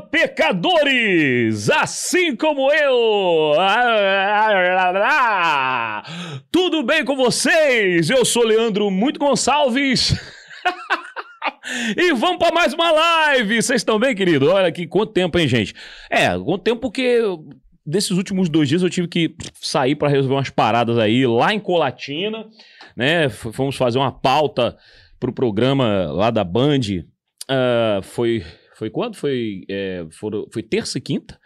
pecadores! Assim como eu! Tudo bem com vocês? Eu sou Leandro Muito Gonçalves. E vamos para mais uma live! Vocês estão bem, querido? Olha aqui, quanto tempo, hein, gente? É, quanto tempo porque desses últimos dois dias eu tive que sair para resolver umas paradas aí lá em Colatina, né? Fomos fazer uma pauta pro programa lá da Band. Uh, foi foi quando? Foi, é, foram, foi terça e quinta.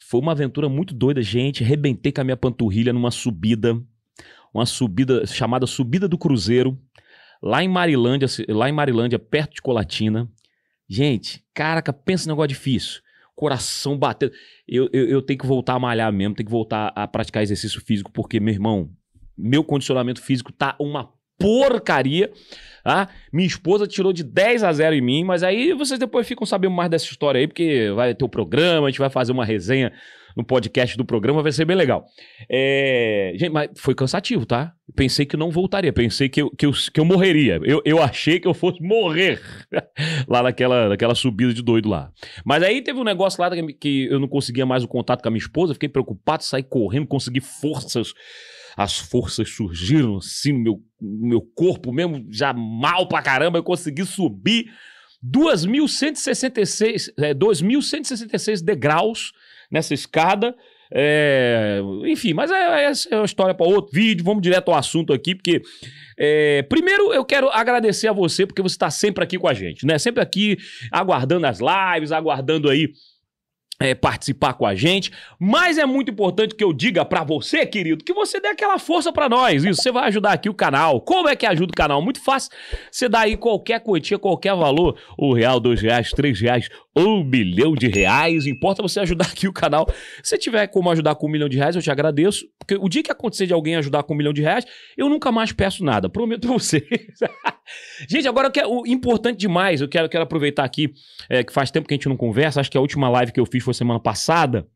Foi uma aventura muito doida, gente. Rebentei com a minha panturrilha numa subida, uma subida chamada Subida do Cruzeiro, lá em Marilândia, lá em Marilândia, perto de Colatina. Gente, caraca, pensa em negócio difícil. Coração batendo. Eu, eu, eu tenho que voltar a malhar mesmo, tenho que voltar a praticar exercício físico, porque, meu irmão, meu condicionamento físico tá uma porcaria. Tá? Minha esposa tirou de 10 a 0 em mim, mas aí vocês depois ficam sabendo mais dessa história aí, porque vai ter o programa, a gente vai fazer uma resenha no podcast do programa, vai ser bem legal. É... Gente, mas foi cansativo, tá? Pensei que não voltaria, pensei que eu, que eu, que eu morreria. Eu, eu achei que eu fosse morrer lá naquela, naquela subida de doido lá. Mas aí teve um negócio lá que eu não conseguia mais o contato com a minha esposa, fiquei preocupado, saí correndo, consegui forças as forças surgiram assim no meu, no meu corpo mesmo, já mal pra caramba, eu consegui subir 2.166, é, 2.166 degraus nessa escada. É, enfim, mas é, é, é uma história para outro vídeo. Vamos direto ao assunto aqui, porque é, primeiro eu quero agradecer a você, porque você está sempre aqui com a gente, né? Sempre aqui aguardando as lives, aguardando aí é, participar com a gente, mas é muito importante que eu diga para você, querido, que você dê aquela força para nós. Isso, você vai ajudar aqui o canal. Como é que ajuda o canal? Muito fácil. Você dá aí qualquer quantia, qualquer valor, um real, dois reais, três reais, um milhão de reais. Importa você ajudar aqui o canal. Se tiver como ajudar com um milhão de reais, eu te agradeço. Porque o dia que acontecer de alguém ajudar com um milhão de reais, eu nunca mais peço nada. Prometo pra vocês. gente, agora o importante demais, eu quero, quero aproveitar aqui, é, que faz tempo que a gente não conversa. Acho que é a última live que eu fiz foi foi semana passada,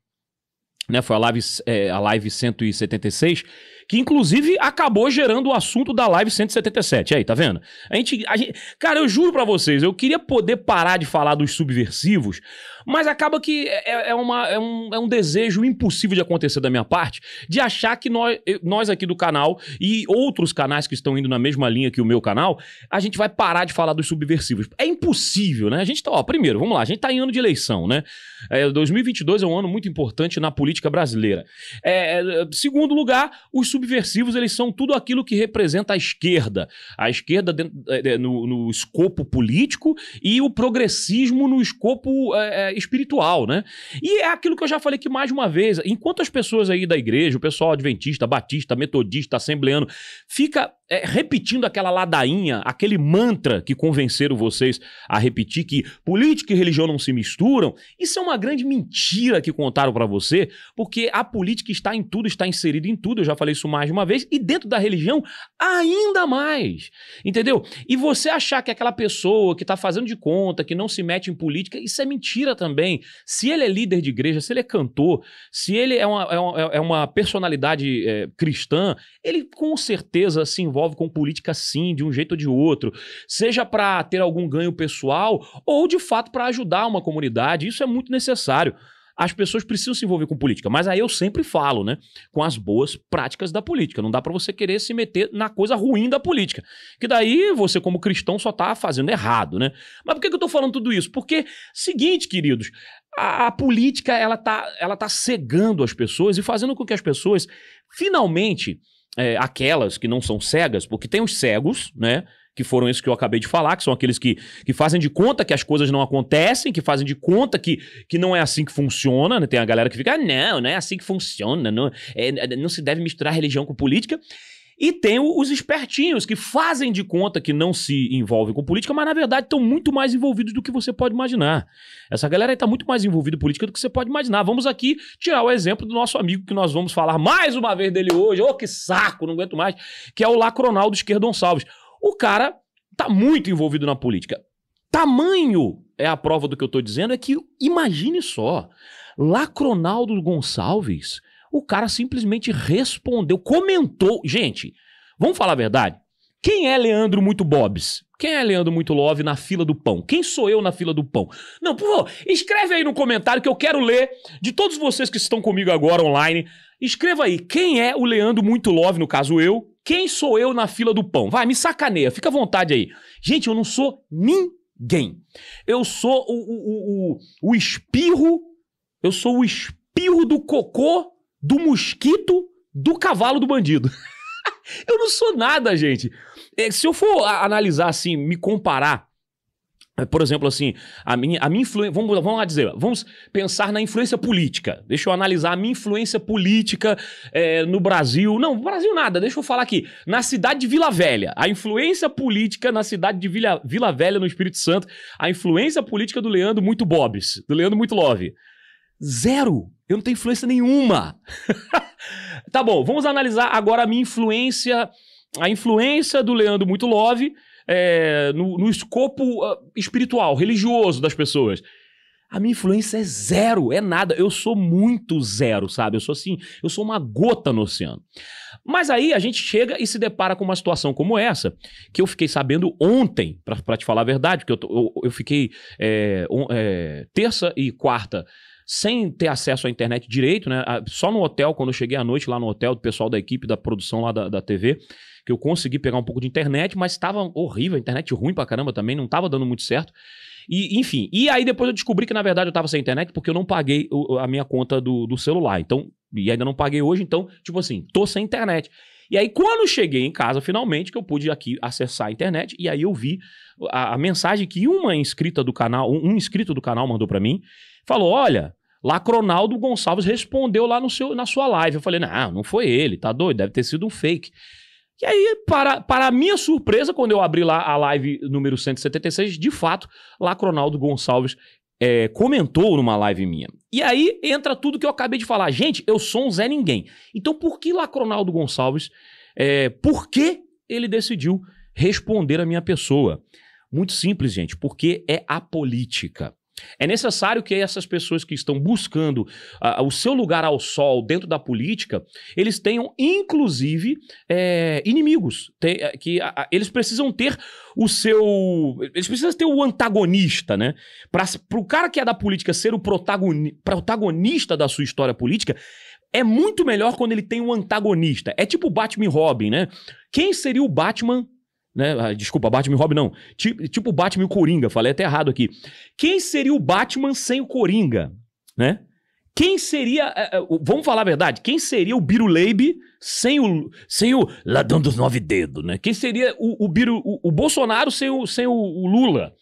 né? Foi a live, é, a live 176, que inclusive acabou gerando o assunto da live 177. Aí, tá vendo? A gente, a gente cara, eu juro para vocês, eu queria poder parar de falar dos subversivos, mas acaba que é, é, é, uma, é, um, é um desejo impossível de acontecer da minha parte de achar que nós, nós aqui do canal e outros canais que estão indo na mesma linha que o meu canal, a gente vai parar de falar dos subversivos. É impossível, né? A gente tá, ó, primeiro, vamos lá, a gente tá em ano de eleição, né? É, 2022 é um ano muito importante na política brasileira. É, é, segundo lugar, os subversivos, eles são tudo aquilo que representa a esquerda. A esquerda dentro, é, no, no escopo político e o progressismo no escopo é, espiritual, né? E é aquilo que eu já falei aqui mais de uma vez. Enquanto as pessoas aí da igreja, o pessoal adventista, batista, metodista, assembleano, fica é, repetindo aquela ladainha, aquele mantra que convenceram vocês a repetir que política e religião não se misturam, isso é uma grande mentira que contaram para você, porque a política está em tudo, está inserida em tudo, eu já falei isso mais de uma vez, e dentro da religião ainda mais. Entendeu? E você achar que aquela pessoa que está fazendo de conta, que não se mete em política, isso é mentira também. Se ele é líder de igreja, se ele é cantor, se ele é uma, é uma, é uma personalidade é, cristã, ele com certeza se envolve envolve com política sim, de um jeito ou de outro, seja para ter algum ganho pessoal ou de fato para ajudar uma comunidade. Isso é muito necessário. As pessoas precisam se envolver com política, mas aí eu sempre falo, né, com as boas práticas da política. Não dá para você querer se meter na coisa ruim da política, que daí você como cristão só tá fazendo errado, né? Mas por que, que eu tô falando tudo isso? Porque seguinte, queridos, a, a, política ela tá, ela tá cegando as pessoas e fazendo com que as pessoas finalmente é, aquelas que não são cegas, porque tem os cegos, né? Que foram esses que eu acabei de falar, que são aqueles que, que fazem de conta que as coisas não acontecem, que fazem de conta que, que não é assim que funciona. Né? Tem a galera que fica, ah, não, não é assim que funciona, não, é, é não se deve misturar religião com política. E tem os espertinhos que fazem de conta que não se envolvem com política, mas na verdade estão muito mais envolvidos do que você pode imaginar. Essa galera está muito mais envolvida em política do que você pode imaginar. Vamos aqui tirar o exemplo do nosso amigo que nós vamos falar mais uma vez dele hoje. Ô, oh, que saco, não aguento mais. Que é o Lacronaldo Esquerdo Gonçalves. O cara está muito envolvido na política. Tamanho é a prova do que eu estou dizendo, é que imagine só. Lacronaldo Gonçalves o cara simplesmente respondeu, comentou. Gente, vamos falar a verdade? Quem é Leandro Muito Bobs? Quem é Leandro Muito Love na fila do pão? Quem sou eu na fila do pão? Não, por favor, escreve aí no comentário que eu quero ler de todos vocês que estão comigo agora online. Escreva aí, quem é o Leandro Muito Love, no caso eu? Quem sou eu na fila do pão? Vai, me sacaneia, fica à vontade aí. Gente, eu não sou ninguém. Eu sou o, o, o, o espirro, eu sou o espirro do cocô do mosquito, do cavalo do bandido. eu não sou nada, gente. É, se eu for analisar assim, me comparar é, por exemplo, assim, a minha, a minha influência. Vamos, vamos lá dizer, vamos pensar na influência política. Deixa eu analisar a minha influência política é, no Brasil. Não, Brasil nada, deixa eu falar aqui. Na cidade de Vila Velha. A influência política na cidade de Vila, Vila Velha, no Espírito Santo. A influência política do Leandro Muito Bobs, do Leandro Muito Love. Zero. Eu não tenho influência nenhuma. tá bom, vamos analisar agora a minha influência, a influência do Leandro Muito Love é, no, no, escopo ah, espiritual, religioso das pessoas. A minha influência é zero, é nada. Eu sou muito zero, sabe? Eu sou assim, eu sou uma gota no oceano. Mas aí a gente chega e se depara com uma situação como essa, que eu fiquei sabendo ontem, para te falar a verdade, porque eu, eu, eu fiquei é, é, terça e quarta sem ter acesso à internet direito, né? Só no hotel, quando eu cheguei à noite lá no hotel, do pessoal da equipe, da produção lá da, da TV, que eu consegui pegar um pouco de internet, mas estava horrível, a internet ruim pra caramba também, não estava dando muito certo. E, enfim, e aí depois eu descobri que na verdade eu estava sem internet porque eu não paguei o, a minha conta do, do celular. Então, e ainda não paguei hoje, então, tipo assim, tô sem internet. E aí, quando cheguei em casa, finalmente, que eu pude aqui acessar a internet, e aí eu vi a, a mensagem que uma inscrita do canal, um, um inscrito do canal mandou para mim, Falou: olha, Lacronaldo Gonçalves respondeu lá no seu, na sua live. Eu falei: não, não foi ele, tá doido, deve ter sido um fake. E aí, para, para minha surpresa, quando eu abri lá a live número 176, de fato, Lacronaldo Gonçalves é, comentou numa live minha. E aí entra tudo que eu acabei de falar. Gente, eu sou um Zé Ninguém. Então, por que Lacronaldo Gonçalves, é, por que ele decidiu responder a minha pessoa? Muito simples, gente, porque é a política. É necessário que essas pessoas que estão buscando uh, o seu lugar ao sol dentro da política, eles tenham, inclusive, é, inimigos. Tem, eh, que a, ah, a, ah, eles precisam ter o seu. Eles precisam ter o antagonista, né? Para o cara que é da política ser o protagoni, protagonista da sua história política, é muito melhor quando ele tem um antagonista. É tipo Batman e Robin, né? Quem seria o Batman né? Ah, desculpa, Batman e Robin não. Tipo, tipo Batman e o Coringa, falei até errado aqui. Quem seria o Batman sem o Coringa? Né? Quem seria, é, é, vamos falar a verdade, quem seria o Biruleibe sem o, sem o ladão dos Nove Dedos, né? Quem seria o, o, Biru, o, o Bolsonaro sem, o, sem o, o Lula?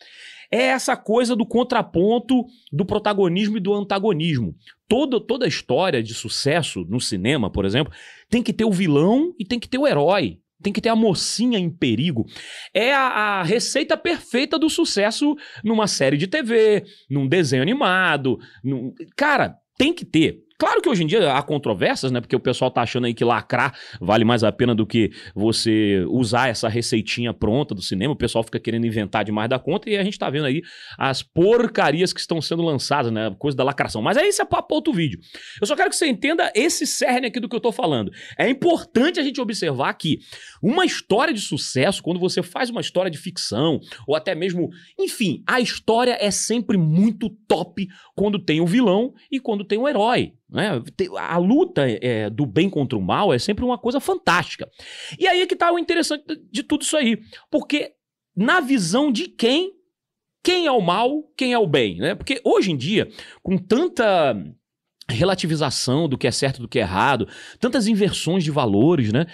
É essa coisa do contraponto, do protagonismo e do antagonismo. Toda, toda história de sucesso no cinema, por exemplo, tem que ter o vilão e tem que ter o herói tem que ter a mocinha em perigo. É a, a, receita perfeita do sucesso numa série de TV, num desenho animado. Num... Cara, tem que ter. Claro que hoje em dia há controvérsias, né? Porque o pessoal tá achando aí que lacrar vale mais a pena do que você usar essa receitinha pronta do cinema. O pessoal fica querendo inventar demais da conta e a gente tá vendo aí as porcarias que estão sendo lançadas, né? Coisa da lacração. Mas aí isso é papo outro vídeo. Eu só quero que você entenda esse cerne aqui do que eu tô falando. É importante a gente observar que uma história de sucesso, quando você faz uma história de ficção, ou até mesmo, enfim, a história é sempre muito top quando tem o vilão e quando tem o herói. Né? A luta é, do bem contra o mal é sempre uma coisa fantástica. E aí é que está o interessante de tudo isso aí. Porque na visão de quem, quem é o mal, quem é o bem, né? Porque hoje em dia, com tanta relativização do que é certo do que é errado, tantas inversões de valores, né?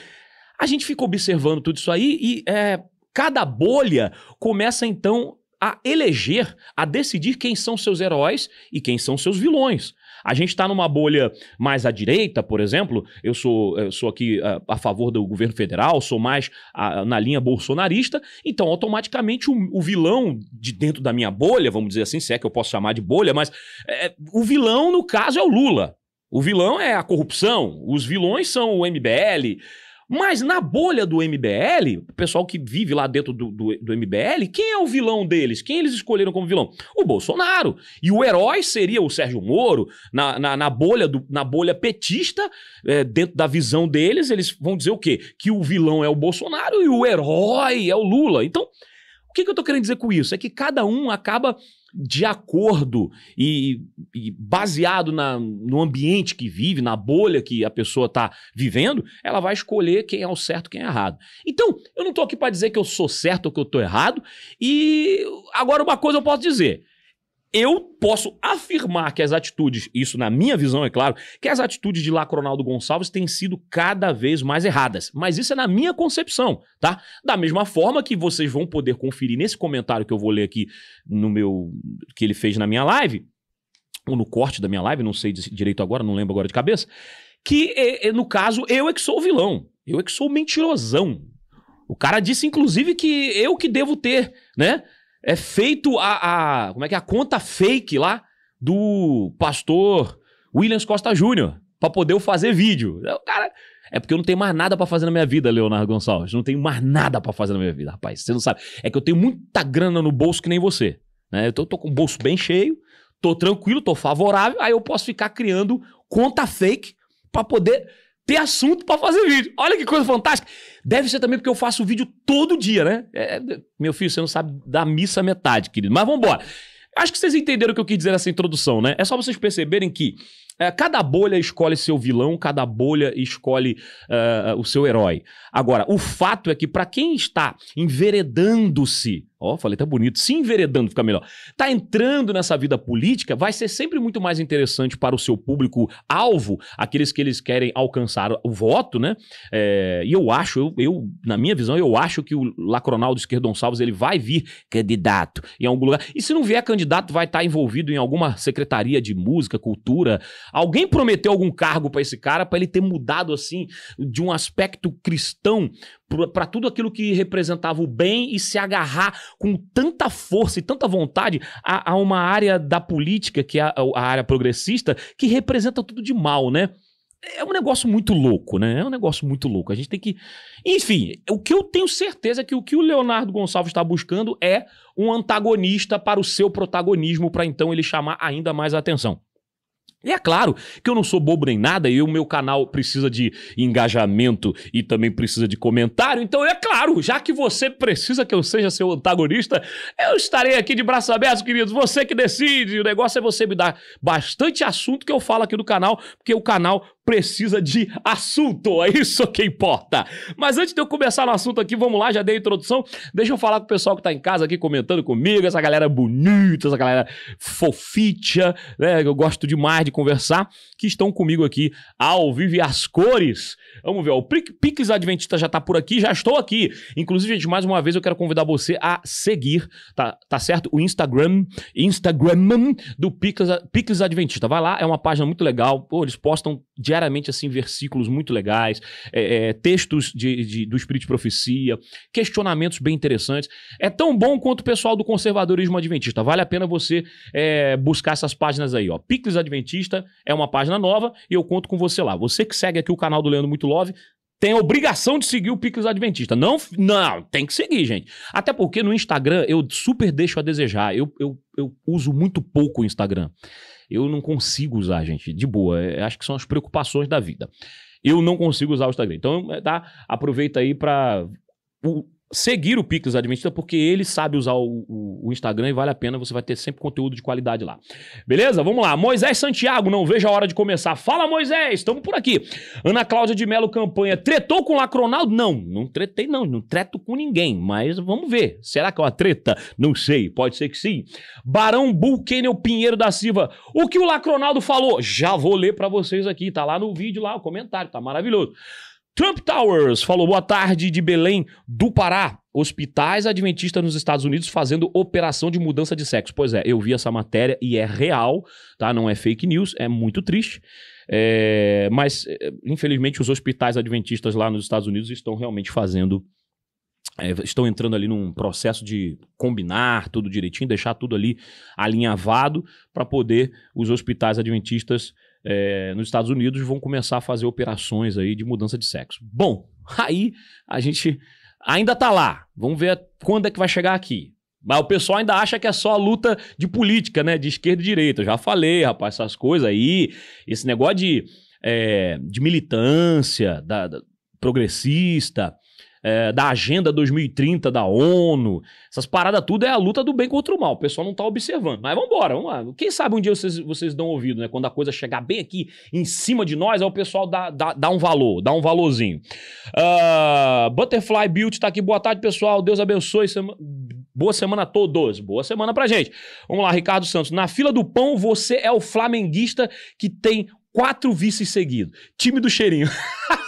A gente fica observando tudo isso aí e é, cada bolha começa então a eleger, a decidir quem são seus heróis e quem são seus vilões. A gente está numa bolha mais à direita, por exemplo. Eu sou, eu sou aqui ah, a favor do governo federal, sou mais ah, na linha bolsonarista. Então, automaticamente, o, o, vilão de dentro da minha bolha, vamos dizer assim, se é que eu posso chamar de bolha, mas é, o vilão, no caso, é o Lula. O vilão é a corrupção, os vilões são o MBL, mas na bolha do MBL, o pessoal que vive lá dentro do, do, do, MBL, quem é o vilão deles? Quem eles escolheram como vilão? O Bolsonaro. E o herói seria o Sérgio Moro. Na, na, na bolha, do, na bolha petista, é, dentro da visão deles, eles vão dizer o quê? Que o vilão é o Bolsonaro e o herói é o Lula. Então, o que, que eu estou querendo dizer com isso? É que cada um acaba de acordo e, e baseado na, no ambiente que vive, na bolha que a pessoa está vivendo, ela vai escolher quem é o certo quem é errado. Então, eu não estou aqui para dizer que eu sou certo ou que eu estou errado. E agora, uma coisa eu posso dizer: eu posso afirmar que as atitudes, isso na minha visão, é claro, que as atitudes de Lacronaldo Gonçalves têm sido cada vez mais erradas. Mas isso é na minha concepção, tá? Da mesma forma que vocês vão poder conferir nesse comentário que eu vou ler aqui no meu. que ele fez na minha live, ou no corte da minha live, não sei direito agora, não lembro agora de cabeça, que é, é, no caso eu é que sou o vilão, eu é que sou o mentirosão. O cara disse, inclusive, que eu que devo ter, né? é feito a, a, como é que é? a conta fake lá do pastor Williams Costa Júnior para poder eu fazer vídeo. É, o cara, é porque eu não tenho mais nada para fazer na minha vida, Leonardo Gonçalves. Não tenho mais nada para fazer na minha vida, rapaz. Você não sabe. É que eu tenho muita grana no bolso que nem você. Né? Eu tô, tô com o bolso bem cheio, tô tranquilo, tô favorável, aí eu posso ficar criando conta fake para poder ter assunto para fazer vídeo. Olha que coisa fantástica. Deve ser também porque eu faço vídeo todo dia, né? É, é meu filho, você não sabe da missa metade, querido. Mas vamos embora. Acho que vocês entenderam o que eu quis dizer nessa introdução, né? É só vocês perceberem que é, cada bolha escolhe seu vilão, cada bolha escolhe uh, o seu herói. Agora, o fato é que para quem está enveredando-se Ó, oh, falei, tá bonito. Se enveredando fica melhor. Tá entrando nessa vida política, vai ser sempre muito mais interessante para o seu público alvo, aqueles que eles querem alcançar o voto, né? É, e eu acho, eu, eu, na minha visão, eu acho que o Lacronaldo Esquerdo Salves ele vai vir candidato em algum lugar. E se não vier candidato, vai estar tá envolvido em alguma secretaria de música, cultura. Alguém prometeu algum cargo para esse cara para ele ter mudado assim de um aspecto cristão para tudo aquilo que representava o bem e se agarrar com tanta força e tanta vontade a, a uma área da política, que é a, a, área progressista, que representa tudo de mal, né? É um negócio muito louco, né? É um negócio muito louco. A gente tem que. Enfim, o que eu tenho certeza é que o que o Leonardo Gonçalves está buscando é um antagonista para o seu protagonismo, para então ele chamar ainda mais a atenção. E é claro que eu não sou bobo nem nada e o meu canal precisa de engajamento e também precisa de comentário. Então é claro, já que você precisa que eu seja seu antagonista, eu estarei aqui de braços abertos, queridos. Você que decide. O negócio é você me dar bastante assunto que eu falo aqui no canal, porque o canal precisa de assunto. É isso que importa. Mas antes de eu começar no assunto aqui, vamos lá, já dei a introdução. Deixa eu falar com o pessoal que tá em casa aqui comentando comigo, essa galera bonita, essa galera fofita né? Eu gosto demais de conversar, que estão comigo aqui ao vivo e às cores. Vamos ver, ó, o Pix Adventista já tá por aqui, já estou aqui. Inclusive, gente, mais uma vez eu quero convidar você a seguir, tá, tá certo? O Instagram, Instagram do Pix, Adventista. Vai lá, é uma página muito legal. Pô, eles postam diariamente assim versículos muito legais, é, é, textos de, de, do Espírito de Profecia, questionamentos bem interessantes. É tão bom quanto o pessoal do conservadorismo adventista. Vale a pena você é, buscar essas páginas aí. Ó. Picles Adventista é uma página nova e eu conto com você lá. Você que segue aqui o canal do Leandro Muito Love, tem a obrigação de seguir o Picles Adventista. Não, não, tem que seguir, gente. Até porque no Instagram eu super deixo a desejar. Eu, eu, eu uso muito pouco o Instagram. Eu não consigo usar, gente, de boa. Eu é, acho que são as preocupações da vida. Eu não consigo usar o Instagram. Então, é, tá? Aproveita aí para seguir o Picles Adventista, porque ele sabe usar o, o, o, Instagram e vale a pena, você vai ter sempre conteúdo de qualidade lá. Beleza? Vamos lá. Moisés Santiago, não vejo a hora de começar. Fala, Moisés, estamos por aqui. Ana Cláudia de Melo Campanha, tretou com o Lacronaldo? Não, não tretei não, não treto com ninguém, mas vamos ver. Será que é uma treta? Não sei, pode ser que sim. Barão Bulkenel Pinheiro da Silva, o que o Lacronaldo falou? Já vou ler para vocês aqui, tá lá no vídeo, lá o comentário, tá maravilhoso. Trump Towers falou boa tarde de Belém do Pará. Hospitais adventistas nos Estados Unidos fazendo operação de mudança de sexo. Pois é, eu vi essa matéria e é real, tá? Não é fake news, é muito triste. É... Mas, é, infelizmente, os hospitais adventistas lá nos Estados Unidos estão realmente fazendo é, estão entrando ali num processo de combinar tudo direitinho, deixar tudo ali alinhavado para poder os hospitais adventistas é, nos Estados Unidos vão começar a fazer operações aí de mudança de sexo. Bom, aí a gente ainda tá lá. Vamos ver quando é que vai chegar aqui. Mas o pessoal ainda acha que é só a luta de política, né? De esquerda e direita. Eu já falei, rapaz, essas coisas aí. Esse negócio de, é, de militância da, da, progressista, é, da Agenda 2030 da ONU, essas paradas tudo é a luta do bem contra o mal. O pessoal não tá observando. Mas vambora, vamos lá. Quem sabe um dia vocês, vocês dão ouvido, né? Quando a coisa chegar bem aqui em cima de nós, aí o pessoal dá, dá, dá um valor, dá um valorzinho. Uh, Butterfly Beauty tá aqui. Boa tarde, pessoal. Deus abençoe. Sema... Boa semana a todos. Boa semana pra gente. Vamos lá, Ricardo Santos. Na fila do pão, você é o flamenguista que tem quatro vices seguidos. Time do cheirinho.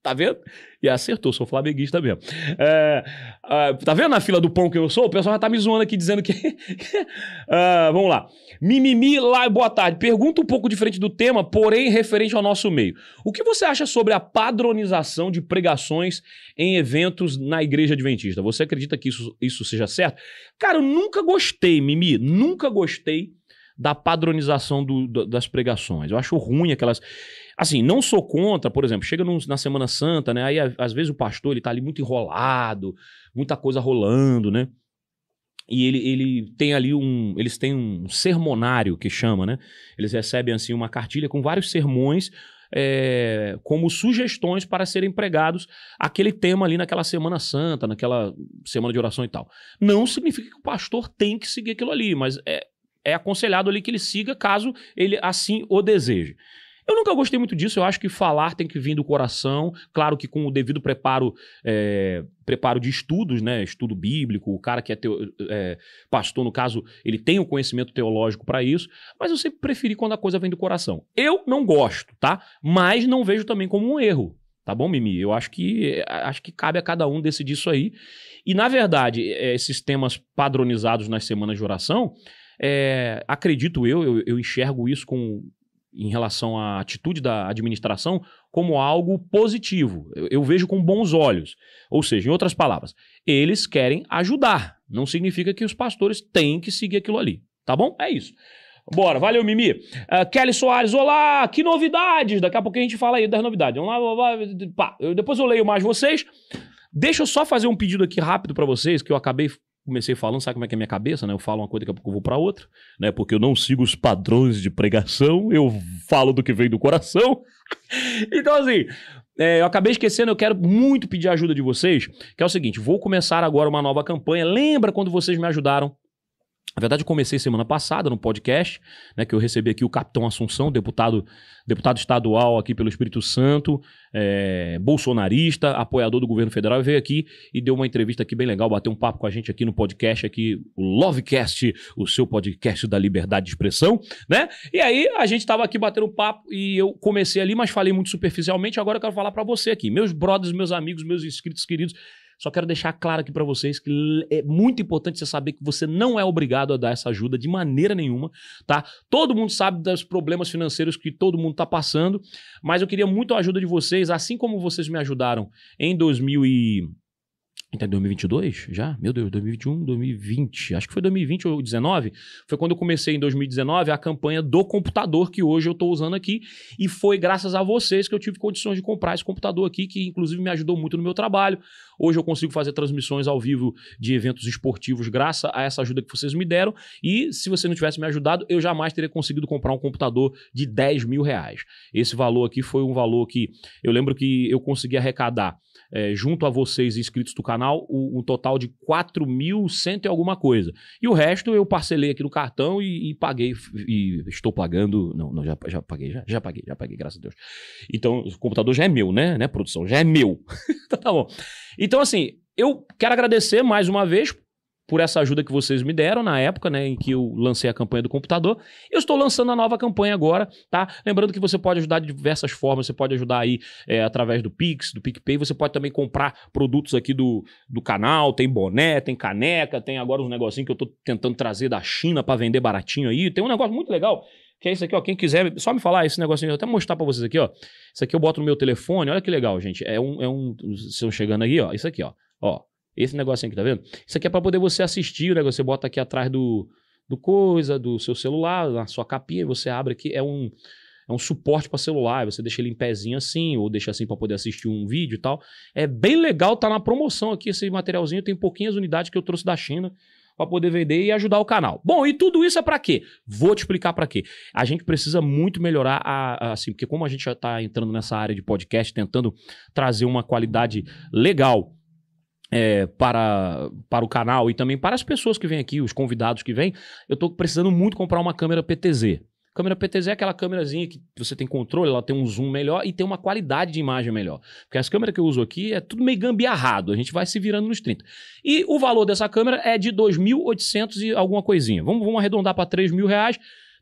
Tá vendo? E acertou, sou flamenguista mesmo. É, é, tá vendo na fila do pão que eu sou? O pessoal já tá me zoando aqui dizendo que. É, vamos lá. Mimimi, lá, boa tarde. Pergunta um pouco diferente do tema, porém referente ao nosso meio. O que você acha sobre a padronização de pregações em eventos na igreja adventista? Você acredita que isso, isso seja certo? Cara, eu nunca gostei, Mimi, nunca gostei da padronização do, do, das pregações. Eu acho ruim aquelas. Assim, não sou contra, por exemplo, chega na Semana Santa, né? Aí às vezes o pastor ele tá ali muito enrolado, muita coisa rolando, né? E ele, ele tem ali um. Eles têm um sermonário que chama, né? Eles recebem assim uma cartilha com vários sermões é, como sugestões para serem pregados aquele tema ali naquela Semana Santa, naquela semana de oração e tal. Não significa que o pastor tem que seguir aquilo ali, mas é, é aconselhado ali que ele siga caso ele assim o deseje. Eu nunca gostei muito disso. Eu acho que falar tem que vir do coração. Claro que com o devido preparo, é, preparo de estudos, né? Estudo bíblico, o cara que é, teo, é pastor, no caso, ele tem o um conhecimento teológico para isso. Mas eu sempre preferi quando a coisa vem do coração. Eu não gosto, tá? Mas não vejo também como um erro. Tá bom, Mimi? Eu acho que eh, acho que cabe a cada um decidir isso aí. E, na verdade, esses temas padronizados nas semanas de oração, é, acredito eu, eu, eu, enxergo isso com, em relação à atitude da administração como algo positivo. Eu, eu, vejo com bons olhos. Ou seja, em outras palavras, eles querem ajudar. Não significa que os pastores têm que seguir aquilo ali. Tá bom? É isso. Bora, valeu, Mimi. Uh, Kelly Soares, olá, que novidades! Daqui a pouco a gente fala aí das novidades. Vamos lá, pá. Eu, depois eu leio mais vocês. Deixa eu só fazer um pedido aqui rápido para vocês, que eu acabei comecei falando, sabe como é que é a minha cabeça, né? Eu falo uma coisa, daqui a pouco eu vou para outra, né? Porque eu não sigo os padrões de pregação, eu falo do que vem do coração. então, assim, é, eu acabei esquecendo, eu quero muito pedir ajuda de vocês, que é o seguinte, vou começar agora uma nova campanha. Lembra quando vocês me ajudaram na verdade, eu comecei semana passada no podcast, né, que eu recebi aqui o Capitão Assunção, deputado, deputado estadual aqui pelo Espírito Santo, é, bolsonarista, apoiador do governo federal, veio aqui e deu uma entrevista aqui bem legal, bateu um papo com a gente aqui no podcast, aqui, o Lovecast, o seu podcast da liberdade de expressão, né? E aí a gente estava aqui batendo papo e eu comecei ali, mas falei muito superficialmente, agora eu quero falar para você aqui, meus brothers, meus amigos, meus inscritos queridos, só quero deixar claro aqui para vocês que é muito importante você saber que você não é obrigado a dar essa ajuda de maneira nenhuma, tá? Todo mundo sabe dos problemas financeiros que todo mundo está passando, mas eu queria muito a ajuda de vocês, assim como vocês me ajudaram em 2000 e 2022 então é já? Meu Deus, 2021, 2020. Acho que foi 2020 ou 2019. Foi quando eu comecei em 2019 a campanha do computador que hoje eu estou usando aqui. E foi graças a vocês que eu tive condições de comprar esse computador aqui, que inclusive me ajudou muito no meu trabalho. Hoje eu consigo fazer transmissões ao vivo de eventos esportivos graças a essa ajuda que vocês me deram. E se você não tivesse me ajudado, eu jamais teria conseguido comprar um computador de 10 mil reais. Esse valor aqui foi um valor que eu lembro que eu consegui arrecadar é, junto a vocês inscritos do canal um, um total de 4.100 e alguma coisa. E o resto eu parcelei aqui no cartão e, e paguei. E estou pagando. Não, não já, já paguei, já, já paguei, já paguei, graças a Deus. Então, o computador já é meu, né? né produção já é meu. então, tá bom. E então, assim, eu quero agradecer mais uma vez por essa ajuda que vocês me deram na época, né, em que eu lancei a campanha do computador. Eu estou lançando a nova campanha agora, tá? Lembrando que você pode ajudar de diversas formas. Você pode ajudar aí é, através do Pix, do PicPay. Você pode também comprar produtos aqui do, do canal. Tem boné, tem caneca, tem agora uns negocinho que eu estou tentando trazer da China para vender baratinho aí. Tem um negócio muito legal que é isso aqui, ó. Quem quiser, só me falar esse negocinho, eu até mostrar para vocês aqui, ó. Isso aqui eu boto no meu telefone, olha que legal, gente. É um, é um, vocês estão chegando aqui, ó. Isso aqui, ó. Ó, esse negocinho aqui, tá vendo? Isso aqui é para poder você assistir o negócio. Você bota aqui atrás do, do coisa, do seu celular, na sua capinha, você abre aqui, é um é um suporte para celular, você deixa ele em pezinho assim, ou deixa assim para poder assistir um vídeo e tal. É bem legal, tá na promoção aqui esse materialzinho, tem pouquinhas unidades que eu trouxe da China para poder vender e ajudar o canal. Bom, e tudo isso é para quê? Vou te explicar para quê. A gente precisa muito melhorar a, a, assim, porque como a gente já está entrando nessa área de podcast, tentando trazer uma qualidade legal é, para, para o canal e também para as pessoas que vêm aqui, os convidados que vêm, eu estou precisando muito comprar uma câmera PTZ. Câmera PTZ é aquela câmerazinha que você tem controle, ela tem um zoom melhor e tem uma qualidade de imagem melhor. Porque as câmeras que eu uso aqui é tudo meio gambiarrado, a gente vai se virando nos 30. E o valor dessa câmera é de 2.800 e alguma coisinha. Vamos, vamos arredondar para 3 mil reais.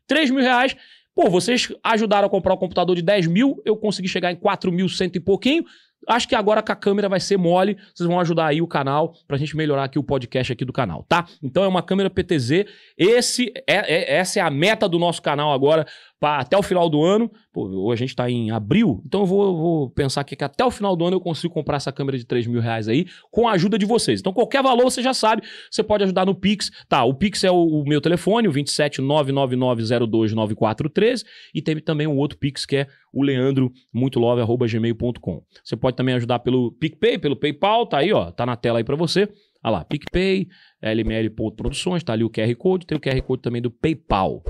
3 mil reais Pô, vocês ajudaram a comprar o um computador de 10 mil, eu consegui chegar em 4 mil cento e pouquinho. Acho que agora com a câmera vai ser mole. Vocês vão ajudar aí o canal pra gente melhorar aqui o podcast aqui do canal, tá? Então é uma câmera PTZ. Esse é, é essa é a meta do nosso canal agora até o final do ano, pô, a gente tá em abril, então eu vou, vou pensar aqui que até o final do ano eu consigo comprar essa câmera de 3 mil reais aí com a ajuda de vocês. Então qualquer valor você já sabe, você pode ajudar no Pix, tá? O Pix é o, o meu telefone, o 27999029413 e tem também um outro Pix que é o leandromutolove.gmail.com. Você pode também ajudar pelo PicPay, pelo PayPal, tá aí, ó, tá na tela aí para você. Olha lá, PicPay, LML.produções, tá ali o QR Code, tem o QR Code também do PayPal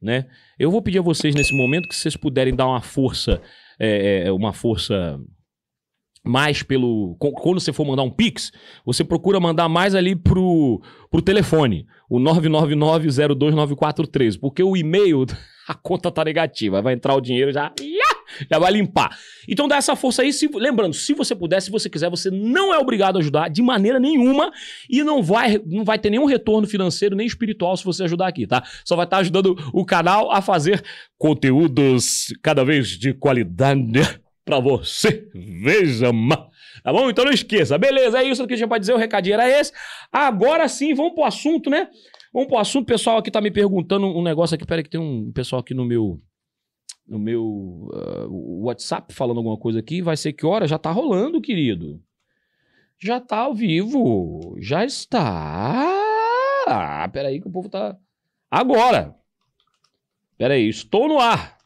né? Eu vou pedir a vocês nesse momento que vocês puderem dar uma força, é, é, é uma força mais pelo. Quando você for mandar um Pix, você procura mandar mais ali pro, pro telefone, o 999 porque o e-mail, a conta tá negativa. Vai entrar o dinheiro já já vai limpar. Então dá essa força aí. Se, lembrando, se você puder, se você quiser, você não é obrigado a ajudar de maneira nenhuma e não vai, não vai ter nenhum retorno financeiro nem espiritual se você ajudar aqui, tá? Só vai estar ajudando o canal a fazer conteúdos cada vez de qualidade para você. Veja, mano. Tá bom? Então não esqueça. Beleza, é isso que a gente pra dizer. O recadinho era esse. Agora sim, vamos pro assunto, né? Vamos pro assunto. O pessoal aqui tá me perguntando um negócio aqui. Pera aí que tem um pessoal aqui no meu no meu uh, WhatsApp falando alguma coisa aqui, vai ser que hora? Já tá rolando, querido. Já tá ao vivo. Já está. Ah, peraí que o povo tá. Agora! Peraí, estou no ar!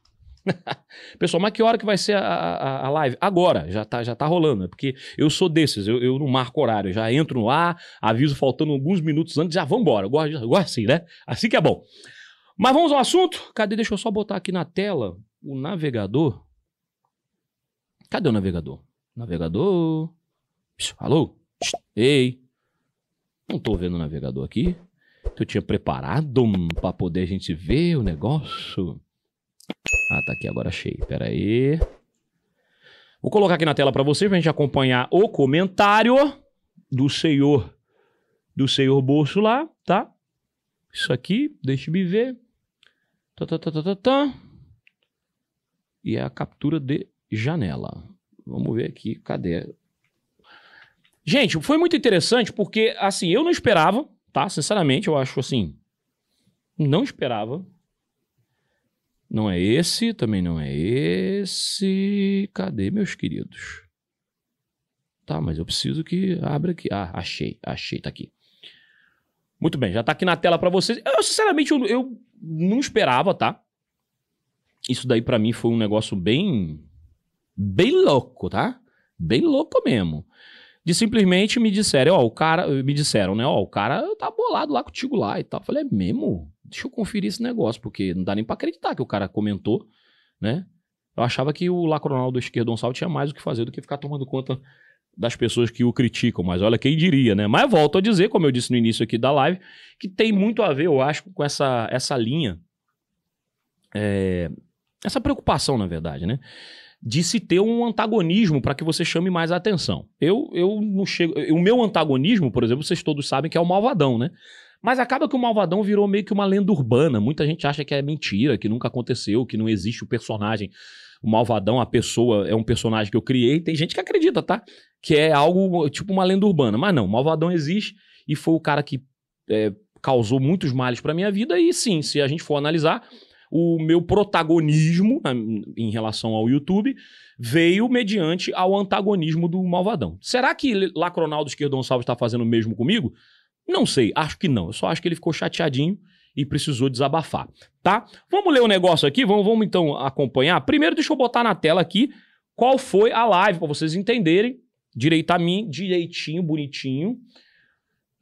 Pessoal, mas que hora que vai ser a, a, a, live? Agora, já tá, já tá rolando, né? porque eu sou desses, eu, eu não marco horário, já entro no ar, aviso faltando alguns minutos antes, já vambora. Agora gosto, assim, né? Assim que é bom. Mas vamos ao assunto? Cadê? Deixa eu só botar aqui na tela o navegador. Cadê o navegador? Navegador. alô? ei. Não tô vendo o navegador aqui. Eu tinha preparado hum, para poder a gente ver o negócio. Ah, tá aqui agora achei. Pera aí. Vou colocar aqui na tela para vocês, pra gente acompanhar o comentário do senhor, do senhor Bolso lá, tá? Isso aqui, deixa eu me ver. Tá, tá, tá, tá, tá, tá e é a captura de janela. Vamos ver aqui, cadê? Gente, foi muito interessante porque, assim, eu não esperava, tá? Sinceramente, eu acho assim, não esperava. Não é esse, também não é esse. Cadê, meus queridos? Tá, mas eu preciso que abra aqui. Ah, achei, achei, tá aqui. Muito bem, já tá aqui na tela para vocês. Eu, sinceramente, eu, eu não esperava, tá? isso daí para mim foi um negócio bem bem louco, tá? Bem louco mesmo. De simplesmente me disseram, ó, o cara, me disseram, né, ó, o cara tá bolado lá contigo lá e tal. Eu falei, é mesmo? Deixa eu conferir esse negócio, porque não dá nem para acreditar que o cara comentou, né? Eu achava que o Lacronal do Esquerdo Gonçalves tinha mais o que fazer do que ficar tomando conta das pessoas que o criticam, mas olha quem diria, né? Mas volto a dizer, como eu disse no início aqui da live, que tem muito a ver, eu acho, com essa, essa linha é, essa preocupação, na verdade, né? De se ter um antagonismo para que você chame mais a atenção. Eu, eu não chego. O meu antagonismo, por exemplo, vocês todos sabem que é o Malvadão, né? Mas acaba que o Malvadão virou meio que uma lenda urbana. Muita gente acha que é mentira, que nunca aconteceu, que não existe o personagem. O Malvadão, a pessoa, é um personagem que eu criei. Tem gente que acredita, tá? Que é algo tipo uma lenda urbana. Mas não, o Malvadão existe e foi o cara que é, causou muitos males para minha vida. E sim, se a gente for analisar, o meu protagonismo né, em relação ao YouTube veio mediante ao antagonismo do Malvadão. Será que Lacronaldo Esquerdo Gonçalves está fazendo o mesmo comigo? Não sei, acho que não. Eu só acho que ele ficou chateadinho e precisou desabafar, tá? Vamos ler o um negócio aqui, vamos, vamos então acompanhar. Primeiro, deixa eu botar na tela aqui qual foi a live, para vocês entenderem. Direito a mim, direitinho, bonitinho.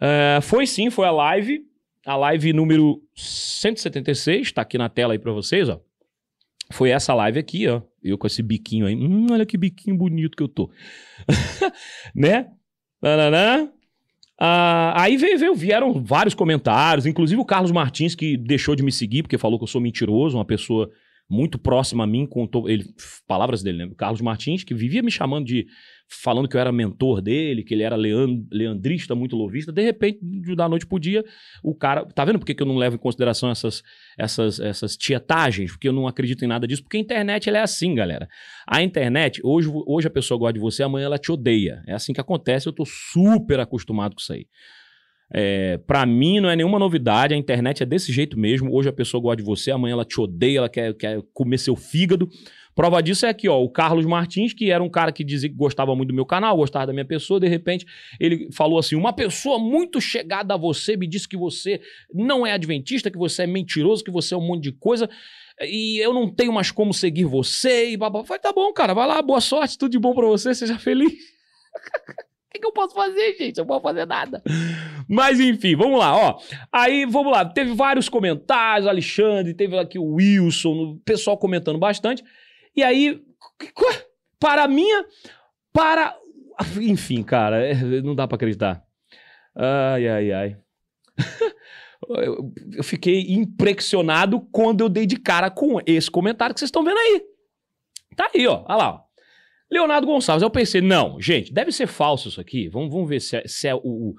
É, foi sim, foi a live a live número 176, tá aqui na tela aí para vocês, ó. Foi essa live aqui, ó. Eu com esse biquinho aí. Hum, olha que biquinho bonito que eu tô. né? Nananã. Ah, aí veio, veio, vieram vários comentários, inclusive o Carlos Martins, que deixou de me seguir, porque falou que eu sou mentiroso, uma pessoa muito próxima a mim, contou ele, palavras dele, né? O Carlos Martins, que vivia me chamando de falando que eu era mentor dele, que ele era leand leandrista, muito lovista. De repente, da noite pro dia, o cara. Tá vendo por que, eu não levo em consideração essas, essas, essas tietagens? Porque eu não acredito em nada disso. Porque a internet ela é assim, galera. A internet, hoje, hoje a pessoa gosta de você, amanhã ela te odeia. É assim que acontece. Eu tô super acostumado com isso aí. É, para mim não é nenhuma novidade, a internet é desse jeito mesmo. Hoje a pessoa gosta de você, amanhã ela te odeia, ela quer, quer comer seu fígado. Prova disso é aqui, ó, o Carlos Martins, que era um cara que dizia que gostava muito do meu canal, gostava da minha pessoa, de repente ele falou assim: "Uma pessoa muito chegada a você me disse que você não é adventista, que você é mentiroso, que você é um monte de coisa, e eu não tenho mais como seguir você". E babá, vai tá bom, cara, vai lá, boa sorte, tudo de bom para você, seja feliz. O que, que, eu posso fazer, gente? Eu não posso fazer nada. Mas enfim, vamos lá, ó. Aí, vamos lá. Teve vários comentários, Alexandre, teve aqui o Wilson, o pessoal comentando bastante. E aí, para a minha. Para. Enfim, cara, é, não dá para acreditar. Ai, ai, ai. eu fiquei impressionado quando eu dei de cara com esse comentário que vocês estão vendo aí. Tá aí, ó. Olha lá, ó. Leonardo Gonçalves. Eu é pensei, não, gente, deve ser falso isso aqui. Vamos, vamos ver se é, se é o, o,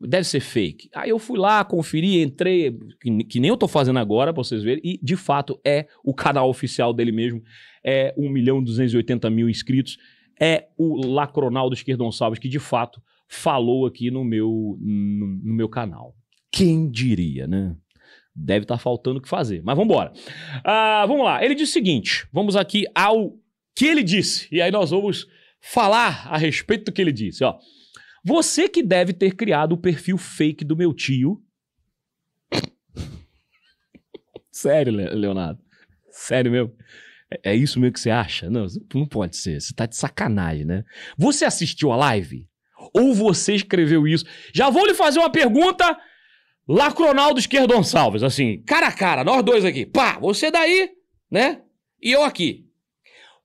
deve ser fake. Aí eu fui lá, conferi, entrei, que, que nem eu tô fazendo agora, pra vocês verem, e de fato é o canal oficial dele mesmo. É 1 milhão 280 mil inscritos. É o Lacronaldo Esquerdo Gonçalves, que de fato falou aqui no meu, no, no meu canal. Quem diria, né? Deve estar tá faltando o que fazer, mas vamos embora. Ah, vamos lá, ele disse o seguinte, vamos aqui ao que ele disse, e aí nós vamos falar a respeito do que ele disse, ó. Você que deve ter criado o perfil fake do meu tio. Sério, Leonardo. Sério mesmo. É, é isso mesmo que você acha? Não, não pode ser. Você tá de sacanagem, né? Você assistiu a live? Ou você escreveu isso? Já vou lhe fazer uma pergunta. Lacronaldo Esquerdo Gonçalves, assim, cara a cara, nós dois aqui. Pá, você daí, né? E eu aqui.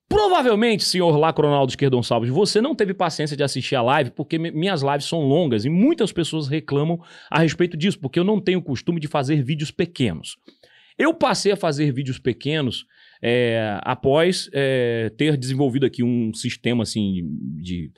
Provavelmente, senhor Lacronaldo Esquerdão Salves, você não teve paciência de assistir a live, porque minhas lives são longas e muitas pessoas reclamam a respeito disso, porque eu não tenho costume de fazer vídeos pequenos. Eu passei a fazer vídeos pequenos é, após é, ter desenvolvido aqui um sistema assim de,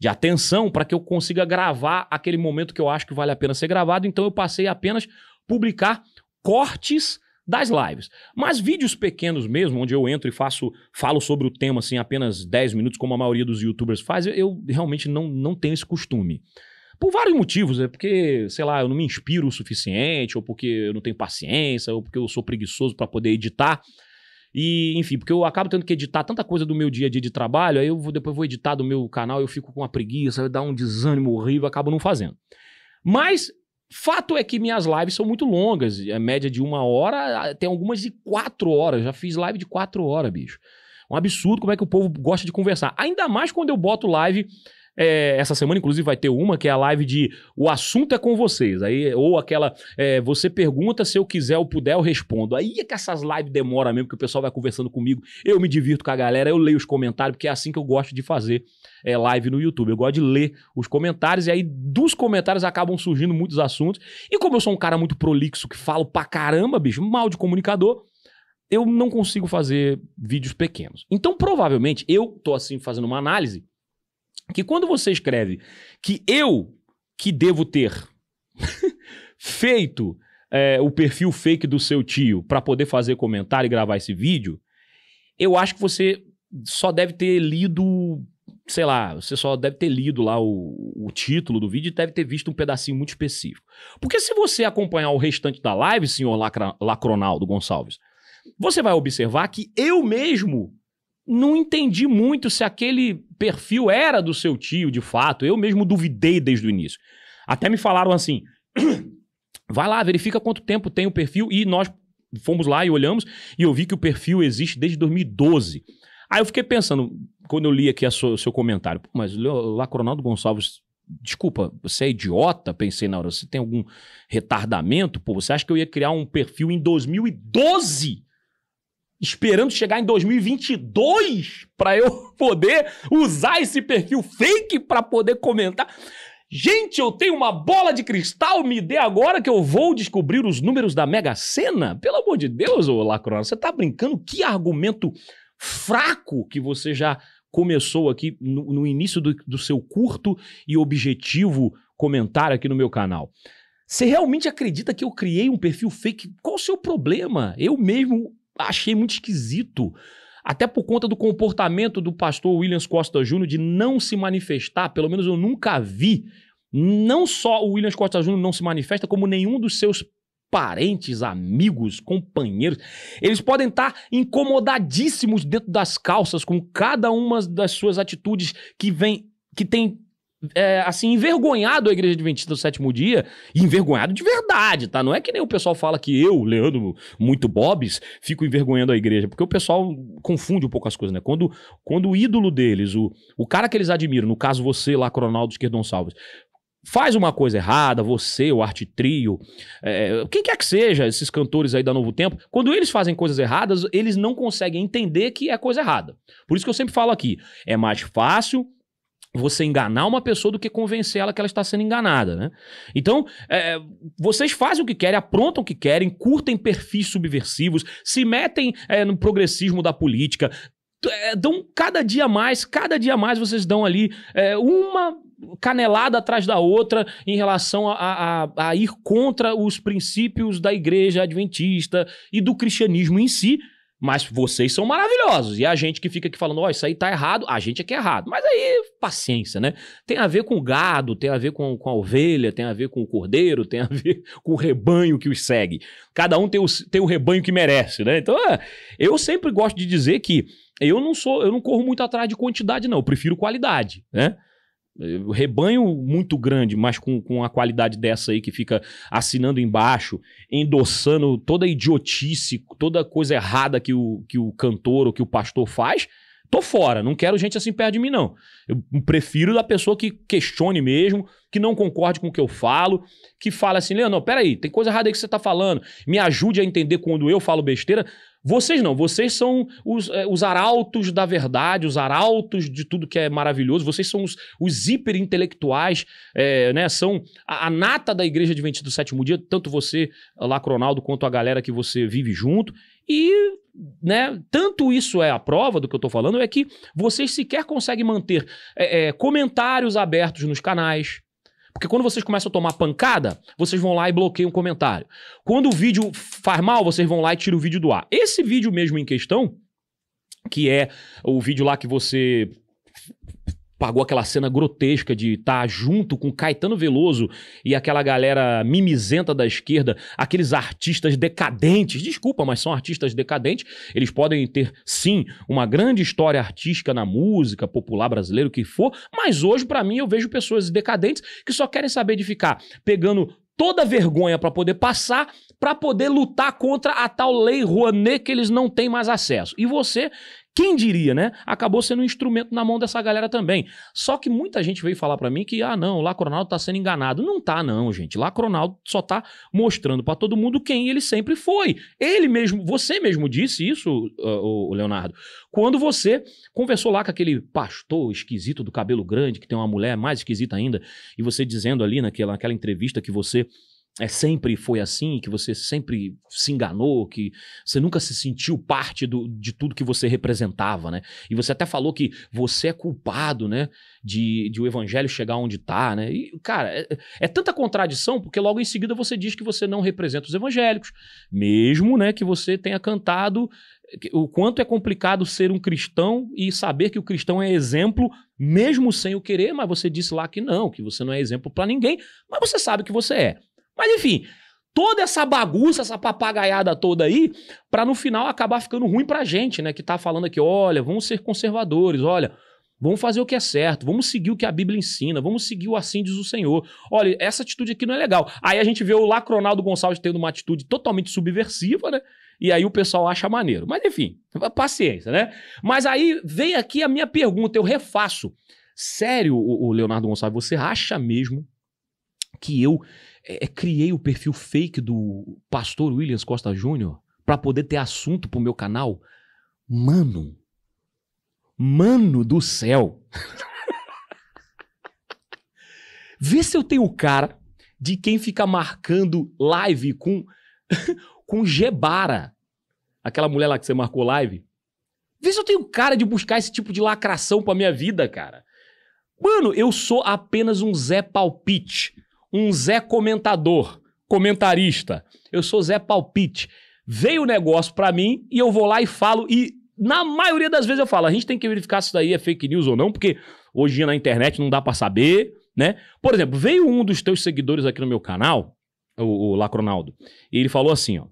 de atenção para que eu consiga gravar aquele momento que eu acho que vale a pena ser gravado. Então eu passei apenas publicar cortes das lives. Mas vídeos pequenos mesmo, onde eu entro e faço, falo sobre o tema assim, apenas 10 minutos, como a maioria dos youtubers faz, eu, realmente não, não tenho esse costume. Por vários motivos, é porque, sei lá, eu não me inspiro o suficiente, ou porque eu não tenho paciência, ou porque eu sou preguiçoso para poder editar. E, enfim, porque eu acabo tendo que editar tanta coisa do meu dia a dia de trabalho, aí eu vou, depois vou editar do meu canal, eu fico com uma preguiça, dá um desânimo horrível, acabo não fazendo. Mas Fato é que minhas lives são muito longas, a é média de uma hora, tem algumas de quatro horas. Já fiz live de quatro horas, bicho. Um absurdo como é que o povo gosta de conversar. Ainda mais quando eu boto live é, essa semana, inclusive, vai ter uma que é a live de O Assunto é com vocês. Aí, ou aquela é, Você pergunta, se eu quiser, ou puder, eu respondo. Aí é que essas lives demoram mesmo, que o pessoal vai conversando comigo. Eu me divirto com a galera, eu leio os comentários, porque é assim que eu gosto de fazer é, live no YouTube. Eu gosto de ler os comentários e aí dos comentários acabam surgindo muitos assuntos. E como eu sou um cara muito prolixo, que falo pra caramba, bicho, mal de comunicador, eu não consigo fazer vídeos pequenos. Então, provavelmente, eu tô assim fazendo uma análise que quando você escreve que eu que devo ter feito é, o perfil fake do seu tio para poder fazer comentário e gravar esse vídeo, eu acho que você só deve ter lido, sei lá, você só deve ter lido lá o, o título do vídeo e deve ter visto um pedacinho muito específico. Porque se você acompanhar o restante da live, senhor Lacra, Lacronaldo Gonçalves, você vai observar que eu mesmo não entendi muito se aquele perfil era do seu tio, de fato. Eu mesmo duvidei desde o início. Até me falaram assim: vai lá, verifica quanto tempo tem o perfil. E nós fomos lá e olhamos e eu vi que o perfil existe desde 2012. Aí eu fiquei pensando, quando eu li aqui o seu, seu comentário, mas lá Coronado Gonçalves desculpa, você é idiota? Pensei na hora, você tem algum retardamento? Pô, você acha que eu ia criar um perfil em 2012 esperando chegar em 2022 para eu poder usar esse perfil fake para poder comentar. Gente, eu tenho uma bola de cristal, me dê agora que eu vou descobrir os números da Mega Sena? Pelo amor de Deus, ô Lacrona, você tá brincando? Que argumento fraco que você já começou aqui no, no início do, do seu curto e objetivo comentário aqui no meu canal. Você realmente acredita que eu criei um perfil fake? Qual o seu problema? Eu mesmo achei muito esquisito. Até por conta do comportamento do pastor Williams Costa Júnior de não se manifestar, pelo menos eu nunca vi. Não só o Williams Costa Júnior não se manifesta, como nenhum dos seus parentes, amigos, companheiros. Eles podem estar tá incomodadíssimos dentro das calças com cada uma das suas atitudes que vem que tem é, assim, envergonhado a Igreja Adventista do Sétimo Dia, e envergonhado de verdade, tá? Não é que nem o pessoal fala que eu, Leandro, muito bobs, fico envergonhando a igreja, porque o pessoal confunde um pouco as coisas, né? Quando, quando o ídolo deles, o, o cara que eles admiram, no caso você lá, Coronaldo Esquerdon Salves, faz uma coisa errada, você, o Arte Trio, é, quem quer que seja, esses cantores aí da Novo Tempo, quando eles fazem coisas erradas, eles não conseguem entender que é coisa errada. Por isso que eu sempre falo aqui, é mais fácil você enganar uma pessoa do que convencer ela que ela está sendo enganada, né? Então, é, vocês fazem o que querem, aprontam o que querem, curtem perfis subversivos, se metem é, no progressismo da política, é, dão cada dia mais, cada dia mais vocês dão ali é, uma canelada atrás da outra em relação a, a, a ir contra os princípios da igreja adventista e do cristianismo em si, mas vocês são maravilhosos. E a gente que fica aqui falando, ó, oh, isso aí tá errado, a gente é que é errado. Mas aí, paciência, né? Tem a ver com o gado, tem a ver com, com a ovelha, tem a ver com o cordeiro, tem a ver com o rebanho que os segue. Cada um tem o, tem o rebanho que merece, né? Então, é, eu sempre gosto de dizer que eu não sou, eu não corro muito atrás de quantidade, não. Eu prefiro qualidade, né? rebanho muito grande, mas com, com a qualidade dessa aí que fica assinando embaixo, endossando toda a idiotice, toda coisa errada que o, que o cantor ou que o pastor faz, tô fora, não quero gente assim perto de mim, não. Eu prefiro da pessoa que questione mesmo, que não concorde com o que eu falo, que fala assim, Leandro, peraí, tem coisa errada aí que você tá falando, me ajude a entender quando eu falo besteira, vocês não, vocês são os, é, os, arautos da verdade, os arautos de tudo que é maravilhoso, vocês são os, os hiperintelectuais, é, né? São a, a, nata da Igreja Adventista do Sétimo Dia, tanto você, Lacronaldo, quanto a galera que você vive junto. E, né, tanto isso é a prova do que eu estou falando, é que vocês sequer conseguem manter é, comentários abertos nos canais porque quando vocês começam a tomar pancada, vocês vão lá e bloqueiam o comentário. Quando o vídeo faz mal, vocês vão lá e tiram o vídeo do ar. Esse vídeo mesmo em questão, que é o vídeo lá que você pagou aquela cena grotesca de estar tá junto com Caetano Veloso e aquela galera mimizenta da esquerda, aqueles artistas decadentes, desculpa, mas são artistas decadentes, eles podem ter, sim, uma grande história artística na música popular brasileira, o que for, mas hoje, para mim, eu vejo pessoas decadentes que só querem saber de ficar pegando toda vergonha para poder passar, para poder lutar contra a tal lei Rouanet que eles não têm mais acesso. E você quem diria, né? Acabou sendo um instrumento na mão dessa galera também. Só que muita gente veio falar para mim que, ah, não, o Lacronaldo tá sendo enganado. Não tá, não, gente. Lacronaldo só tá mostrando para todo mundo quem ele sempre foi. Ele mesmo, você mesmo disse isso, o Leonardo, quando você conversou lá com aquele pastor esquisito do cabelo grande, que tem uma mulher mais esquisita ainda, e você dizendo ali naquela, naquela entrevista que você é, sempre foi assim, que você sempre se enganou, que você nunca se sentiu parte do, de tudo que você representava, né? E você até falou que você é culpado, né? De, de o evangelho chegar onde está, né? E, cara, é, é, tanta contradição, porque logo em seguida você diz que você não representa os evangélicos, mesmo, né? Que você tenha cantado o quanto é complicado ser um cristão e saber que o cristão é exemplo, mesmo sem o querer, mas você disse lá que não, que você não é exemplo para ninguém, mas você sabe que você é. Mas enfim, toda essa bagunça, essa papagaiada toda aí, para no final acabar ficando ruim pra gente, né? Que tá falando aqui, olha, vamos ser conservadores, olha, vamos fazer o que é certo, vamos seguir o que a Bíblia ensina, vamos seguir o assim diz o Senhor. Olha, essa atitude aqui não é legal. Aí a gente vê o Lacronaldo Gonçalves tendo uma atitude totalmente subversiva, né? E aí o pessoal acha maneiro. Mas enfim, paciência, né? Mas aí vem aqui a minha pergunta, eu refaço. Sério, o Leonardo Gonçalves, você acha mesmo que eu é, é, criei o perfil fake do pastor Williams Costa Júnior para poder ter assunto pro meu canal. Mano, mano do céu. Vê se eu tenho o cara de quem fica marcando live com com Gebara. Aquela mulher lá que você marcou live. Vê se eu tenho cara de buscar esse tipo de lacração pra minha vida, cara. Mano, eu sou apenas um Zé Palpite um Zé comentador, comentarista. Eu sou Zé Palpite. Veio o negócio para mim e eu vou lá e falo. E na maioria das vezes eu falo, a gente tem que verificar se isso daí é fake news ou não, porque hoje na internet não dá para saber, né? Por exemplo, veio um dos teus seguidores aqui no meu canal, o, o Lacronaldo, e ele falou assim, ó.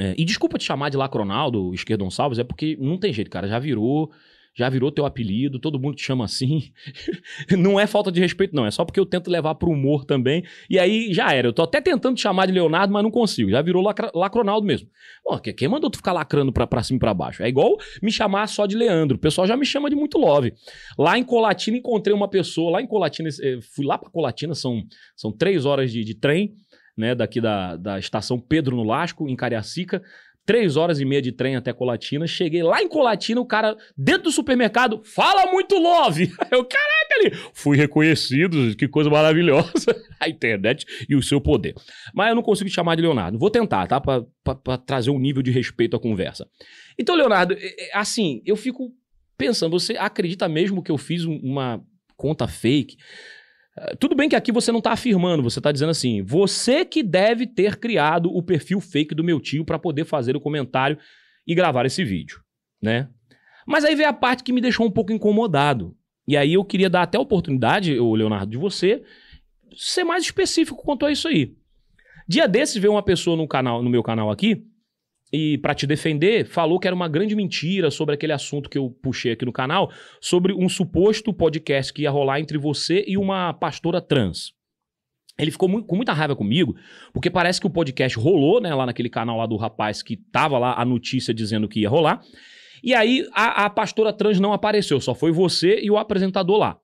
É, e desculpa te chamar de Lacronaldo, Esquerdo Gonçalves, é porque não tem jeito, cara, já virou já virou teu apelido, todo mundo te chama assim. não é falta de respeito, não. É só porque eu tento levar pro humor também. E aí já era. Eu tô até tentando te chamar de Leonardo, mas não consigo. Já virou lacra, Lacronaldo mesmo. Pô, quem mandou tu ficar lacrando pra, pra cima e pra baixo? É igual me chamar só de Leandro. O pessoal já me chama de muito love. Lá em Colatina encontrei uma pessoa, lá em Colatina, eh, fui lá pra Colatina, são, são três horas de, de trem. Né, daqui da, da estação Pedro no Lasco, em Cariacica, Três horas e meia de trem até Colatina. Cheguei lá em Colatina, o cara, dentro do supermercado, fala muito love. Eu, caraca, ali. Fui reconhecido, que coisa maravilhosa. A internet e o seu poder. Mas eu não consigo te chamar de Leonardo. Vou tentar, tá? Pra, pra, pra trazer um nível de respeito à conversa. Então, Leonardo, é, é, assim, eu fico pensando, você acredita mesmo que eu fiz uma conta fake? Eh, tudo bem que aqui você não está afirmando, você está dizendo assim: você que deve ter criado o perfil fake do meu tio para poder fazer o comentário e gravar esse vídeo, né? Mas aí vem a parte que me deixou um pouco incomodado. E aí eu queria dar até a oportunidade, o Leonardo, de você ser mais específico quanto a isso aí. Dia desses veio uma pessoa no canal, no meu canal aqui, e para te defender, falou que era uma grande mentira sobre aquele assunto que eu puxei aqui no canal, sobre um suposto podcast que ia rolar entre você e uma pastora trans. Ele ficou muito, com muita raiva comigo, porque parece que o podcast rolou, né, lá naquele canal lá do rapaz que tava lá a notícia dizendo que ia rolar. E aí a, a pastora trans não apareceu, só foi você e o apresentador lá.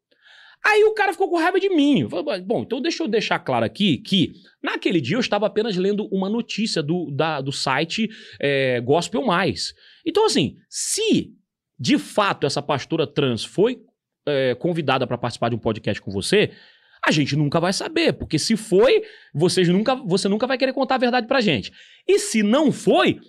Aí o cara ficou com raiva de mim. Falei, Bom, então deixa eu deixar claro aqui que naquele dia eu estava apenas lendo uma notícia do, da, do site é, Gospel Mais. Então, assim, se de fato essa pastora trans foi é, convidada para participar de um podcast com você, a gente nunca vai saber, porque se foi, vocês nunca, você nunca vai querer contar a verdade pra gente. E se não foi,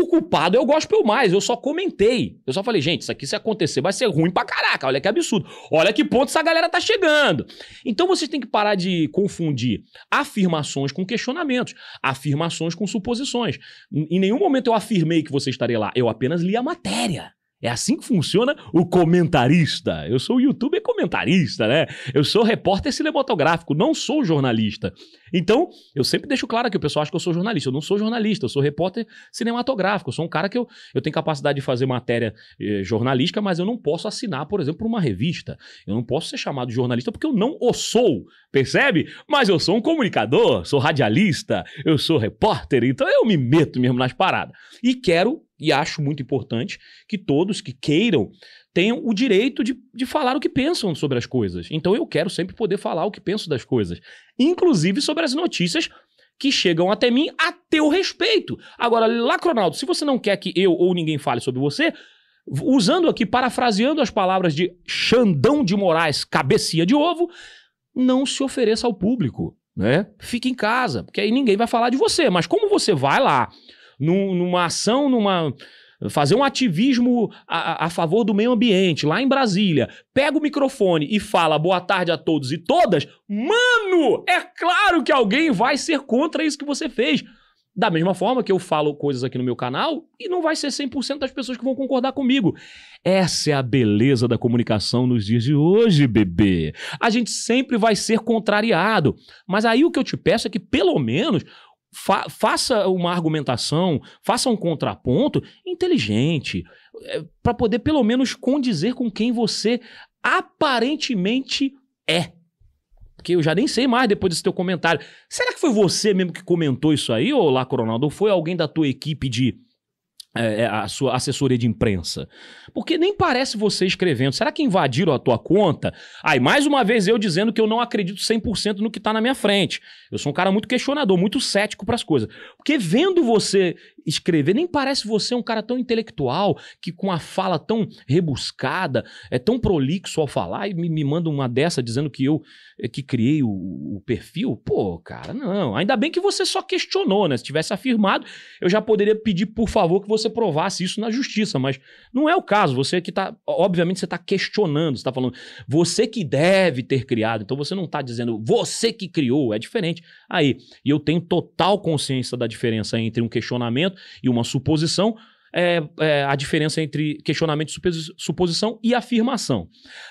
o culpado é o Gospel Mais, eu só comentei. Eu só falei, gente, isso aqui se acontecer vai ser ruim pra caraca, olha que absurdo. Olha que ponto essa galera tá chegando. Então vocês têm que parar de confundir afirmações com questionamentos, afirmações com suposições. Em nenhum momento eu afirmei que você estaria lá, eu apenas li a matéria. É assim que funciona o comentarista. Eu sou youtuber comentarista, né? Eu sou repórter cinematográfico, não sou jornalista. Então, eu sempre deixo claro que o pessoal acha que eu sou jornalista. Eu não sou jornalista, eu sou repórter cinematográfico. Eu sou um cara que eu, eu tenho capacidade de fazer matéria eh, jornalística, mas eu não posso assinar, por exemplo, uma revista. Eu não posso ser chamado de jornalista porque eu não o sou, percebe? Mas eu sou um comunicador, sou radialista, eu sou repórter, então eu me meto mesmo nas paradas. E quero e acho muito importante que todos que queiram tenham o direito de, de falar o que pensam sobre as coisas. Então eu quero sempre poder falar o que penso das coisas, inclusive sobre as notícias que chegam até mim a teu respeito. Agora, Lacronaldo, se você não quer que eu ou ninguém fale sobre você, usando aqui, parafraseando as palavras de Xandão de Moraes, cabecia de ovo, não se ofereça ao público, né? Fique em casa, porque aí ninguém vai falar de você. Mas como você vai lá num, numa ação, numa fazer um ativismo a, a, favor do meio ambiente lá em Brasília, pega o microfone e fala boa tarde a todos e todas, mano, é claro que alguém vai ser contra isso que você fez. Da mesma forma que eu falo coisas aqui no meu canal e não vai ser 100% das pessoas que vão concordar comigo. Essa é a beleza da comunicação nos dias de hoje, bebê. A gente sempre vai ser contrariado. Mas aí o que eu te peço é que pelo menos Fa faça uma argumentação, faça um contraponto inteligente, é, para poder pelo menos condizer com quem você aparentemente é. Porque eu já nem sei mais depois desse teu comentário. Será que foi você mesmo que comentou isso aí, ou lá, Coronado Ou foi alguém da tua equipe de é, é, a sua assessoria de imprensa? Porque nem parece você escrevendo. Será que invadiram a tua conta? Aí, mais uma vez, eu dizendo que eu não acredito 100% no que está na minha frente. Eu sou um cara muito questionador, muito cético para as coisas. Porque vendo você escrever, nem parece você um cara tão intelectual, que com a fala tão rebuscada, é tão prolixo ao falar, e me, me manda uma dessa dizendo que eu é, que criei o, o, perfil. Pô, cara, não. Ainda bem que você só questionou, né? Se tivesse afirmado, eu já poderia pedir, por favor, que você provasse isso na justiça, mas não é o caso. Você que tá, obviamente, você tá questionando, você tá falando, você que deve ter criado, então você não tá dizendo, você que criou, é diferente. Aí, e eu tenho total consciência da diferença diferença entre um questionamento e uma suposição, é, é, a diferença entre questionamento, suposição e afirmação.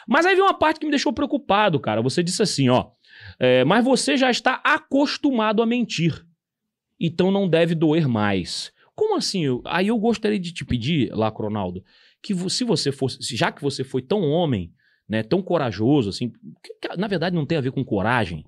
Mas aí vem uma parte que me deixou preocupado, cara. Você disse assim, ó, é, mas você já está acostumado a mentir, então não deve doer mais. Como assim? aí eu gostaria de te pedir, lá, Ronaldo, que se você fosse, já que você foi tão homem, né, tão corajoso, assim, que, na verdade não tem a ver com coragem,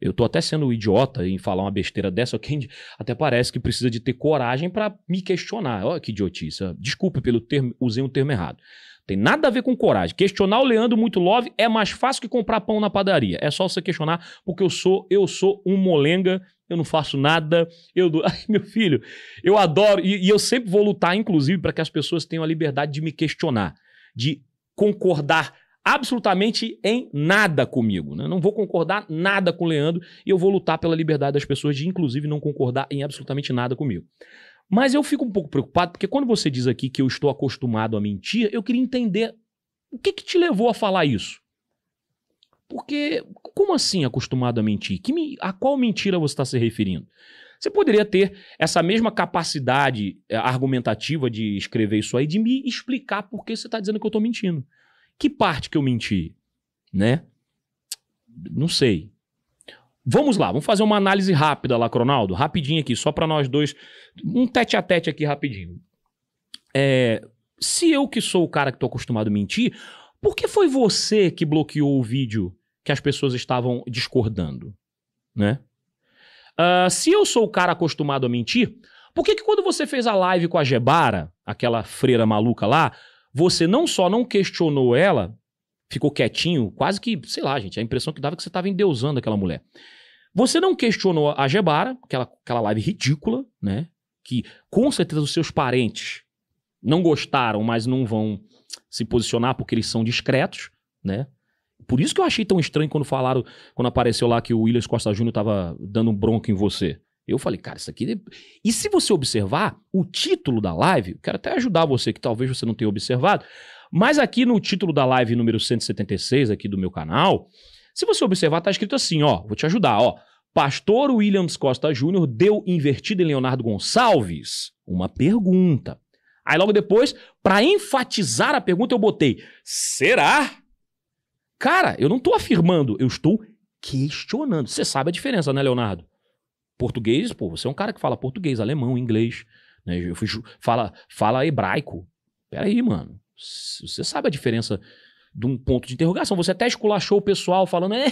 eu tô até sendo idiota em falar uma besteira dessa, quem até parece que precisa de ter coragem para me questionar. Olha que idiotice. Desculpe pelo termo, usei um termo errado. Tem nada a ver com coragem. Questionar o Leandro muito love é mais fácil que comprar pão na padaria. É só você questionar, porque eu sou, eu sou um molenga, eu não faço nada, eu do... Ai, meu filho, eu adoro e, e eu sempre vou lutar inclusive para que as pessoas tenham a liberdade de me questionar, de concordar absolutamente em nada comigo. Né? Não vou concordar nada com o Leandro e eu vou lutar pela liberdade das pessoas de, inclusive, não concordar em absolutamente nada comigo. Mas eu fico um pouco preocupado porque quando você diz aqui que eu estou acostumado a mentir, eu queria entender o que, que te levou a falar isso. Porque como assim acostumado a mentir? Que me, a qual mentira você está se referindo? Você poderia ter essa mesma capacidade eh, argumentativa de escrever isso aí, de me explicar por que você está dizendo que eu estou mentindo. Que parte que eu menti? Né? Não sei. Vamos lá, vamos fazer uma análise rápida lá, Ronaldo, rapidinho aqui, só para nós dois, um tete a tete aqui rapidinho. É, se eu que sou o cara que tô acostumado a mentir, por que foi você que bloqueou o vídeo que as pessoas estavam discordando, né? Uh, se eu sou o cara acostumado a mentir, por que, que quando você fez a live com a Gebara, aquela freira maluca lá, você não só não questionou ela, ficou quietinho, quase que, sei lá, gente, a impressão que dava é que você estava endeusando aquela mulher. Você não questionou a Gebara, aquela, aquela live ridícula, né? Que com certeza os seus parentes não gostaram, mas não vão se posicionar porque eles são discretos, né? Por isso que eu achei tão estranho quando falaram, quando apareceu lá que o Williams Costa Júnior estava dando um bronco em você. Eu falei, cara, isso aqui. E se você observar o título da live, quero até ajudar você, que talvez você não tenha observado, mas aqui no título da live número 176 aqui do meu canal, se você observar, tá escrito assim, ó, vou te ajudar, ó. Pastor Williams Costa Júnior deu invertida em Leonardo Gonçalves? Uma pergunta. Aí logo depois, para enfatizar a pergunta, eu botei: será? Cara, eu não estou afirmando, eu estou questionando. Você sabe a diferença, né, Leonardo? Português, pô, você é um cara que fala português, alemão, inglês, né? Eu fui, fala, fala hebraico. Peraí, mano. Você sabe a diferença de um ponto de interrogação. Você até esculachou o pessoal falando, é,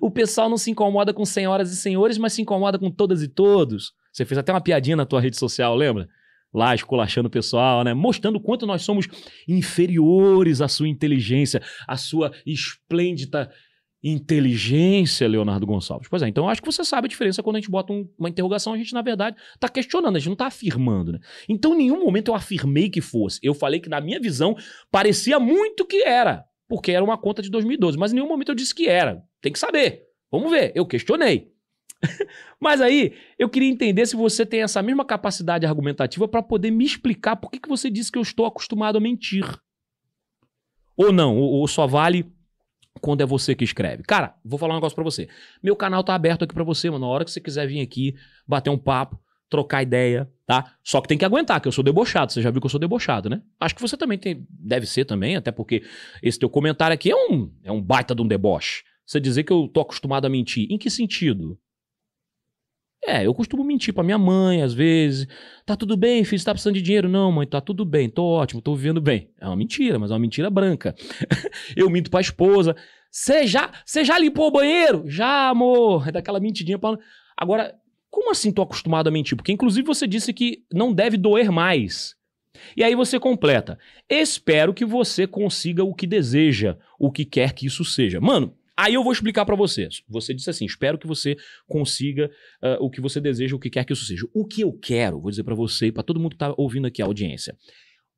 o pessoal não se incomoda com senhoras e senhores, mas se incomoda com todas e todos. Você fez até uma piadinha na tua rede social, lembra? Lá esculachando o pessoal, né? Mostrando quanto nós somos inferiores à sua inteligência, à sua esplêndida inteligência, Leonardo Gonçalves. Pois é, então eu acho que você sabe a diferença quando a gente bota um, uma interrogação, a gente, na verdade, está questionando, a gente não está afirmando, né? Então, em nenhum momento eu afirmei que fosse. Eu falei que, na minha visão, parecia muito que era, porque era uma conta de 2012, mas em nenhum momento eu disse que era. Tem que saber. Vamos ver. Eu questionei. mas aí, eu queria entender se você tem essa mesma capacidade argumentativa para poder me explicar por que, que você disse que eu estou acostumado a mentir. Ou não, ou, ou só vale quando é você que escreve. Cara, vou falar um negócio para você. Meu canal tá aberto aqui para você, mano. Na hora que você quiser vir aqui, bater um papo, trocar ideia, tá? Só que tem que aguentar, que eu sou debochado. Você já viu que eu sou debochado, né? Acho que você também tem, deve ser também, até porque esse teu comentário aqui é um, é um baita de um deboche. Você dizer que eu tô acostumado a mentir. Em que sentido? É, eu costumo mentir pra minha mãe, às vezes. Tá tudo bem, filho, você tá precisando de dinheiro? Não, mãe, tá tudo bem, tô ótimo, tô vivendo bem. É uma mentira, mas é uma mentira branca. eu minto pra esposa. Você já, já limpou o banheiro? Já, amor. É daquela mentidinha pra. Agora, como assim tô acostumado a mentir? Porque, inclusive, você disse que não deve doer mais. E aí você completa. Espero que você consiga o que deseja, o que quer que isso seja. Mano, Aí eu vou explicar para você. Você disse assim: espero que você consiga uh, o que você deseja, o que quer que isso seja. O que eu quero, vou dizer para você e para todo mundo que está ouvindo aqui a audiência.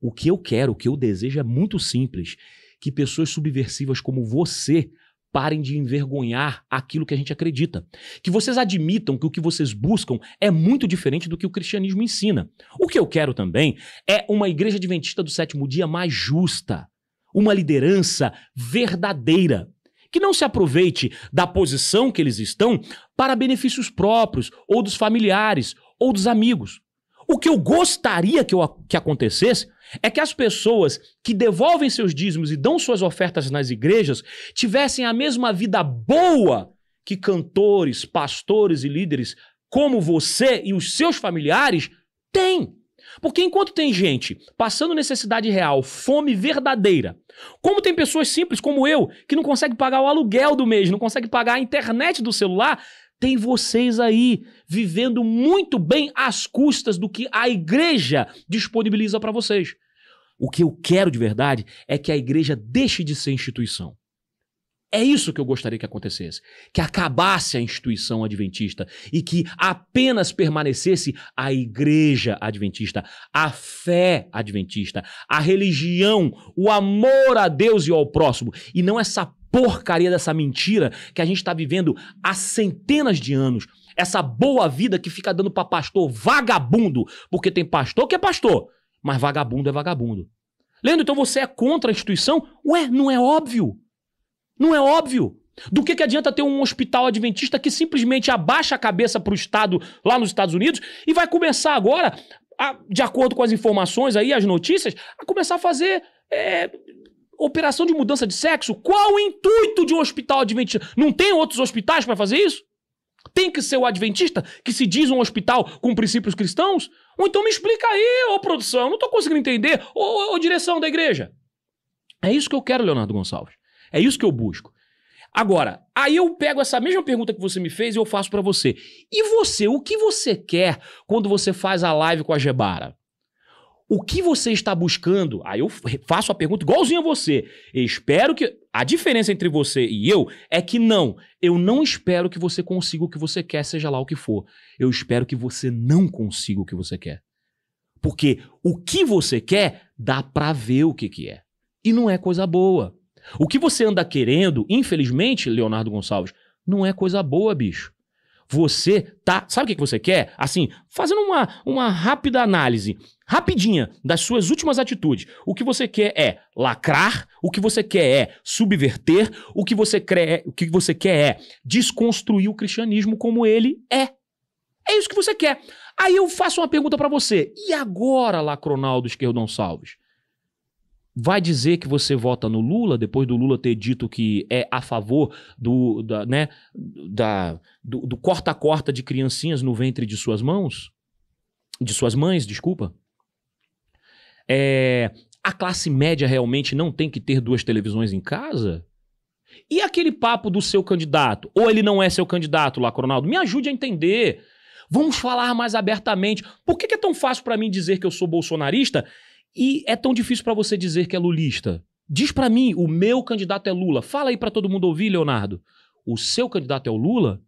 O que eu quero, o que eu desejo é muito simples: que pessoas subversivas como você parem de envergonhar aquilo que a gente acredita. Que vocês admitam que o que vocês buscam é muito diferente do que o cristianismo ensina. O que eu quero também é uma igreja adventista do sétimo dia mais justa, uma liderança verdadeira, que não se aproveite da posição que eles estão para benefícios próprios, ou dos familiares, ou dos amigos. O que eu gostaria que, eu, que acontecesse é que as pessoas que devolvem seus dízimos e dão suas ofertas nas igrejas tivessem a mesma vida boa que cantores, pastores e líderes como você e os seus familiares têm. Porque enquanto tem gente passando necessidade real, fome verdadeira, como tem pessoas simples como eu que não consegue pagar o aluguel do mês, não consegue pagar a internet do celular, tem vocês aí vivendo muito bem às custas do que a igreja disponibiliza para vocês. O que eu quero de verdade é que a igreja deixe de ser instituição. É isso que eu gostaria que acontecesse. Que acabasse a instituição adventista e que apenas permanecesse a igreja adventista, a fé adventista, a religião, o amor a Deus e ao próximo. E não essa porcaria dessa mentira que a gente está vivendo há centenas de anos. Essa boa vida que fica dando para pastor vagabundo, porque tem pastor que é pastor, mas vagabundo é vagabundo. Lendo, então você é contra a instituição? Ué, não é óbvio. Não é óbvio. Do que, que adianta ter um hospital adventista que simplesmente abaixa a cabeça para o Estado lá nos Estados Unidos e vai começar agora, a, de acordo com as informações aí, as notícias, a começar a fazer é, operação de mudança de sexo? Qual o intuito de um hospital adventista? Não tem outros hospitais para fazer isso? Tem que ser o adventista que se diz um hospital com princípios cristãos? Ou então me explica aí, ô produção, não estou conseguindo entender, ô, ô, ô direção da igreja. É isso que eu quero, Leonardo Gonçalves. É isso que eu busco. Agora, aí eu pego essa mesma pergunta que você me fez e eu faço para você. E você, o que você quer quando você faz a live com a Gebara? O que você está buscando? Aí eu faço a pergunta igualzinho a você. espero que. A diferença entre você e eu é que não. Eu não espero que você consiga o que você quer, seja lá o que for. Eu espero que você não consiga o que você quer. Porque o que você quer dá pra ver o que, que é. E não é coisa boa. O que você anda querendo, infelizmente, Leonardo Gonçalves, não é coisa boa, bicho. Você tá. Sabe o que você quer? Assim, fazendo uma, uma rápida análise, rapidinha, das suas últimas atitudes. O que você quer é lacrar, o que você quer é subverter, o que você, crê? o que você quer é desconstruir o cristianismo como ele é. É isso que você quer. Aí eu faço uma pergunta para você. E agora, Lacronaldo Esquerdão Salves? Vai dizer que você vota no Lula, depois do Lula ter dito que é a favor do, da, né, da, do corta-corta de criancinhas no ventre de suas mãos? De suas mães, desculpa. É, a classe média realmente não tem que ter duas televisões em casa? E aquele papo do seu candidato? Ou ele não é seu candidato lá, Coronaldo? Me ajude a entender. Vamos falar mais abertamente. Por que, que é tão fácil para mim dizer que eu sou bolsonarista e é tão difícil para você dizer que é lulista. Diz para mim, o meu candidato é Lula. Fala aí para todo mundo ouvir, Leonardo. O seu candidato é o Lula?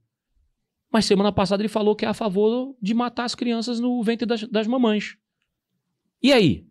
Mas semana passada ele falou que é a favor de matar as crianças no ventre das, das mamães. E aí?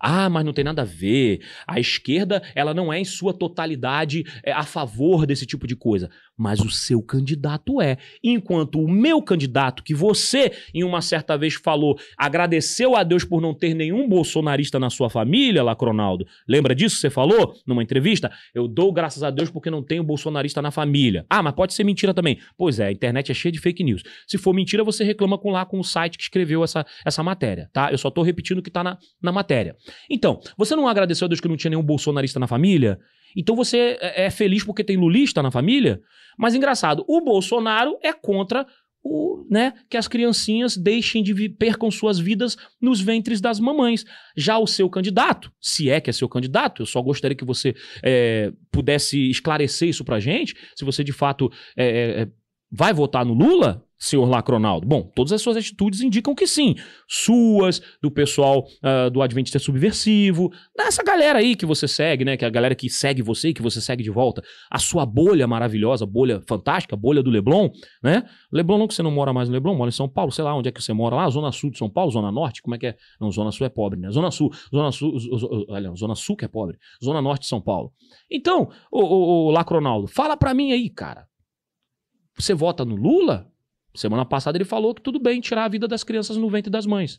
Ah, mas não tem nada a ver. A esquerda, ela não é em sua totalidade é, a favor desse tipo de coisa mas o seu candidato é. Enquanto o meu candidato, que você, em uma certa vez, falou, agradeceu a Deus por não ter nenhum bolsonarista na sua família, Lacronaldo. Lembra disso que você falou numa entrevista? Eu dou graças a Deus porque não tenho bolsonarista na família. Ah, mas pode ser mentira também. Pois é, a internet é cheia de fake news. Se for mentira, você reclama com lá com o site que escreveu essa, essa matéria, tá? Eu só tô repetindo o que tá na, na matéria. Então, você não agradeceu a Deus que não tinha nenhum bolsonarista na família? Então você é, é feliz porque tem lulista na família? Mas engraçado, o Bolsonaro é contra o, né, que as criancinhas deixem de percam suas vidas nos ventres das mamães. Já o seu candidato, se é que é seu candidato, eu só gostaria que você é, pudesse esclarecer isso pra gente, se você de fato é, é, é vai votar no Lula, senhor Lacronaldo? Bom, todas as suas atitudes indicam que sim. Suas, do pessoal uh, do Adventista Subversivo, dessa galera aí que você segue, né? Que é a galera que segue você e que você segue de volta. A sua bolha maravilhosa, bolha fantástica, bolha do Leblon, né? Leblon não que você não mora mais no Leblon, mora em São Paulo, sei lá onde é que você mora lá, Zona Sul de São Paulo, Zona Norte, como é que é? Não, Zona Sul é pobre, né? Zona Sul, Zona Sul, olha, Zona Sul que é pobre, Zona Norte de São Paulo. Então, o ô Lacronaldo, fala pra mim aí, cara. Você vota no Lula? Semana passada ele falou que tudo bem tirar a vida das crianças no ventre das mães.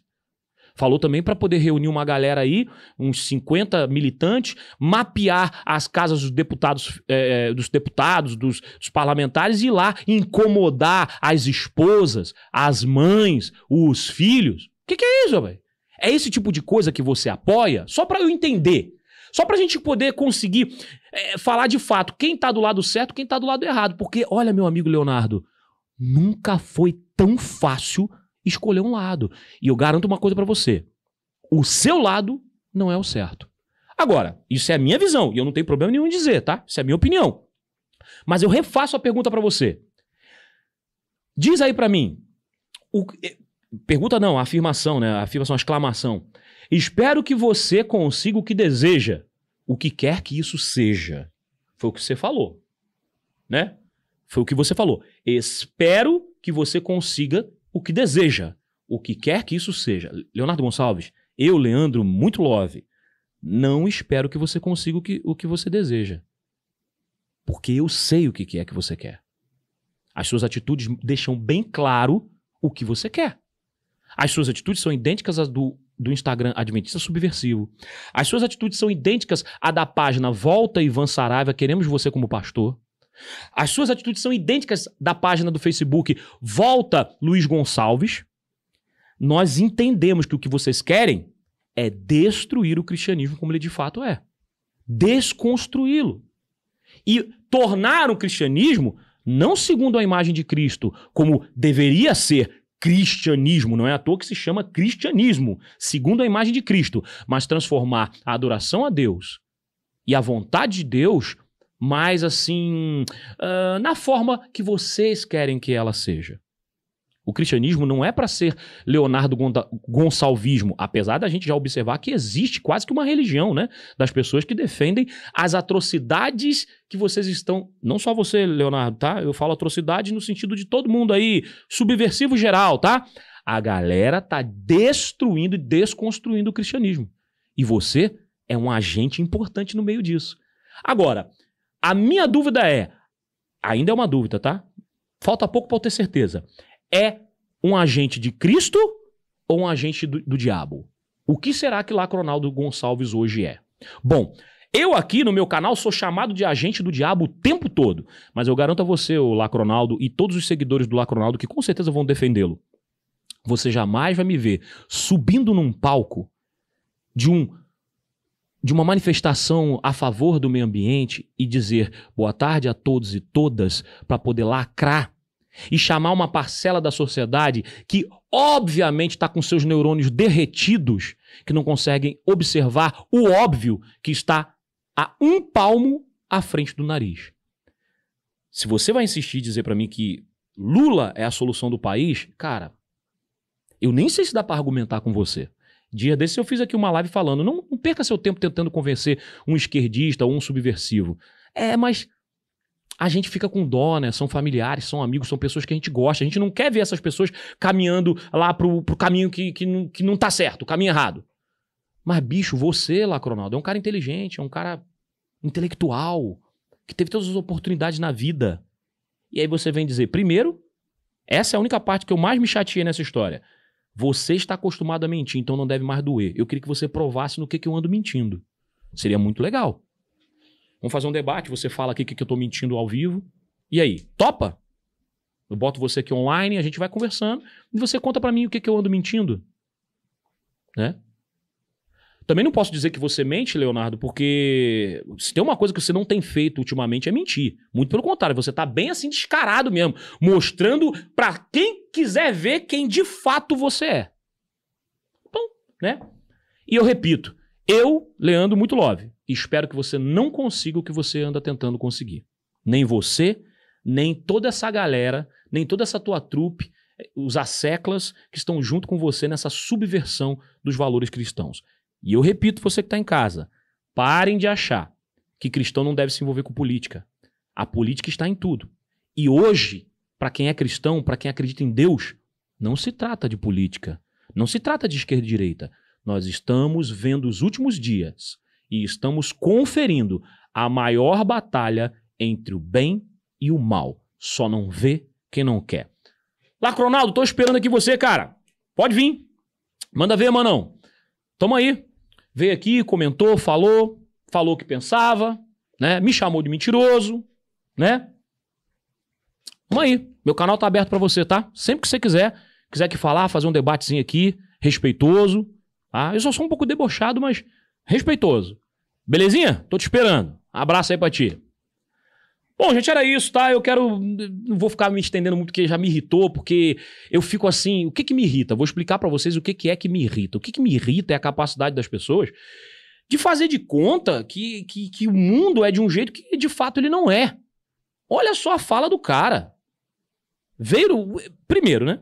Falou também para poder reunir uma galera aí, uns 50 militantes, mapear as casas dos deputados, é, dos deputados, dos, dos, parlamentares e ir lá incomodar as esposas, as mães, os filhos. O que, que é isso, velho? É esse tipo de coisa que você apoia? Só para eu entender. Só para a gente poder conseguir é, falar de fato quem está do lado certo, quem está do lado errado. Porque, olha, meu amigo Leonardo, Nunca foi tão fácil escolher um lado. E eu garanto uma coisa para você: o seu lado não é o certo. Agora, isso é a minha visão e eu não tenho problema nenhum em dizer, tá? Isso é a minha opinião. Mas eu refaço a pergunta para você. Diz aí para mim. O, eh, pergunta não, afirmação, né? Afirmação, exclamação. Espero que você consiga o que deseja, o que quer que isso seja. Foi o que você falou, né? Foi o que você falou. Espero que você consiga o que deseja, o que quer que isso seja. Leonardo Gonçalves, eu, Leandro, muito love. Não espero que você consiga o que, o que você deseja. Porque eu sei o que é que você quer. As suas atitudes deixam bem claro o que você quer. As suas atitudes são idênticas às do, do Instagram Adventista Subversivo. As suas atitudes são idênticas à da página Volta Ivan Saraiva, queremos você como pastor. As suas atitudes são idênticas da página do Facebook Volta Luiz Gonçalves. Nós entendemos que o que vocês querem é destruir o cristianismo como ele de fato é. Desconstruí-lo. E tornar o cristianismo não segundo a imagem de Cristo, como deveria ser cristianismo, não é à toa que se chama cristianismo, segundo a imagem de Cristo, mas transformar a adoração a Deus e a vontade de Deus mais assim, uh, na forma que vocês querem que ela seja. O cristianismo não é para ser Leonardo Gonçalvismo, apesar da gente já observar que existe quase que uma religião, né? Das pessoas que defendem as atrocidades que vocês estão. Não só você, Leonardo, tá? Eu falo atrocidade no sentido de todo mundo aí, subversivo geral, tá? A galera tá destruindo e desconstruindo o cristianismo. E você é um agente importante no meio disso. Agora, a minha dúvida é, ainda é uma dúvida, tá? Falta pouco para eu ter certeza. É um agente de Cristo ou um agente do, do diabo? O que será que Lacronaldo Gonçalves hoje é? Bom, eu aqui no meu canal sou chamado de agente do diabo o tempo todo, mas eu garanto a você, o Lacronaldo, e todos os seguidores do Lacronaldo, que com certeza vão defendê-lo. Você jamais vai me ver subindo num palco de um de uma manifestação a favor do meio ambiente e dizer boa tarde a todos e todas para poder lacrar e chamar uma parcela da sociedade que obviamente está com seus neurônios derretidos, que não conseguem observar o óbvio que está a um palmo à frente do nariz. Se você vai insistir em dizer para mim que Lula é a solução do país, cara, eu nem sei se dá para argumentar com você. Dia desse eu fiz aqui uma live falando, não, não perca seu tempo tentando convencer um esquerdista ou um subversivo. É, mas a gente fica com dó, né? São familiares, são amigos, são pessoas que a gente gosta. A gente não quer ver essas pessoas caminhando lá pro, pro caminho que, que, não, que não tá certo, o caminho errado. Mas, bicho, você, Lacronaldo, é um cara inteligente, é um cara intelectual, que teve todas as oportunidades na vida. E aí você vem dizer, primeiro, essa é a única parte que eu mais me chateei nessa história. Você está acostumado a mentir, então não deve mais doer. Eu queria que você provasse no que, que eu ando mentindo. Seria muito legal. Vamos fazer um debate, você fala aqui que, que eu estou mentindo ao vivo. E aí, topa? Eu boto você aqui online, a gente vai conversando e você conta para mim o que, que eu ando mentindo. Né? Também não posso dizer que você mente, Leonardo, porque se tem uma coisa que você não tem feito ultimamente é mentir. Muito pelo contrário, você tá bem assim descarado mesmo, mostrando para quem quiser ver quem de fato você é. Bom, né? E eu repito, eu, Leandro Muito Love, espero que você não consiga o que você anda tentando conseguir. Nem você, nem toda essa galera, nem toda essa tua trupe, os asseclas que estão junto com você nessa subversão dos valores cristãos. E eu repito, você que está em casa, parem de achar que cristão não deve se envolver com política. A política está em tudo. E hoje, para quem é cristão, para quem acredita em Deus, não se trata de política. Não se trata de esquerda e direita. Nós estamos vendo os últimos dias e estamos conferindo a maior batalha entre o bem e o mal. Só não vê quem não quer. Lacronaldo, tô esperando aqui você, cara. Pode vir. Manda ver, manão. Toma aí. Veio aqui, comentou, falou, falou o que pensava, né? Me chamou de mentiroso, né? Vamos aí. Meu canal tá aberto para você, tá? Sempre que você quiser, quiser que falar, fazer um debatezinho aqui, respeitoso, tá? Eu só sou um pouco debochado, mas respeitoso. Belezinha? Tô te esperando. Abraço aí pra ti. Bom, gente, era isso, tá? Eu quero. Não vou ficar me estendendo muito, porque já me irritou, porque eu fico assim. O que que me irrita? Vou explicar para vocês o que, que é que me irrita. O que, que me irrita é a capacidade das pessoas de fazer de conta que, que, que o mundo é de um jeito que de fato ele não é. Olha só a fala do cara. Veio. Primeiro, né?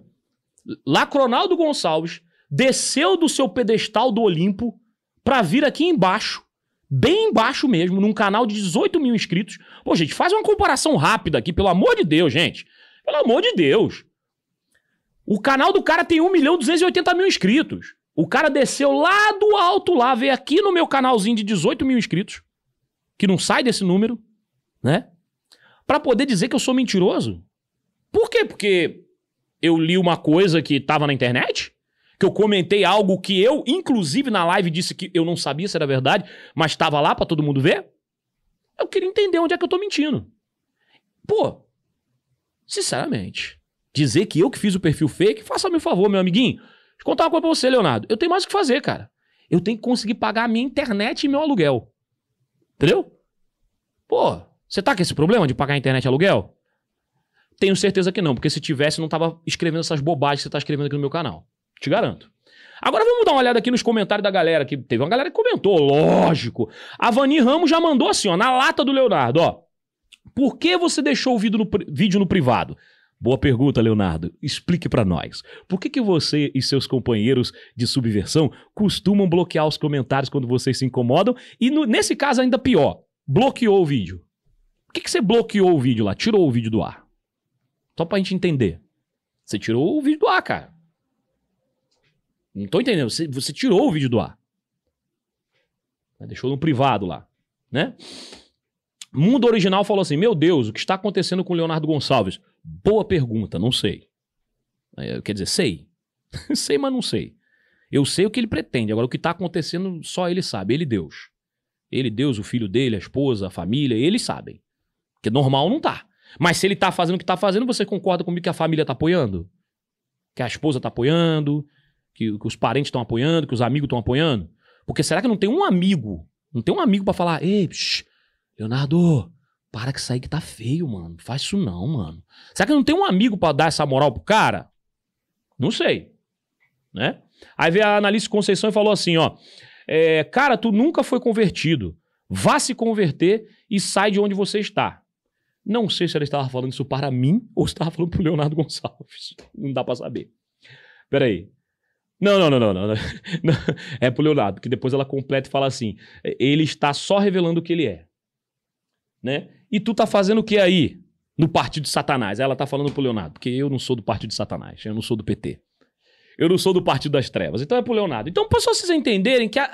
Lacronaldo Gonçalves desceu do seu pedestal do Olimpo para vir aqui embaixo bem embaixo mesmo, num canal de 18 mil inscritos. Pô, gente, faz uma comparação rápida aqui, pelo amor de Deus, gente. Pelo amor de Deus. O canal do cara tem 1 milhão 280 mil inscritos. O cara desceu lá do alto lá, veio aqui no meu canalzinho de 18 mil inscritos, que não sai desse número, né? Pra poder dizer que eu sou mentiroso. Por quê? Porque eu li uma coisa que tava na internet? que eu comentei algo que eu, inclusive na live, disse que eu não sabia se era verdade, mas estava lá para todo mundo ver? Eu queria entender onde é que eu tô mentindo. Pô, sinceramente, dizer que eu que fiz o perfil fake, faça meu favor, meu amiguinho. Deixa eu contar uma coisa pra você, Leonardo. Eu tenho mais o que fazer, cara. Eu tenho que conseguir pagar a minha internet e meu aluguel. Entendeu? Pô, você tá com esse problema de pagar internet e aluguel? Tenho certeza que não, porque se tivesse, não tava escrevendo essas bobagens que você tá escrevendo aqui no meu canal. Te garanto. Agora vamos dar uma olhada aqui nos comentários da galera, que teve uma galera que comentou, lógico. A Vani Ramos já mandou assim, ó, na lata do Leonardo, ó. Por que você deixou o vídeo no, vídeo no privado? Boa pergunta, Leonardo. Explique para nós. Por que, que você e seus companheiros de subversão costumam bloquear os comentários quando vocês se incomodam? E no, nesse caso, ainda pior, bloqueou o vídeo. Por que, que você bloqueou o vídeo lá? Tirou o vídeo do ar? Só pra gente entender. Você tirou o vídeo do ar, cara. Não tô entendendo. Você, você tirou o vídeo do ar. Deixou no privado lá, né? Mundo Original falou assim: Meu Deus, o que está acontecendo com Leonardo Gonçalves? Boa pergunta, não sei. É, quer dizer, sei. sei, mas não sei. Eu sei o que ele pretende. Agora, o que está acontecendo, só ele sabe. Ele, Deus. Ele, Deus, o filho dele, a esposa, a família, eles sabem. Porque normal não tá. Mas se ele tá fazendo o que tá fazendo, você concorda comigo que a família tá apoiando? Que a esposa tá apoiando, que, que os parentes estão apoiando, que os amigos estão apoiando? Porque será que não tem um amigo? Não tem um amigo para falar, ei, psh, Leonardo, para que isso aí que tá feio, mano. Faz isso não, mano. Será que não tem um amigo para dar essa moral pro cara? Não sei. Né? Aí veio a analista Conceição e falou assim, ó. É, cara, tu nunca foi convertido. Vá se converter e sai de onde você está. Não sei se ela estava falando isso para mim ou se estava falando pro Leonardo Gonçalves. Não dá para saber. Peraí. Não, não, não, não, não. É pro Leonardo, que depois ela completa e fala assim: ele está só revelando o que ele é. Né? E tu tá fazendo o que aí? No partido de Satanás. Ela tá falando pro Leonardo, porque eu não sou do partido de Satanás, eu não sou do PT. Eu não sou do partido das trevas. Então é pro Leonardo. Então, pra só vocês entenderem que. A...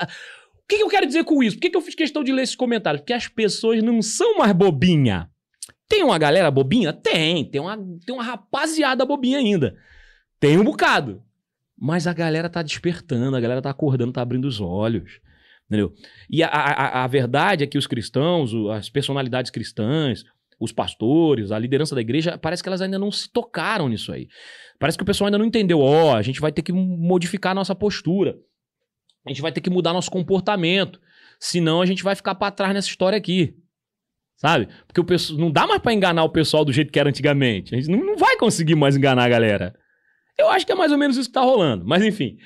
O que, que eu quero dizer com isso? Por que, que eu fiz questão de ler esses comentários? Porque as pessoas não são mais bobinha. Tem uma galera bobinha? Tem. Tem uma, tem uma rapaziada bobinha ainda. Tem um bocado. Mas a galera tá despertando, a galera tá acordando, tá abrindo os olhos. Entendeu? E a, a, a verdade é que os cristãos, as personalidades cristãs, os pastores, a liderança da igreja, parece que elas ainda não se tocaram nisso aí. Parece que o pessoal ainda não entendeu, ó, oh, a gente vai ter que modificar a nossa postura. A gente vai ter que mudar nosso comportamento, senão a gente vai ficar para trás nessa história aqui. Sabe? Porque o pessoal não dá mais para enganar o pessoal do jeito que era antigamente. A gente não, não vai conseguir mais enganar a galera. Eu acho que é mais ou menos isso que tá rolando, mas enfim.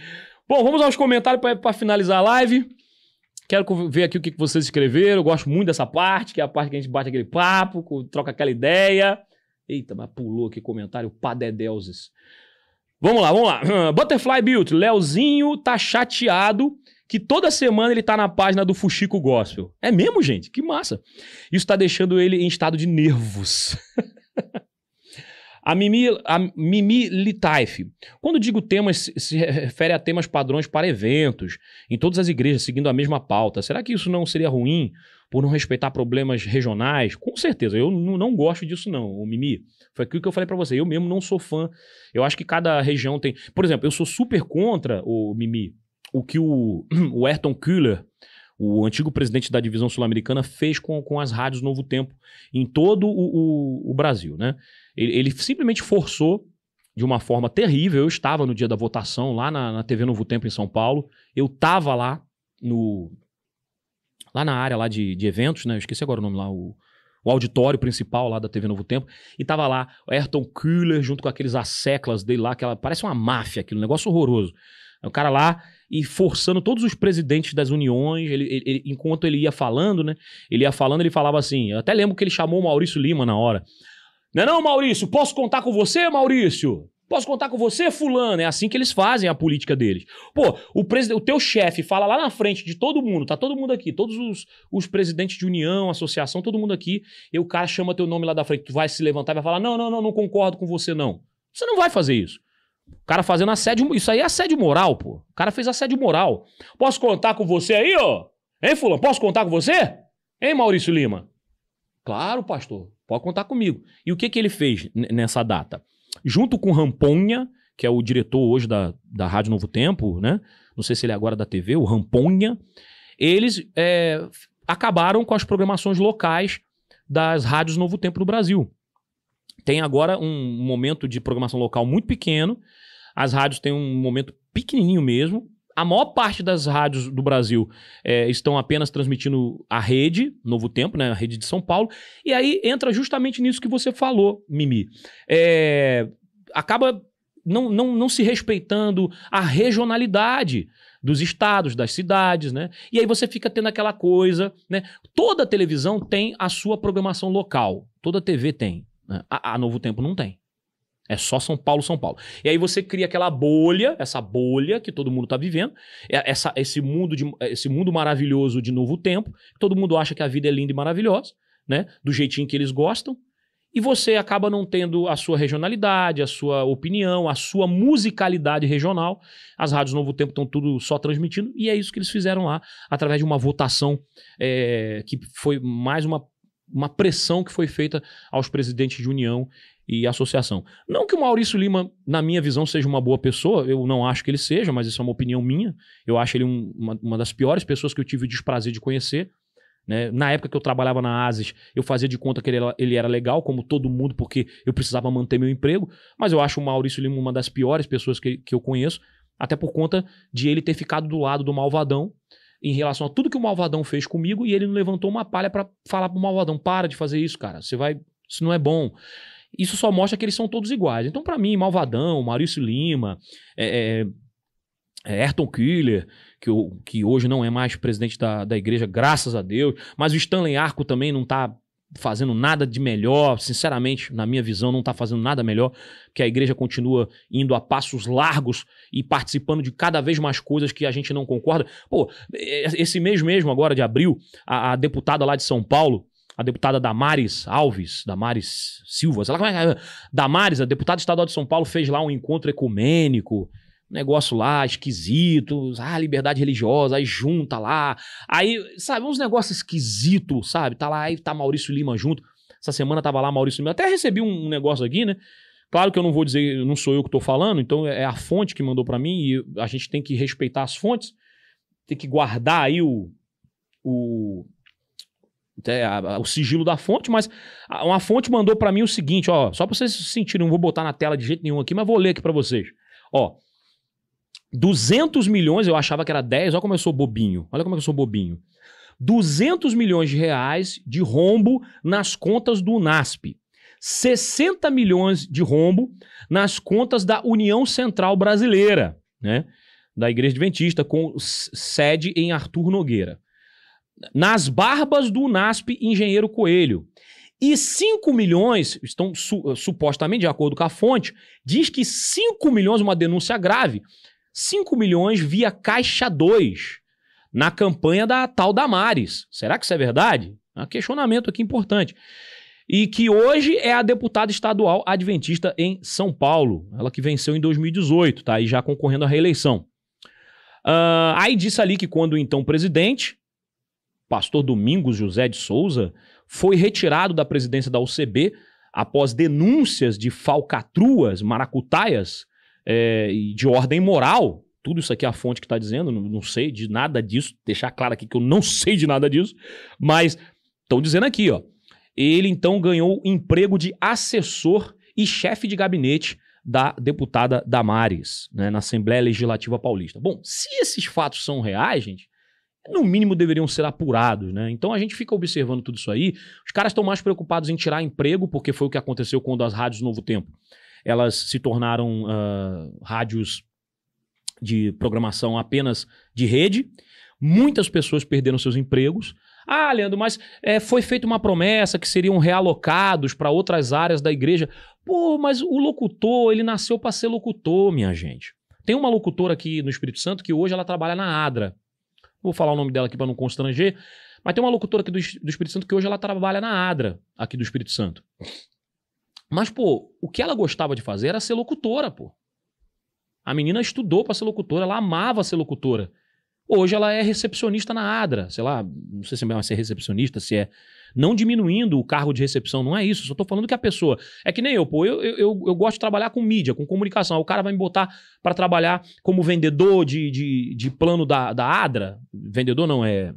Bom, vamos aos comentários para finalizar a live. Quero ver aqui o que vocês escreveram. Eu gosto muito dessa parte, que é a parte que a gente bate aquele papo, troca aquela ideia. Eita, mas pulou aqui comentário, padedelzes. Vamos lá, vamos lá. Butterfly Built, Leozinho tá chateado que toda semana ele tá na página do Fuxico Gospel. É mesmo, gente? Que massa. Isso tá deixando ele em estado de nervos. A Mimi, a Mimi Litaif. Quando digo temas, se refere a temas padrões para eventos, em todas as igrejas, seguindo a mesma pauta. Será que isso não seria ruim por não respeitar problemas regionais? Com certeza, eu não gosto disso não, o Mimi. Foi aquilo que eu falei para você, eu mesmo não sou fã. Eu acho que cada região tem... Por exemplo, eu sou super contra, o Mimi, o que o, o Ayrton Kühler, o antigo presidente da divisão sul-americana, fez com, com as rádios Novo Tempo em todo o, o, o Brasil, né? Ele, ele simplesmente forçou de uma forma terrível. Eu estava no dia da votação lá na, na TV Novo Tempo em São Paulo. Eu estava lá no lá na área lá de, de eventos, né? Eu esqueci agora o nome lá, o, o auditório principal lá da TV Novo Tempo, e tava lá o Ayrton Kühler junto com aqueles asseclas dele lá, que parece uma máfia aquilo, um negócio horroroso. O cara lá e forçando todos os presidentes das uniões, ele, ele, enquanto ele ia falando, né? Ele ia falando, ele falava assim, eu até lembro que ele chamou o Maurício Lima na hora. Não é não, Maurício? Posso contar com você, Maurício? Posso contar com você, fulano? É assim que eles fazem a política deles. Pô, o, o teu chefe fala lá na frente de todo mundo, tá todo mundo aqui, todos os, os presidentes de união, associação, todo mundo aqui, e o cara chama teu nome lá da frente, tu vai se levantar e vai falar, não, não, não, não concordo com você, não. Você não vai fazer isso. O cara fazendo assédio, isso aí é assédio moral, pô. O cara fez assédio moral. Posso contar com você aí, ó? Hein, fulano? Posso contar com você? Hein, Maurício Lima? Claro, pastor. Pode contar comigo. E o que, que ele fez nessa data? Junto com Ramponha, que é o diretor hoje da, da Rádio Novo Tempo, né? Não sei se ele é agora da TV, o Ramponha. Eles é, acabaram com as programações locais das rádios Novo Tempo no Brasil. Tem agora um momento de programação local muito pequeno. As rádios têm um momento pequenininho mesmo, a maior parte das rádios do Brasil é, estão apenas transmitindo a rede, Novo Tempo, né? A rede de São Paulo. E aí entra justamente nisso que você falou, Mimi. É, acaba não, não, não se respeitando a regionalidade dos estados, das cidades, né? E aí você fica tendo aquela coisa, né? Toda televisão tem a sua programação local. Toda TV tem. Né? A, a Novo Tempo não tem. É só São Paulo, São Paulo. E aí você cria aquela bolha, essa bolha que todo mundo está vivendo, é, essa, esse, mundo de, é, esse mundo maravilhoso de novo tempo, todo mundo acha que a vida é linda e maravilhosa, né? Do jeitinho que eles gostam. E você acaba não tendo a sua regionalidade, a sua opinião, a sua musicalidade regional. As rádios Novo Tempo estão tudo só transmitindo, e é isso que eles fizeram lá, através de uma votação é, que foi mais uma uma pressão que foi feita aos presidentes de união e associação. Não que o Maurício Lima, na minha visão, seja uma boa pessoa, eu não acho que ele seja, mas isso é uma opinião minha. Eu acho ele um, uma, uma, das piores pessoas que eu tive o desprazer de conhecer. Né? Na época que eu trabalhava na Asis, eu fazia de conta que ele era, ele era legal, como todo mundo, porque eu precisava manter meu emprego, mas eu acho o Maurício Lima uma das piores pessoas que, que eu conheço, até por conta de ele ter ficado do lado do Malvadão em relação a tudo que o Malvadão fez comigo e ele não levantou uma palha para falar pro Malvadão: para de fazer isso, cara, você vai. Isso não é bom. Isso só mostra que eles são todos iguais. Então, para mim, Malvadão, Maurício Lima, é, é, é, Ayrton Killer, que, eu, que hoje não é mais presidente da, da igreja, graças a Deus, mas o Stanley Arco também não está fazendo nada de melhor, sinceramente, na minha visão, não está fazendo nada melhor, que a igreja continua indo a passos largos e participando de cada vez mais coisas que a gente não concorda. Pô, é, esse mês mesmo, agora de abril, a, a deputada lá de São Paulo, a deputada Damares Alves, Damares Silva, sei lá como é que é. Damares, a deputada estadual de São Paulo, fez lá um encontro ecumênico, um negócio lá esquisito, ah, liberdade religiosa, aí junta lá. Aí, sabe, uns negócios esquisitos, sabe? Tá lá, aí tá Maurício Lima junto. Essa semana tava lá Maurício Lima. Até recebi um negócio aqui, né? Claro que eu não vou dizer, não sou eu que estou falando, então é a fonte que mandou para mim e a gente tem que respeitar as fontes, tem que guardar aí o, o, o sigilo da fonte, mas uma fonte mandou para mim o seguinte, ó, só para vocês se sentirem, não vou botar na tela de jeito nenhum aqui, mas vou ler aqui para vocês. Ó, 200 milhões, eu achava que era 10, olha como eu sou bobinho. Olha como eu sou bobinho. 200 milhões de reais de rombo nas contas do Unasp. 60 milhões de rombo nas contas da União Central Brasileira, né? Da Igreja Adventista, com sede em Arthur Nogueira nas barbas do UNASP Engenheiro Coelho. E 5 milhões, estão su eh, supostamente, de acordo com a fonte, diz que 5 milhões, uma denúncia grave, 5 milhões via Caixa 2 na campanha da tal Damares. Será que isso é verdade? É um questionamento aqui importante. E que hoje é a deputada estadual adventista em São Paulo. Ela que venceu em 2018, tá? E já concorrendo à reeleição. Uh, aí disse ali que quando então presidente, pastor Domingos José de Souza, foi retirado da presidência da UCB após denúncias de falcatruas, maracutaias é, de ordem moral. Tudo isso aqui é a fonte que está dizendo, não, não sei de nada disso, deixar claro aqui que eu não sei de nada disso, mas estão dizendo aqui, ó. Ele então ganhou emprego de assessor e chefe de gabinete da deputada Damares, né, na Assembleia Legislativa Paulista. Bom, se esses fatos são reais, gente, no mínimo deveriam ser apurados, né? Então a gente fica observando tudo isso aí. Os caras estão mais preocupados em tirar emprego, porque foi o que aconteceu quando as rádios Novo Tempo elas se tornaram uh, rádios de programação apenas de rede. Muitas pessoas perderam seus empregos. Ah, Leandro, mas é, foi feita uma promessa que seriam realocados para outras áreas da igreja. Pô, mas o locutor, ele nasceu para ser locutor, minha gente. Tem uma locutora aqui no Espírito Santo que hoje ela trabalha na ADRA. Vou falar o nome dela aqui para não constranger. Mas tem uma locutora aqui do, do Espírito Santo que hoje ela trabalha na ADRA, aqui do Espírito Santo. Mas, pô, o que ela gostava de fazer era ser locutora, pô. A menina estudou para ser locutora, ela amava ser locutora. Hoje ela é recepcionista na ADRA, sei lá, não sei se é se é recepcionista, se é não diminuindo o cargo de recepção, não é isso. Só estou falando que a pessoa. É que nem eu, pô, eu, eu, eu, gosto de trabalhar com mídia, com comunicação. Ah, o cara vai me botar para trabalhar como vendedor de, de, de plano da, da Adra. Vendedor não é.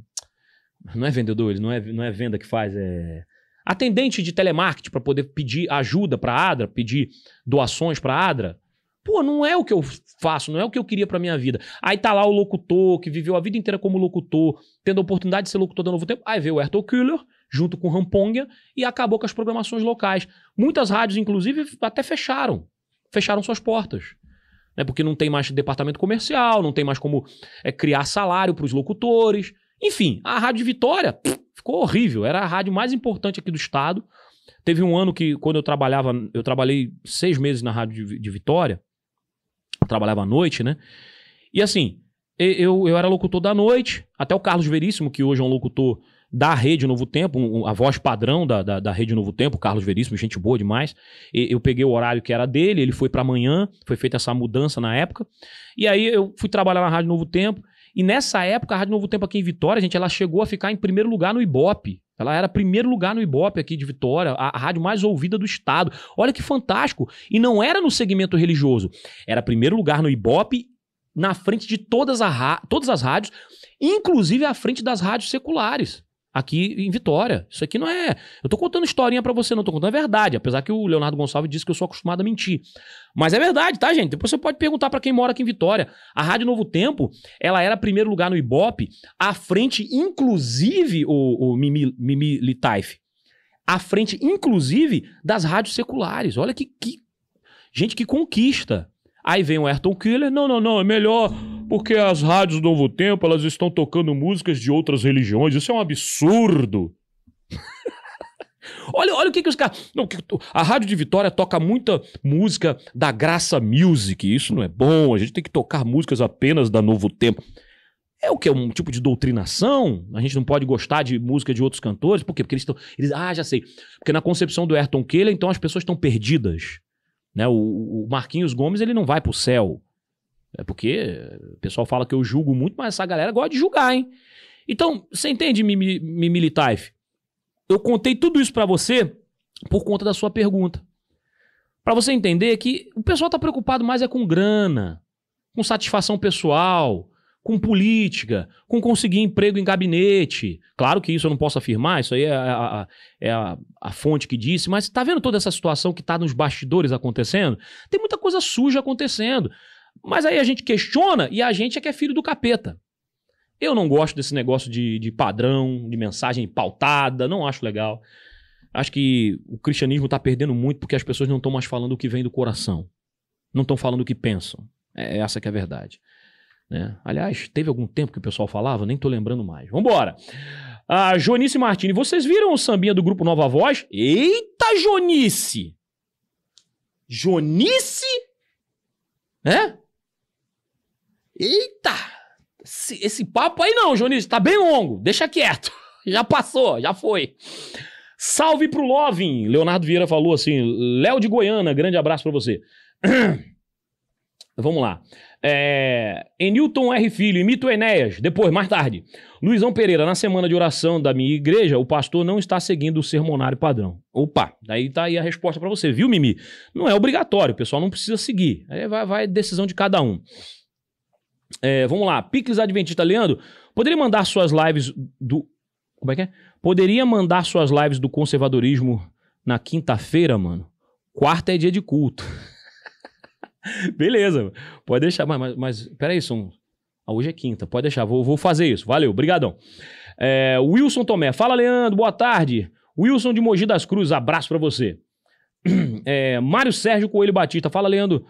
Não é vendedor, ele não é, não é venda que faz, é atendente de telemarketing para poder pedir ajuda para a Adra, pedir doações para a Adra. Pô, não é o que eu faço, não é o que eu queria para minha vida. Aí tá lá o locutor que viveu a vida inteira como locutor, tendo a oportunidade de ser locutor de Novo Tempo. Aí vê o Hertel Kühler, junto com Ramponga e acabou com as programações locais. Muitas rádios, inclusive, até fecharam. Fecharam suas portas. Né? Porque não tem mais departamento comercial, não tem mais como é, criar salário para os locutores. Enfim, a Rádio Vitória pff, ficou horrível. Era a rádio mais importante aqui do estado. Teve um ano que, quando eu trabalhava, eu trabalhei seis meses na Rádio de, de Vitória. Trabalhava à noite, né? E assim, eu, eu era locutor da noite, até o Carlos Veríssimo, que hoje é um locutor da Rede Novo Tempo, um, a voz padrão da, da, da, Rede Novo Tempo, Carlos Veríssimo, gente boa demais. E, eu peguei o horário que era dele, ele foi para amanhã, foi feita essa mudança na época. E aí eu fui trabalhar na Rádio Novo Tempo. E nessa época, a Rádio Novo Tempo aqui em Vitória, gente, ela chegou a ficar em primeiro lugar no Ibope. Ela era primeiro lugar no Ibope aqui de Vitória, a, a rádio mais ouvida do estado. Olha que fantástico! E não era no segmento religioso, era primeiro lugar no Ibope, na frente de todas, a, todas as rádios, inclusive à frente das rádios seculares aqui em Vitória. Isso aqui não é. Eu tô contando historinha para você, não tô contando a é verdade, apesar que o Leonardo Gonçalves disse que eu sou acostumado a mentir. Mas é verdade, tá, gente? Depois você pode perguntar para quem mora aqui em Vitória. A Rádio Novo Tempo, ela era primeiro lugar no Ibope, à frente inclusive o, o Mimi, Mimi Litaif, à frente inclusive das rádios seculares. Olha que, que gente que conquista. Aí vem o Ayrton Killer, não, não, não, é melhor porque as rádios do Novo Tempo elas estão tocando músicas de outras religiões. Isso é um absurdo. olha, olha o que, que os caras. Não, a Rádio de Vitória toca muita música da Graça Music. Isso não é bom. A gente tem que tocar músicas apenas da Novo Tempo. É o que? É um tipo de doutrinação? A gente não pode gostar de música de outros cantores? Por quê? Porque eles estão. Eles... Ah, já sei. Porque na concepção do Ayrton Keller, então as pessoas estão perdidas. Né? O, o Marquinhos Gomes ele não vai para o céu. É porque o pessoal fala que eu julgo muito, mas essa galera gosta de julgar, hein? Então, você entende, Mimi, Mimi Eu contei tudo isso para você por conta da sua pergunta. para você entender que o pessoal tá preocupado mais é com grana, com satisfação pessoal, com política, com conseguir emprego em gabinete. Claro que isso eu não posso afirmar, isso aí é a, é a, a fonte que disse, mas tá vendo toda essa situação que tá nos bastidores acontecendo? Tem muita coisa suja acontecendo. Mas aí a gente questiona e a gente é que é filho do capeta. Eu não gosto desse negócio de, de padrão, de mensagem pautada, não acho legal. Acho que o cristianismo está perdendo muito porque as pessoas não estão mais falando o que vem do coração. Não estão falando o que pensam. É, é essa que é a verdade. Né? Aliás, teve algum tempo que o pessoal falava, nem tô lembrando mais. Vambora! A Jonice Martini, vocês viram o sambinha do grupo Nova Voz? Eita, Jonice! Jonice? É? Eita! Esse, esse papo aí não, Jonício, tá bem longo. Deixa quieto. Já passou, já foi. Salve pro Lovin. Leonardo Vieira falou assim: Léo de Goiânia, grande abraço para você. Vamos lá. É, Enilton R. Filho, imito Enéas. Depois, mais tarde. Luizão Pereira, na semana de oração da minha igreja, o pastor não está seguindo o sermonário padrão. Opa, daí tá aí a resposta para você, viu, Mimi? Não é obrigatório, o pessoal não precisa seguir. Aí vai, vai decisão de cada um. É, vamos lá, Pix Adventista, Leandro, poderia mandar suas lives do. Como é que é? Poderia mandar suas lives do conservadorismo na quinta-feira, mano? Quarta é dia de culto. Beleza, pode deixar, mas, mas, mas peraí, são. Ah, hoje é quinta, pode deixar, vou, vou fazer isso. Valeu, obrigadão. É, Wilson Tomé, fala Leandro, boa tarde. Wilson de Mogi das Cruzes, abraço para você. É, Mário Sérgio Coelho Batista, fala Leandro.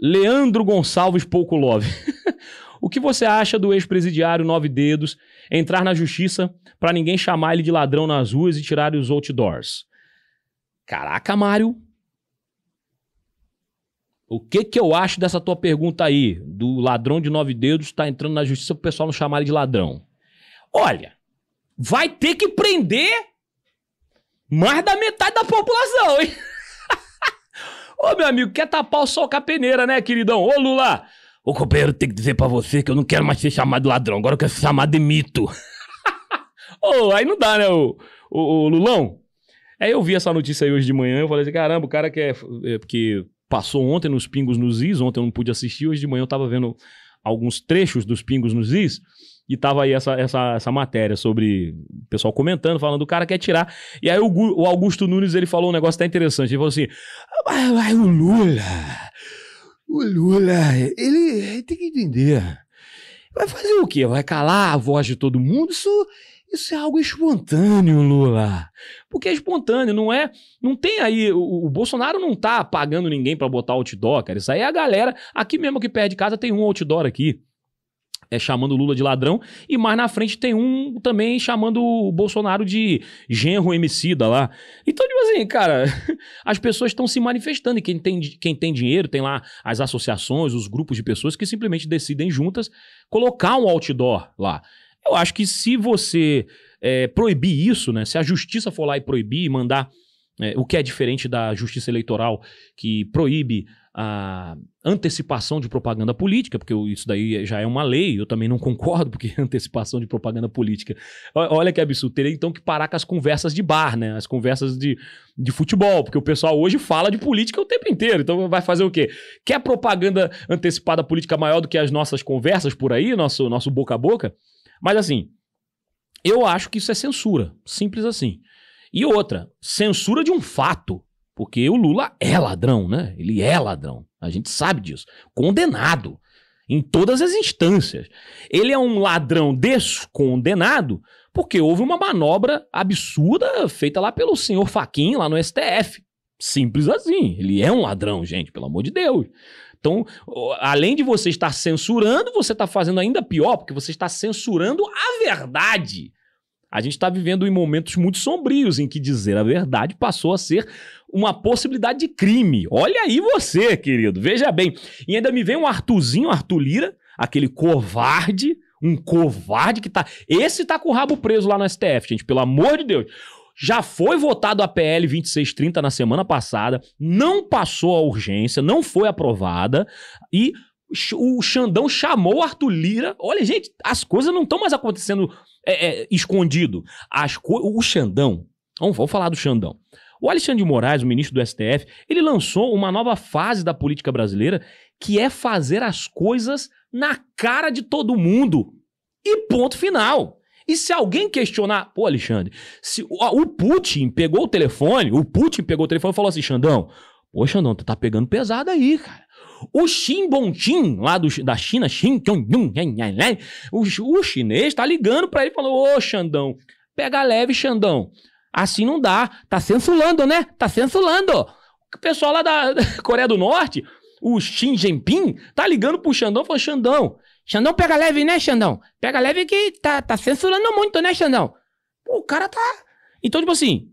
Leandro Gonçalves Pouco Love. O que você acha do ex-presidiário Nove Dedos entrar na justiça para ninguém chamar ele de ladrão nas ruas e tirar os outdoors? Caraca, Mário. O que que eu acho dessa tua pergunta aí? Do ladrão de nove dedos tá entrando na justiça pro pessoal não chamar ele de ladrão. Olha, vai ter que prender mais da metade da população, hein? Ô, meu amigo, quer tapar o sol com a peneira, né, queridão? Ô, Lula, Ô companheiro, tem que dizer para você que eu não quero mais ser chamado de ladrão, agora eu quero ser chamado de mito. Ô, oh, aí não dá, né, o, o, o, Lulão? Aí é, eu vi essa notícia aí hoje de manhã, eu falei assim, caramba, o cara que é, porque é, passou ontem nos Pingos nos Is, ontem eu não pude assistir, hoje de manhã eu tava vendo alguns trechos dos Pingos nos Is, e tava aí essa, essa, essa matéria sobre o pessoal comentando, falando o cara quer tirar. E aí o, o Augusto Nunes ele falou um negócio até interessante. Ele falou assim: ah, o Lula, o Lula, ele, ele tem que entender. Vai fazer o quê? Vai calar a voz de todo mundo? Isso, isso é algo espontâneo, Lula. Porque é espontâneo, não é? Não tem aí. O, o Bolsonaro não tá pagando ninguém para botar outdoor, cara. Isso aí é a galera. Aqui mesmo que perde casa tem um outdoor aqui é, chamando o Lula de ladrão, e mais na frente tem um também chamando o Bolsonaro de genro emicida lá. Então, tipo assim, cara, as pessoas estão se manifestando, e quem tem, quem tem dinheiro, tem lá as associações, os grupos de pessoas que simplesmente decidem juntas colocar um outdoor lá. Eu acho que se você é, proibir isso, né, se a justiça for lá e proibir e mandar é, o que é diferente da justiça eleitoral, que proíbe a antecipação de propaganda política, porque isso daí já é uma lei, eu também não concordo, porque antecipação de propaganda política. Olha que absurdo, teria então que parar com as conversas de bar, né? As conversas de, de futebol, porque o pessoal hoje fala de política o tempo inteiro, então vai fazer o quê? Quer propaganda antecipada política maior do que as nossas conversas por aí, nosso, nosso boca a boca? Mas assim, eu acho que isso é censura, simples assim. E outra, censura de um fato. Porque o Lula é ladrão, né? Ele é ladrão. A gente sabe disso. Condenado em todas as instâncias. Ele é um ladrão descondenado porque houve uma manobra absurda feita lá pelo senhor Faquin lá no STF. Simples assim. Ele é um ladrão, gente, pelo amor de Deus. Então, além de você estar censurando, você está fazendo ainda pior, porque você está censurando a verdade. A gente está vivendo em momentos muito sombrios em que dizer a verdade passou a ser uma possibilidade de crime. Olha aí você, querido. Veja bem. E ainda me vem um Artuzinho, Arthur Lira, aquele covarde, um covarde que tá. Esse tá com o rabo preso lá no STF, gente, pelo amor de Deus. Já foi votado a PL 2630 na semana passada, não passou a urgência, não foi aprovada e o Xandão chamou o Arthur Lira. Olha, gente, as coisas não estão mais acontecendo é, é, escondido. As o Xandão, vamos, vamos falar do Xandão. O Alexandre de Moraes, o ministro do STF, ele lançou uma nova fase da política brasileira que é fazer as coisas na cara de todo mundo. E ponto final. E se alguém questionar, pô, Alexandre, se o, o Putin pegou o telefone, o Putin pegou o telefone e falou assim, Xandão, pô, Xandão, tu tá pegando pesado aí, cara. O Xin Bontin, lá do, da China, Xin, o, o chinês tá ligando para ele e falou: Ô, Xandão, pega leve, Xandão. Assim não dá. Tá censurando, né? Tá censurando. O pessoal lá da, da Coreia do Norte, o Xin Jinping, tá ligando pro Xandão e falou: Xandão, Xandão pega leve, né, Xandão? Pega leve que tá, tá censurando muito, né, Xandão? Pô, o cara tá. Então, tipo assim,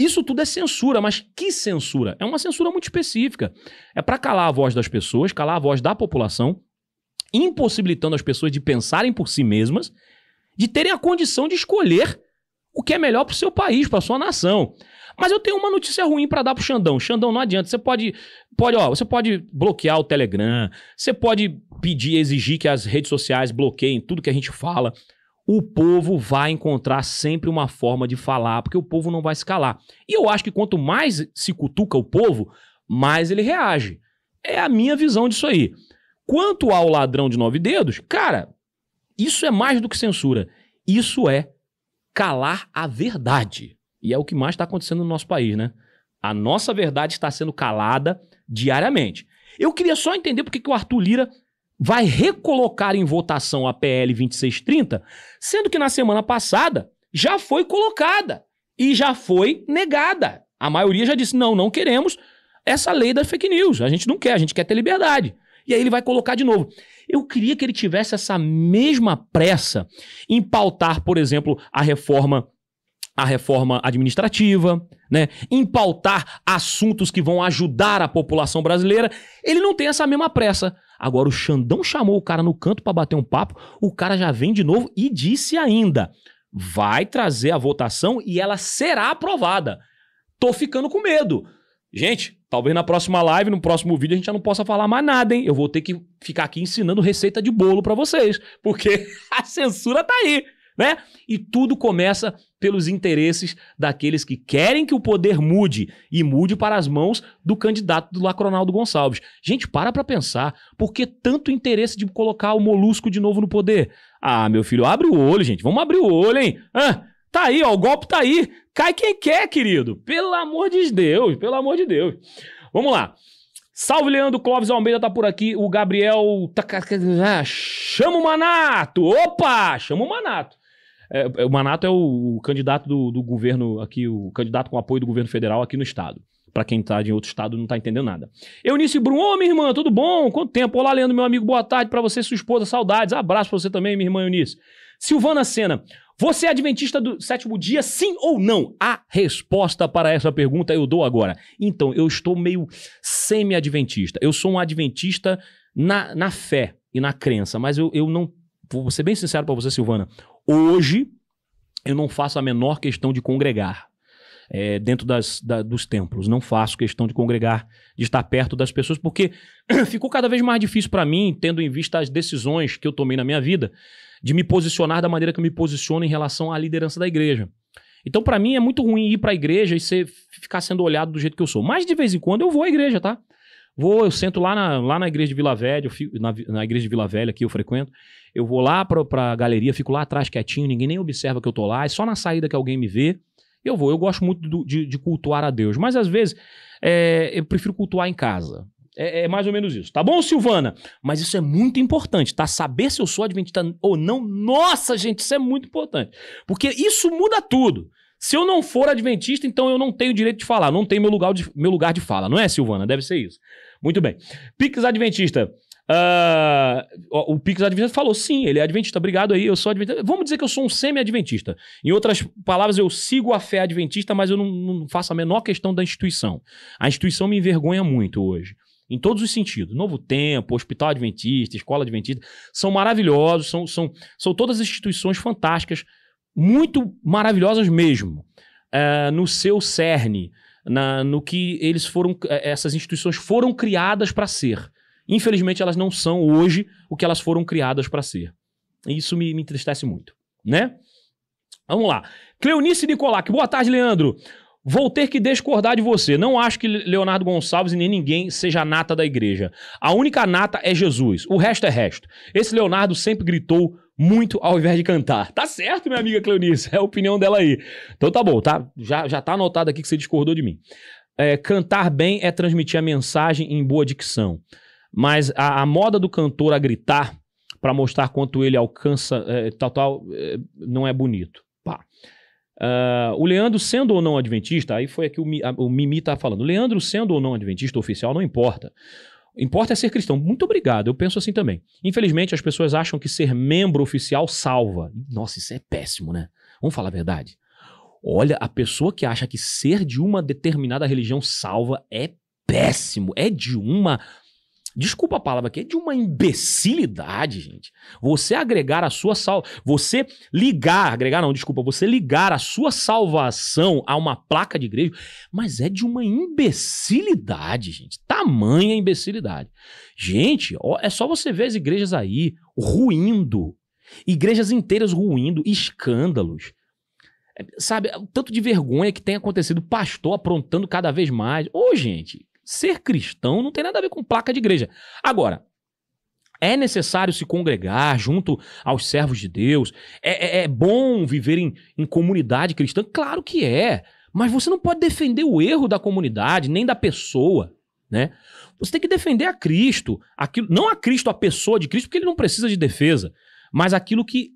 isso tudo é censura, mas que censura? É uma censura muito específica. É para calar a voz das pessoas, calar a voz da população, impossibilitando as pessoas de pensarem por si mesmas, de terem a condição de escolher o que é melhor para o seu país, para sua nação. Mas eu tenho uma notícia ruim para dar pro Xandão. Xandão, não adianta. Você pode, pode, ó, você pode bloquear o Telegram, você pode pedir, exigir que as redes sociais bloqueiem tudo que a gente fala o povo vai encontrar sempre uma forma de falar, porque o povo não vai se calar. E eu acho que quanto mais se cutuca o povo, mais ele reage. É a minha visão disso aí. Quanto ao ladrão de nove dedos, cara, isso é mais do que censura. Isso é calar a verdade. E é o que mais está acontecendo no nosso país, né? A nossa verdade está sendo calada diariamente. Eu queria só entender por que o Arthur Lira vai recolocar em votação a PL 2630, sendo que na semana passada já foi colocada e já foi negada. A maioria já disse: não, não queremos essa lei das fake news. A gente não quer, a gente quer ter liberdade. E aí ele vai colocar de novo. Eu queria que ele tivesse essa mesma pressa em pautar, por exemplo, a reforma a reforma administrativa, né, em pautar assuntos que vão ajudar a população brasileira, ele não tem essa mesma pressa. Agora o Xandão chamou o cara no canto para bater um papo, o cara já vem de novo e disse ainda: vai trazer a votação e ela será aprovada. Tô ficando com medo. Gente, talvez na próxima live, no próximo vídeo, a gente já não possa falar mais nada, hein? Eu vou ter que ficar aqui ensinando receita de bolo para vocês, porque a censura tá aí. Né? E tudo começa pelos interesses daqueles que querem que o poder mude e mude para as mãos do candidato do Lacronaldo Gonçalves. Gente, para para pensar, por que tanto interesse de colocar o molusco de novo no poder? Ah, meu filho, abre o olho, gente. Vamos abrir o olho, hein? Ah, tá aí, ó, o golpe tá aí. Cai quem quer, querido. Pelo amor de Deus, pelo amor de Deus. Vamos lá. Salve, Leandro Clóvis Almeida tá por aqui. O Gabriel. Tá ah, chama o Manato! Opa! Chama o Manato. É, é, o Manato é o, o candidato do, do, governo aqui, o candidato com apoio do governo federal aqui no estado. Para quem tá de outro estado não tá entendendo nada. Eunice Brum, ô oh, minha irmã, tudo bom? Quanto tempo? Olá, Leandro, meu amigo, boa tarde para você, sua esposa, saudades. Abraço pra você também, minha irmã Eunice. Silvana Sena, você é adventista do sétimo dia, sim ou não? A resposta para essa pergunta eu dou agora. Então, eu estou meio semi-adventista. Eu sou um adventista na, na fé e na crença, mas eu, eu não. Vou ser bem sincero para você, Silvana. Hoje, eu não faço a menor questão de congregar. É, dentro das, da, dos templos. Não faço questão de congregar, de estar perto das pessoas, porque ficou cada vez mais difícil para mim, tendo em vista as decisões que eu tomei na minha vida, de me posicionar da maneira que eu me posiciono em relação à liderança da igreja. Então, para mim, é muito ruim ir para a igreja e ser, ficar sendo olhado do jeito que eu sou. Mas, de vez em quando, eu vou à igreja, tá? Vou, eu sento lá na, lá na igreja de Vila Velha, fico, na, na igreja de Vila Velha que eu frequento, eu vou lá pra, pra galeria, fico lá atrás quietinho, ninguém nem observa que eu tô lá, é só na saída que alguém me vê. Eu vou, eu gosto muito do, de, de, cultuar a Deus, mas às vezes é, eu prefiro cultuar em casa. É, é, mais ou menos isso. Tá bom, Silvana? Mas isso é muito importante, tá? Saber se eu sou adventista ou não. Nossa, gente, isso é muito importante. Porque isso muda tudo. Se eu não for adventista, então eu não tenho direito de falar, não tenho meu lugar de, meu lugar de fala, não é, Silvana? Deve ser isso. Muito bem. Pix Adventista. Uh, o Pix Adventista falou: sim, ele é adventista, obrigado aí, eu sou adventista. Vamos dizer que eu sou um semi-adventista. Em outras palavras, eu sigo a fé adventista, mas eu não, não, faço a menor questão da instituição. A instituição me envergonha muito hoje. Em todos os sentidos. Novo Tempo, Hospital Adventista, Escola Adventista, são maravilhosos, são, são, são todas instituições fantásticas, muito maravilhosas mesmo, uh, no seu cerne, na, no que eles foram, é, essas instituições foram criadas para ser. Infelizmente, elas não são hoje o que elas foram criadas para ser. E isso me, me entristece muito, né? Vamos lá. Cleonice Nicolac. Boa tarde, Leandro. Vou ter que discordar de você. Não acho que Leonardo Gonçalves e nem ninguém seja nata da igreja. A única nata é Jesus. O resto é resto. Esse Leonardo sempre gritou muito ao invés de cantar. Tá certo, minha amiga Cleonice. É a opinião dela aí. Então tá bom, tá? Já, já tá anotado aqui que você discordou de mim. É, cantar bem é transmitir a mensagem em boa dicção. Mas a, a moda do cantor a gritar para mostrar quanto ele alcança, é, tal, tal, é, não é bonito. Pá. Uh, o Leandro, sendo ou não adventista, aí foi aqui o, o Mimi tá falando. Leandro, sendo ou não adventista oficial, não importa. Importa é ser cristão. Muito obrigado, eu penso assim também. Infelizmente, as pessoas acham que ser membro oficial salva. Nossa, isso é péssimo, né? Vamos falar a verdade. Olha, a pessoa que acha que ser de uma determinada religião salva é péssimo, é de uma Desculpa a palavra aqui, é de uma imbecilidade, gente. Você agregar a sua sal, você ligar, agregar não, desculpa, você ligar a sua salvação a uma placa de igreja, mas é de uma imbecilidade, gente. Tamanha imbecilidade. Gente, ó, é só você ver as igrejas aí ruindo, igrejas inteiras ruindo, escândalos. É, sabe, o tanto de vergonha que tem acontecido, pastor aprontando cada vez mais. Ô, gente, Ser cristão não tem nada a ver com placa de igreja. Agora, é necessário se congregar junto aos servos de Deus. É, é, é bom viver em, em comunidade cristã? Claro que é. Mas você não pode defender o erro da comunidade, nem da pessoa, né? Você tem que defender a Cristo, aquilo, não a Cristo, a pessoa de Cristo, porque ele não precisa de defesa, mas aquilo que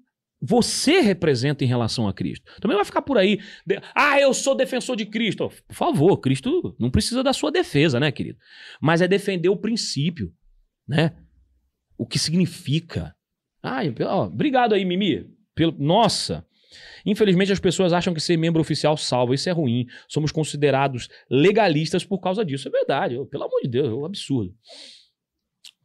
você representa em relação a Cristo. Também vai ficar por aí. De... Ah, eu sou defensor de Cristo. Por favor, Cristo não precisa da sua defesa, né, querido? Mas é defender o princípio, né? O que significa. Ah, ó, obrigado aí, Mimi. Pelo... Nossa. Infelizmente, as pessoas acham que ser membro oficial salva. Isso é ruim. Somos considerados legalistas por causa disso. É verdade. Eu, pelo amor de Deus, é um absurdo.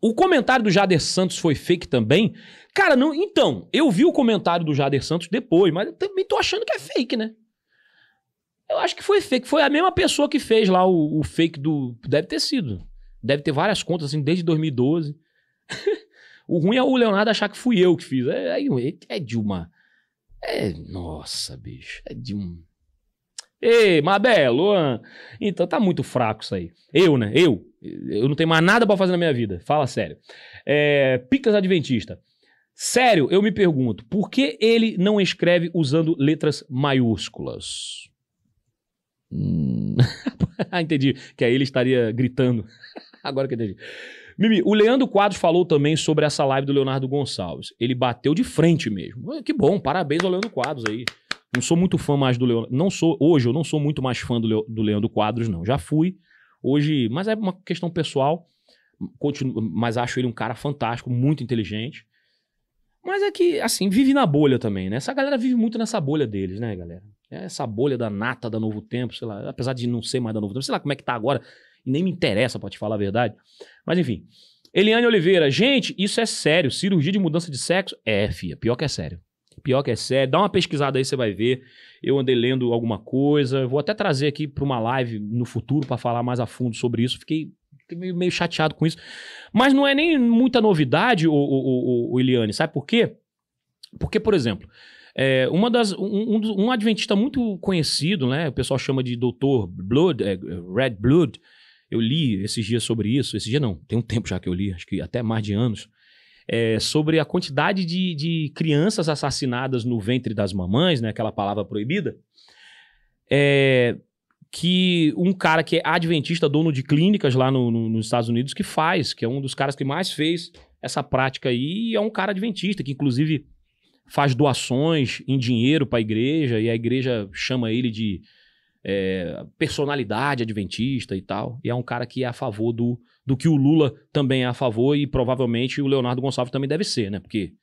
O comentário do Jader Santos foi fake também. Cara, não. Então, eu vi o comentário do Jader Santos depois, mas também tô achando que é fake, né? Eu acho que foi fake. Foi a mesma pessoa que fez lá o, o fake do. Deve ter sido. Deve ter várias contas, assim, desde 2012. o ruim é o Leonardo achar que fui eu que fiz. É, é, é de uma. É. Nossa, bicho. É de um. Ei, Mabel, Luan. Então tá muito fraco isso aí. Eu, né? Eu. Eu não tenho mais nada para fazer na minha vida. Fala sério. É, Picas Adventista. Sério, eu me pergunto, por que ele não escreve usando letras maiúsculas? Hum. ah, entendi. Que aí ele estaria gritando. Agora que eu entendi. Mimi, o Leandro Quadros falou também sobre essa live do Leonardo Gonçalves. Ele bateu de frente mesmo. Que bom, parabéns ao Leandro Quadros aí. Não sou muito fã mais do Leandro. Não sou, hoje eu não sou muito mais fã do, Leo, do Leandro Quadros, não. Já fui. Hoje, mas é uma questão pessoal. Continuo, mas acho ele um cara fantástico, muito inteligente. Mas é que, assim, vive na bolha também, né? Essa galera vive muito nessa bolha deles, né, galera? É essa bolha da nata da Novo Tempo, sei lá, apesar de não ser mais da Novo Tempo, sei lá como é que tá agora, e nem me interessa para te falar a verdade. Mas enfim. Eliane Oliveira, gente, isso é sério. Cirurgia de mudança de sexo? É, fia, pior que é sério. Pior que é sério. Dá uma pesquisada aí, você vai ver. Eu andei lendo alguma coisa. Vou até trazer aqui para uma live no futuro para falar mais a fundo sobre isso. Fiquei meio chateado com isso. Mas não é nem muita novidade, o, o, o, Eliane. Sabe por quê? Porque, por exemplo, é, uma das, um, um, um, adventista muito conhecido, né? O pessoal chama de Doutor Blood, é, Red Blood. Eu li esses dias sobre isso. Esse dia não, tem um tempo já que eu li, acho que até mais de anos é, sobre a quantidade de, de, crianças assassinadas no ventre das mamães, né, aquela palavra proibida, é, que um cara que é adventista, dono de clínicas lá no, no, nos Estados Unidos, que faz, que é um dos caras que mais fez essa prática aí, e é um cara adventista, que inclusive faz doações em dinheiro para a igreja, e a igreja chama ele de é, personalidade adventista e tal. E é um cara que é a favor do, do que o Lula também é a favor e provavelmente o Leonardo Gonçalves também deve ser, né? Porque,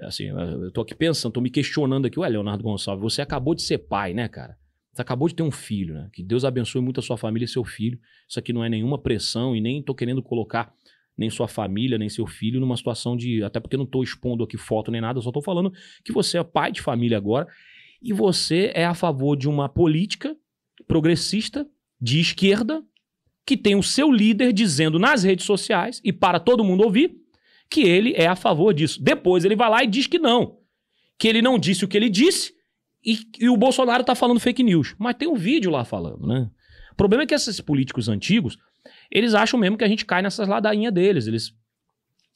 assim, eu tô aqui pensando, tô me questionando aqui, ué, Leonardo Gonçalves, você acabou de ser pai, né, cara? Você acabou de ter um filho, né? Que Deus abençoe muito a sua família e seu filho. Isso aqui não é nenhuma pressão e nem tô querendo colocar nem sua família, nem seu filho numa situação de. Até porque não estou expondo aqui foto nem nada, só estou falando que você é pai de família agora e você é a favor de uma política progressista de esquerda que tem o seu líder dizendo nas redes sociais e para todo mundo ouvir que ele é a favor disso. Depois ele vai lá e diz que não, que ele não disse o que ele disse e, e o Bolsonaro está falando fake news. Mas tem um vídeo lá falando, né? O problema é que esses políticos antigos, eles acham mesmo que a gente cai nessas ladainhas deles. Eles,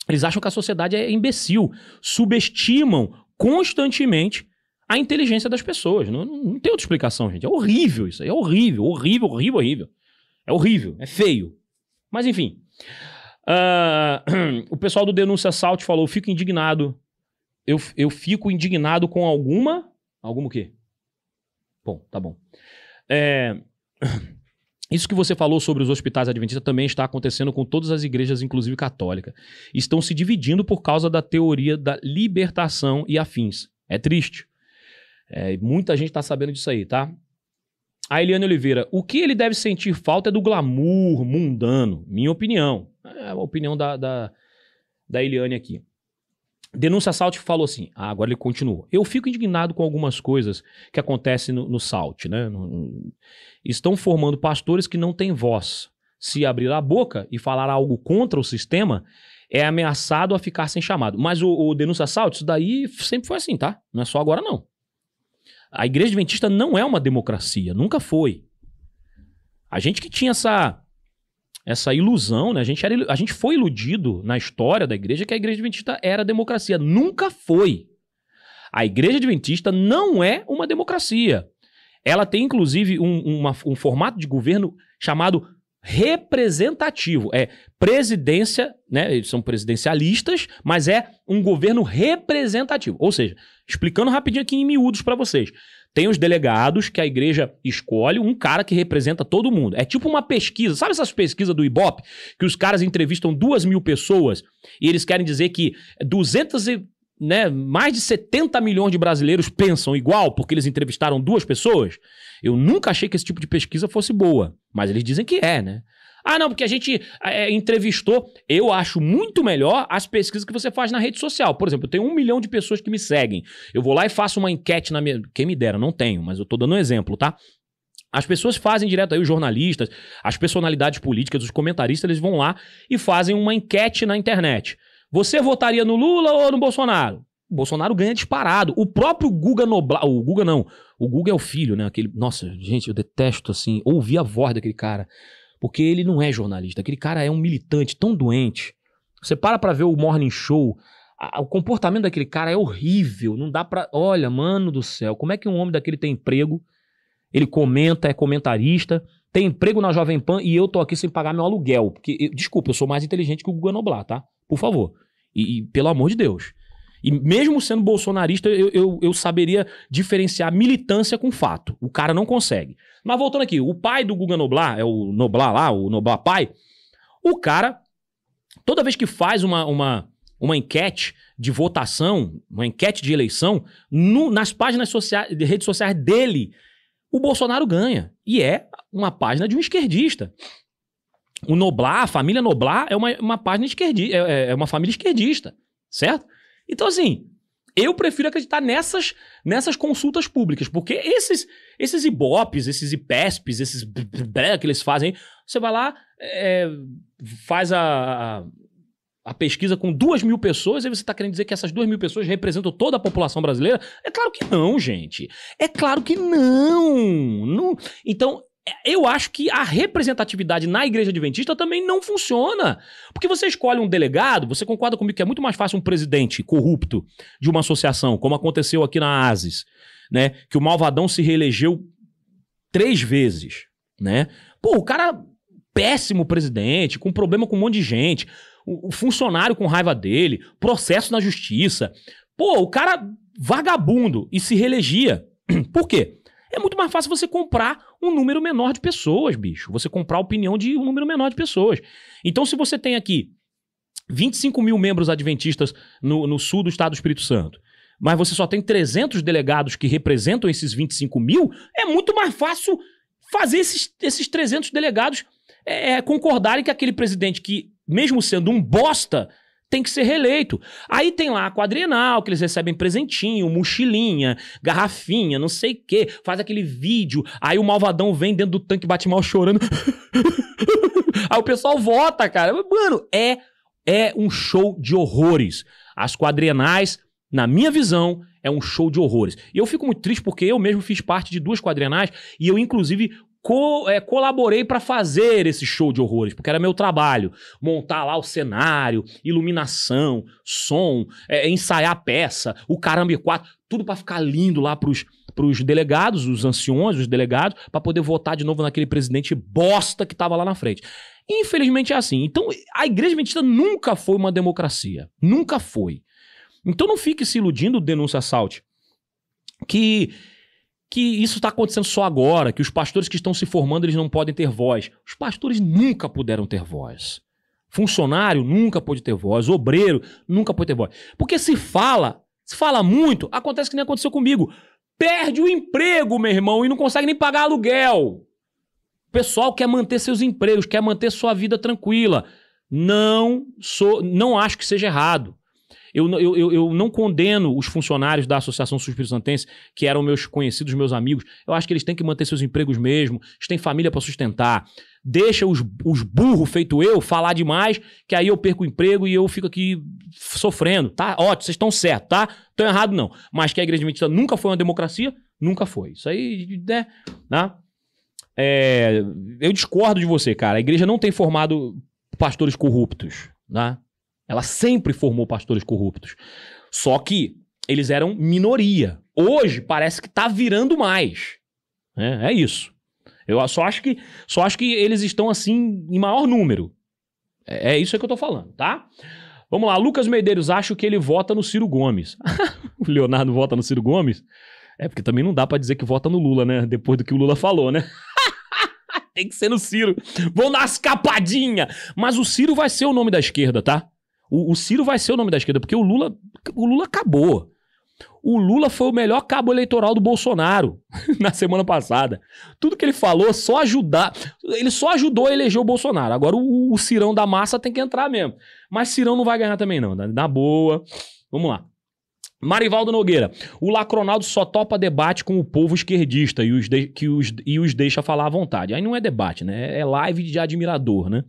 eles acham que a sociedade é imbecil, subestimam constantemente a inteligência das pessoas. Não, não tem outra explicação, gente. É horrível isso aí. É horrível, horrível, horrível, horrível. É horrível, é feio. Mas enfim. Uh, o pessoal do Denúncia Salt falou: fico indignado. Eu, eu fico indignado com alguma. Alguma o quê? Bom, tá bom. É, isso que você falou sobre os hospitais adventistas também está acontecendo com todas as igrejas, inclusive católica. Estão se dividindo por causa da teoria da libertação e afins. É triste. É, muita gente tá sabendo disso aí, tá? A Eliane Oliveira, o que ele deve sentir falta é do glamour mundano, minha opinião. É a opinião da, da, da Eliane aqui. Denúncia Salt falou assim, ah, agora ele continuou. Eu fico indignado com algumas coisas que acontecem no, no Salt, né? No, no... estão formando pastores que não têm voz. Se abrir a boca e falar algo contra o sistema, é ameaçado a ficar sem chamado. Mas o, o Denúncia Salt, isso daí sempre foi assim, tá? Não é só agora não. A igreja adventista não é uma democracia, nunca foi. A gente que tinha essa essa ilusão, né? A gente, era, a gente foi iludido na história da igreja que a igreja adventista era democracia. Nunca foi. A igreja adventista não é uma democracia. Ela tem, inclusive, um, uma, um formato de governo chamado representativo. É presidência, né? Eles são presidencialistas, mas é um governo representativo. Ou seja, explicando rapidinho aqui em miúdos para vocês. Tem os delegados que a igreja escolhe, um cara que representa todo mundo. É tipo uma pesquisa. Sabe essas pesquisas do Ibope? Que os caras entrevistam duas mil pessoas e eles querem dizer que 200 e né, mais de 70 milhões de brasileiros pensam igual porque eles entrevistaram duas pessoas, eu nunca achei que esse tipo de pesquisa fosse boa. Mas eles dizem que é, né? Ah, não, porque a gente é, entrevistou. Eu acho muito melhor as pesquisas que você faz na rede social. Por exemplo, eu tenho um milhão de pessoas que me seguem. Eu vou lá e faço uma enquete na minha. Quem me dera, não tenho, mas eu tô dando um exemplo, tá? As pessoas fazem direto aí, os jornalistas, as personalidades políticas, os comentaristas, eles vão lá e fazem uma enquete na internet. Você votaria no Lula ou no Bolsonaro? O Bolsonaro ganha disparado. O próprio Guga Noblar. O Guga não. O Guga é o filho, né? Aquele, nossa, gente, eu detesto, assim, ouvir a voz daquele cara. Porque ele não é jornalista. Aquele cara é um militante tão doente. Você para pra ver o Morning Show. o comportamento daquele cara é horrível. Não dá pra. Olha, mano do céu, como é que um homem daquele tem emprego? Ele comenta, é comentarista, tem emprego na Jovem Pan e eu tô aqui sem pagar meu aluguel. Porque, desculpa, eu sou mais inteligente que o Guga Noblar, tá? Por favor. E, e pelo amor de Deus. E mesmo sendo bolsonarista, eu, eu, eu, saberia diferenciar militância com fato. O cara não consegue. Mas voltando aqui, o pai do Guga Noblar, é o Noblar lá, o Noblar pai, o cara, toda vez que faz uma, uma, uma enquete de votação, uma enquete de eleição, no, nas páginas sociais, de redes sociais dele, o Bolsonaro ganha. E é uma página de um esquerdista. O Noblar, a família Noblar é uma, uma página esquerdista, é, é, é uma família esquerdista, certo? Então, assim, eu prefiro acreditar nessas, nessas consultas públicas, porque esses esses IBOPs, esses IPESPs, esses que eles fazem, você vai lá, é, é faz a, a pesquisa com duas mil pessoas, e você está querendo dizer que essas duas mil pessoas representam toda a população brasileira? É claro que não, gente. É claro que não. não. Então, eu acho que a representatividade na igreja adventista também não funciona. Porque você escolhe um delegado, você concorda comigo que é muito mais fácil um presidente corrupto de uma associação, como aconteceu aqui na ASIS, né? Que o malvadão se reelegeu três vezes, né? Pô, o cara péssimo presidente, com problema com um monte de gente, o, o funcionário com raiva dele, processo na justiça. Pô, o cara vagabundo e se reelegia. Por quê? É muito mais fácil você comprar um número menor de pessoas, bicho. Você comprar a opinião de um número menor de pessoas. Então, se você tem aqui 25 mil membros adventistas no, no sul do estado do Espírito Santo, mas você só tem 300 delegados que representam esses 25 mil, é muito mais fácil fazer esses, esses 300 delegados é, é, concordarem que aquele presidente que, mesmo sendo um bosta, tem que ser reeleito. Aí tem lá a quadrienal, que eles recebem presentinho, mochilinha, garrafinha, não sei o quê, faz aquele vídeo, aí o malvadão vem dentro do tanque bate mal chorando. aí o pessoal vota, cara. Mano, é, é um show de horrores. As quadrienais, na minha visão, é um show de horrores. E eu fico muito triste porque eu mesmo fiz parte de duas quadrenais e eu, inclusive, co é, colaborei para fazer esse show de horrores, porque era meu trabalho. Montar lá o cenário, iluminação, som, é, ensaiar a peça, o caramba e quatro, tudo para ficar lindo lá pros, pros delegados, os anciões, os delegados, para poder votar de novo naquele presidente bosta que tava lá na frente. Infelizmente é assim. Então, a igreja adventista nunca foi uma democracia. Nunca foi. Então não fique se iludindo, denúncia assalte, que que isso está acontecendo só agora, que os pastores que estão se formando eles não podem ter voz. Os pastores nunca puderam ter voz. Funcionário nunca pôde ter voz, obreiro nunca pôde ter voz. Porque se fala, se fala muito, acontece que nem aconteceu comigo. Perde o emprego, meu irmão, e não consegue nem pagar aluguel. O pessoal quer manter seus empregos, quer manter sua vida tranquila. Não sou, não acho que seja errado. Eu, eu, eu, eu não condeno os funcionários da Associação Sul Santense, que eram meus conhecidos, meus amigos. Eu acho que eles têm que manter seus empregos mesmo, eles têm família para sustentar. Deixa os, os burros, feito eu, falar demais, que aí eu perco o emprego e eu fico aqui sofrendo, tá? Ótimo, vocês estão certos, tá? Estão errado não. Mas que a Igreja Adventista nunca foi uma democracia, nunca foi. Isso aí, né? né? É, eu discordo de você, cara. A igreja não tem formado pastores corruptos. Né? Ela sempre formou pastores corruptos. Só que eles eram minoria. Hoje parece que está virando mais. É, é isso. Eu só acho que só acho que eles estão assim em maior número. É, é isso que eu tô falando, tá? Vamos lá, Lucas Medeiros, acho que ele vota no Ciro Gomes. o Leonardo vota no Ciro Gomes? É porque também não dá para dizer que vota no Lula, né? Depois do que o Lula falou, né? Tem que ser no Ciro. Vou dar as capadinha. Mas o Ciro vai ser o nome da esquerda, tá? O, o Ciro vai ser o nome da esquerda, porque o Lula, o Lula acabou. O Lula foi o melhor cabo eleitoral do Bolsonaro na semana passada. Tudo que ele falou só ajudar. Ele só ajudou a eleger o Bolsonaro. Agora o, o Cirão da massa tem que entrar mesmo. Mas Cirão não vai ganhar também, não. Né? Na boa. Vamos lá. Marivaldo Nogueira, o Lacronaldo só topa debate com o povo esquerdista e os, de, que os, e os deixa falar à vontade. Aí não é debate, né? É live de admirador, né?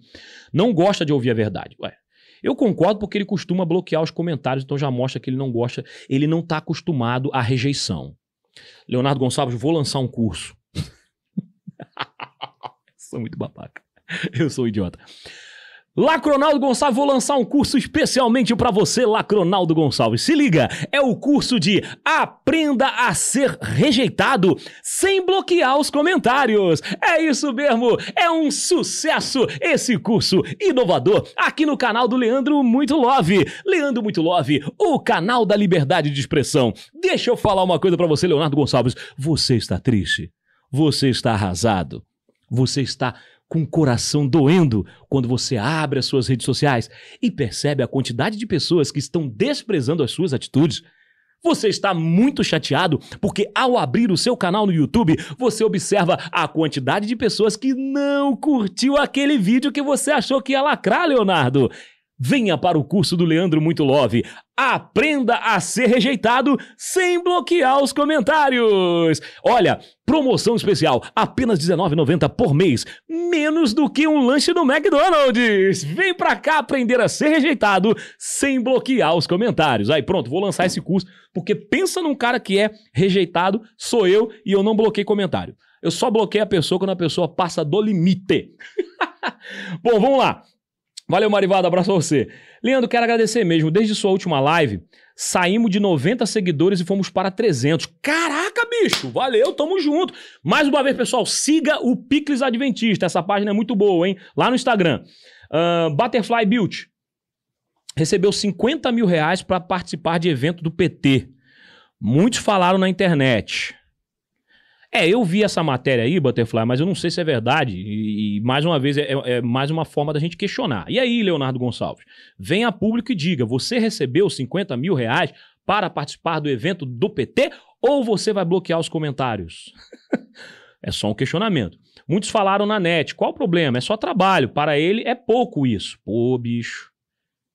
Não gosta de ouvir a verdade. Ué, eu concordo porque ele costuma bloquear os comentários, então já mostra que ele não gosta, ele não está acostumado à rejeição. Leonardo Gonçalves, vou lançar um curso. sou muito babaca. Eu sou um idiota. Lacronaldo Gonçalves, vou lançar um curso especialmente para você, Lacronaldo Gonçalves. Se liga, é o curso de Aprenda a Ser Rejeitado Sem Bloquear os Comentários. É isso mesmo, é um sucesso esse curso inovador aqui no canal do Leandro Muito Love. Leandro Muito Love, o canal da liberdade de expressão. Deixa eu falar uma coisa para você, Leonardo Gonçalves. Você está triste? Você está arrasado? Você está com o coração doendo quando você abre as suas redes sociais e percebe a quantidade de pessoas que estão desprezando as suas atitudes. Você está muito chateado porque, ao abrir o seu canal no YouTube, você observa a quantidade de pessoas que não curtiu aquele vídeo que você achou que ia lacrar, Leonardo. Venha para o curso do Leandro Muito Love. Aprenda a ser rejeitado sem bloquear os comentários. Olha, promoção especial, apenas R$19,90 por mês, menos do que um lanche no McDonald's. Vem para cá aprender a ser rejeitado sem bloquear os comentários. Aí pronto, vou lançar esse curso, porque pensa num cara que é rejeitado, sou eu e eu não bloqueio comentário. Eu só bloqueio a pessoa quando a pessoa passa do limite. Bom, vamos lá. Valeu, Marivada, abraço pra você. Leandro, quero agradecer mesmo. Desde sua última live, saímos de 90 seguidores e fomos para 300. Caraca, bicho! Valeu, tamo junto. Mais uma vez, pessoal, siga o Picles Adventista. Essa página é muito boa, hein? Lá no Instagram. Uh, Butterfly Built recebeu 50 mil reais para participar de evento do PT. Muitos falaram na internet. É, eu vi essa matéria aí, Butterfly, mas eu não sei se é verdade. E, e mais uma vez, é, é, é mais uma forma da gente questionar. E aí, Leonardo Gonçalves, venha a público e diga: você recebeu 50 mil reais para participar do evento do PT ou você vai bloquear os comentários? é só um questionamento. Muitos falaram na net: qual o problema? É só trabalho. Para ele é pouco isso. Pô, bicho.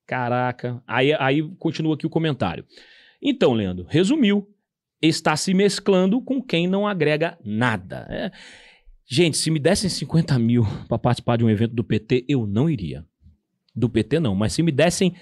Caraca. Aí, aí continua aqui o comentário. Então, Leandro, resumiu está se mesclando com quem não agrega nada. É. Gente, se me dessem 50 mil para participar de um evento do PT, eu não iria. Do PT não, mas se me dessem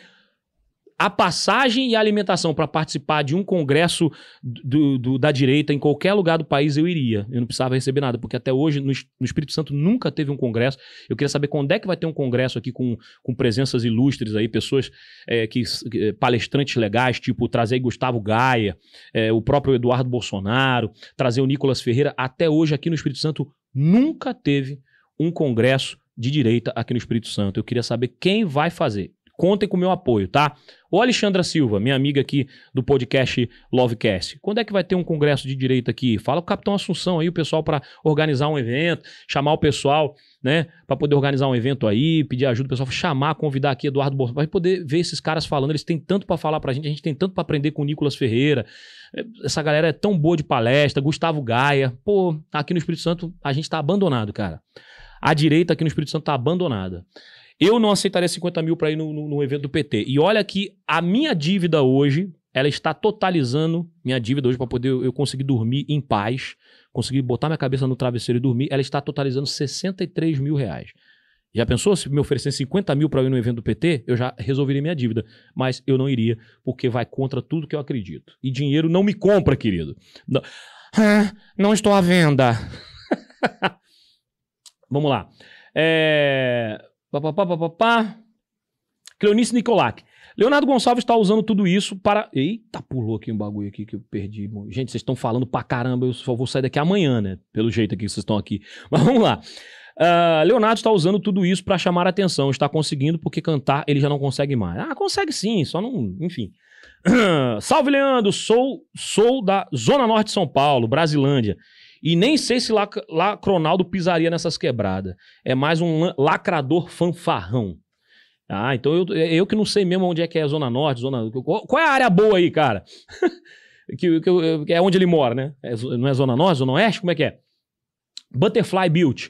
a passagem e a alimentação para participar de um congresso do, do, da direita em qualquer lugar do país, eu iria. Eu não precisava receber nada, porque até hoje no, no, Espírito Santo nunca teve um congresso. Eu queria saber quando é que vai ter um congresso aqui com, com presenças ilustres aí, pessoas é, que é, palestrantes legais, tipo trazer Gustavo Gaia, é, o próprio Eduardo Bolsonaro, trazer o Nicolas Ferreira. Até hoje aqui no Espírito Santo nunca teve um congresso de direita aqui no Espírito Santo. Eu queria saber quem vai fazer contem com o meu apoio, tá? Ô Alexandra Silva, minha amiga aqui do podcast Lovecast, quando é que vai ter um congresso de direito aqui? Fala com o Capitão Assunção aí, o pessoal, para organizar um evento, chamar o pessoal, né, para poder organizar um evento aí, pedir ajuda do pessoal, chamar, convidar aqui Eduardo Bolsonaro, para poder ver esses caras falando, eles têm tanto para falar pra gente, a gente tem tanto para aprender com o Nicolas Ferreira, é, essa galera é tão boa de palestra, Gustavo Gaia, pô, aqui no Espírito Santo a gente tá abandonado, cara. A direita aqui no Espírito Santo tá abandonada. Eu não aceitaria 50 mil para ir no, no, no, evento do PT. E olha que a minha dívida hoje, ela está totalizando minha dívida hoje para poder eu conseguir dormir em paz, conseguir botar minha cabeça no travesseiro e dormir, ela está totalizando 63 mil reais. Já pensou se me oferecessem 50 mil para ir no evento do PT? Eu já resolveria minha dívida. Mas eu não iria, porque vai contra tudo que eu acredito. E dinheiro não me compra, querido. Não, ah, não estou à venda. Vamos lá. É... Papapapapá, Cleonice Nicolac. Leonardo Gonçalves está usando tudo isso para. Eita, pulou aqui um bagulho aqui que eu perdi. Gente, vocês estão falando pra caramba, eu só vou sair daqui amanhã, né? Pelo jeito aqui que vocês estão aqui. Mas vamos lá. Uh, Leonardo está usando tudo isso para chamar a atenção, está conseguindo, porque cantar ele já não consegue mais. Ah, consegue sim, só não. Enfim. Salve, Leandro! Sou, sou da Zona Norte de São Paulo, Brasilândia. E nem sei se lá, Lacronaldo pisaria nessas quebradas. É mais um lacrador fanfarrão. Ah, então eu, eu que não sei mesmo onde é que é a Zona Norte, Zona. Qual é a área boa aí, cara? que, que, que, é onde ele mora, né? É, não é Zona Norte, Zona Oeste? Como é que é? Butterfly Built.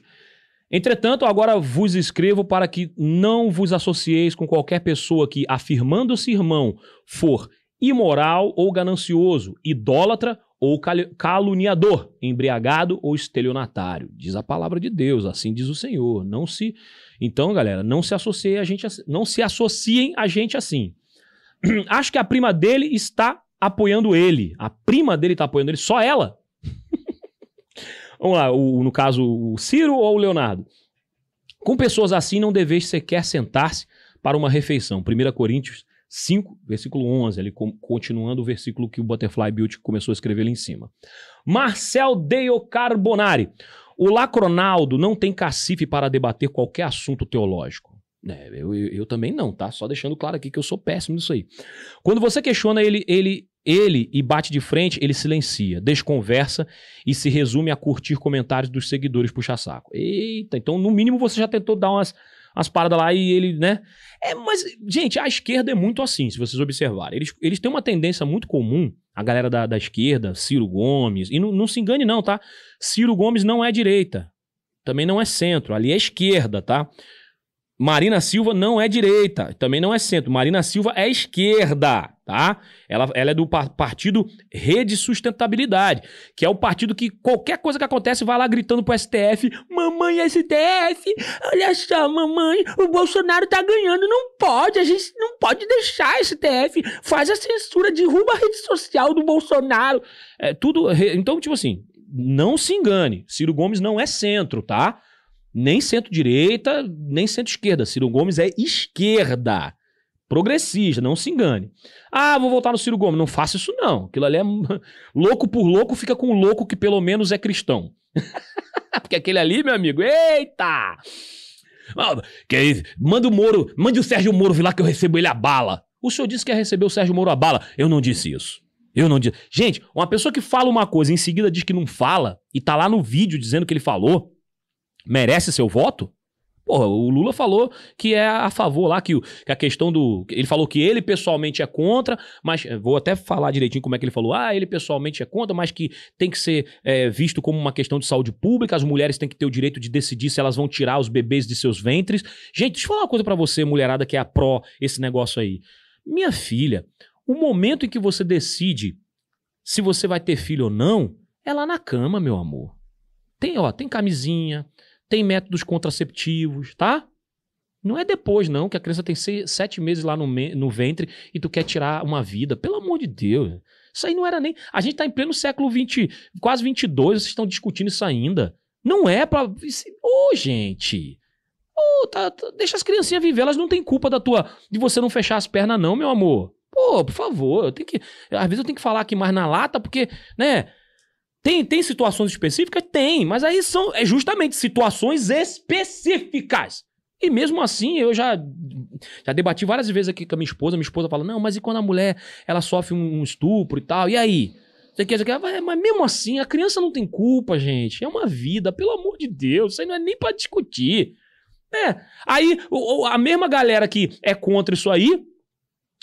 Entretanto, agora vos escrevo para que não vos associeis com qualquer pessoa que, afirmando-se irmão, for imoral ou ganancioso, idólatra ou caluniador, embriagado ou estelionatário. Diz a palavra de Deus, assim diz o Senhor. Não se Então, galera, não se associe a gente assim, não se associem a gente assim. Acho que a prima dele está apoiando ele. A prima dele está apoiando ele, só ela. Vamos lá, o, no caso o Ciro ou o Leonardo. Com pessoas assim não deveis sequer sentar-se para uma refeição. 1 Coríntios 5, versículo 11, ali continuando o versículo que o Butterfly Beauty começou a escrever ali em cima. Marcel Deo Carbonari. O Lacronaldo não tem cacife para debater qualquer assunto teológico. É, eu, eu, eu, também não, tá? Só deixando claro aqui que eu sou péssimo nisso aí. Quando você questiona ele, ele, ele e bate de frente, ele silencia, desconversa e se resume a curtir comentários dos seguidores puxa saco. Eita, então no mínimo você já tentou dar umas as paradas lá e ele, né? É, mas, gente, a esquerda é muito assim, se vocês observarem. Eles, eles têm uma tendência muito comum, a galera da, da esquerda, Ciro Gomes, e não, não se engane, não, tá? Ciro Gomes não é direita. Também não é centro, ali é esquerda, tá? Marina Silva não é direita, também não é centro. Marina Silva é esquerda, tá? Ela, ela é do partido Rede Sustentabilidade, que é o partido que qualquer coisa que acontece vai lá gritando pro STF: Mamãe, STF, olha só, mamãe, o Bolsonaro tá ganhando, não pode, a gente não pode deixar STF, faz a censura, derruba a rede social do Bolsonaro. É tudo. Então, tipo assim, não se engane, Ciro Gomes não é centro, tá? nem centro-direita, nem centro-esquerda. Ciro Gomes é esquerda. Progressista, não se engane. Ah, vou voltar no Ciro Gomes. Não faça isso, não. Aquilo ali é. Louco por louco fica com um louco que pelo menos é cristão. Porque aquele ali, meu amigo, eita! Ah, que Manda o Moro, mande o Sérgio Moro vir lá que eu recebo ele a bala. O senhor disse que ia receber o Sérgio Moro a bala. Eu não disse isso. Eu não disse. Gente, uma pessoa que fala uma coisa e em seguida diz que não fala e tá lá no vídeo dizendo que ele falou, merece seu voto? Porra, o Lula falou que é a favor lá, que, que, a questão do. Ele falou que ele pessoalmente é contra, mas. Eh, vou até falar direitinho como é que ele falou. Ah, ele pessoalmente é contra, mas que tem que ser é, visto como uma questão de saúde pública, as mulheres têm que ter o direito de decidir se elas vão tirar os bebês de seus ventres. Gente, deixa eu falar uma coisa para você, mulherada que é a pró esse negócio aí. Minha filha, o momento em que você decide se você vai ter filho ou não é lá na cama, meu amor. Tem, ó, tem camisinha, tem métodos contraceptivos, tá? Não é depois, não, que a criança tem seis, sete meses lá no, no ventre e tu quer tirar uma vida. Pelo amor de Deus. Isso aí não era nem. A gente tá em pleno século 20, quase 22, vocês estão discutindo isso ainda. Não é pra. Ô, oh, gente! Oh, tá, tá, deixa as criancinhas viver, elas não têm culpa da tua. de você não fechar as pernas, não, meu amor. Pô, por favor, eu tenho que. Às vezes eu tenho que falar aqui mais na lata, porque, né? Tem, tem situações específicas? Tem, mas aí são é justamente situações específicas. E mesmo assim, eu já, já debati várias vezes aqui com a minha esposa. Minha esposa fala: não, mas e quando a mulher ela sofre um, um estupro e tal? E aí? Você quer, você quer, mas mesmo assim, a criança não tem culpa, gente. É uma vida, pelo amor de Deus. Isso aí não é nem para discutir. É. Aí, a mesma galera que é contra isso aí,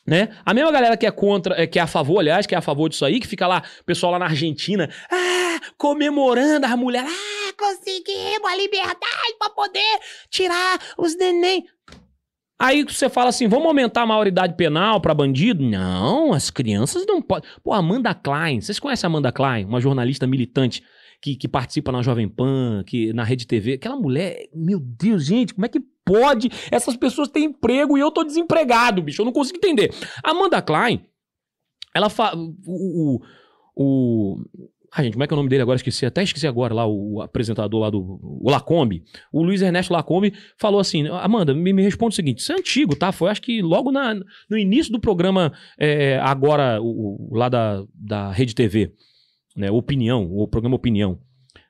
né? A mesma galera que é contra, é, que é a favor, aliás, que é a favor disso aí, que fica lá, pessoal lá na Argentina, ah, comemorando as mulheres, ah, conseguimos a liberdade para poder tirar os neném. Aí você fala assim, vamos aumentar a maioridade penal para bandido? Não, as crianças não podem. Pô, Amanda Klein, vocês conhecem a Amanda Klein, uma jornalista militante que, que participa na Jovem Pan, que na Rede TV? Aquela mulher, meu Deus, gente, como é que pode? Essas pessoas têm emprego e eu tô desempregado, bicho. Eu não consigo entender. Amanda Klein, ela fala. O, o, o, Ah, gente, como é que é o nome dele agora? Esqueci, até esqueci agora lá, o apresentador lá do. O Lacombe. O Luiz Ernesto Lacombe falou assim: Amanda, me, me responde o seguinte: isso é antigo, tá? Foi acho que logo na, no início do programa, é, agora, o, lá da, da Rede TV, né? Opinião, o programa Opinião,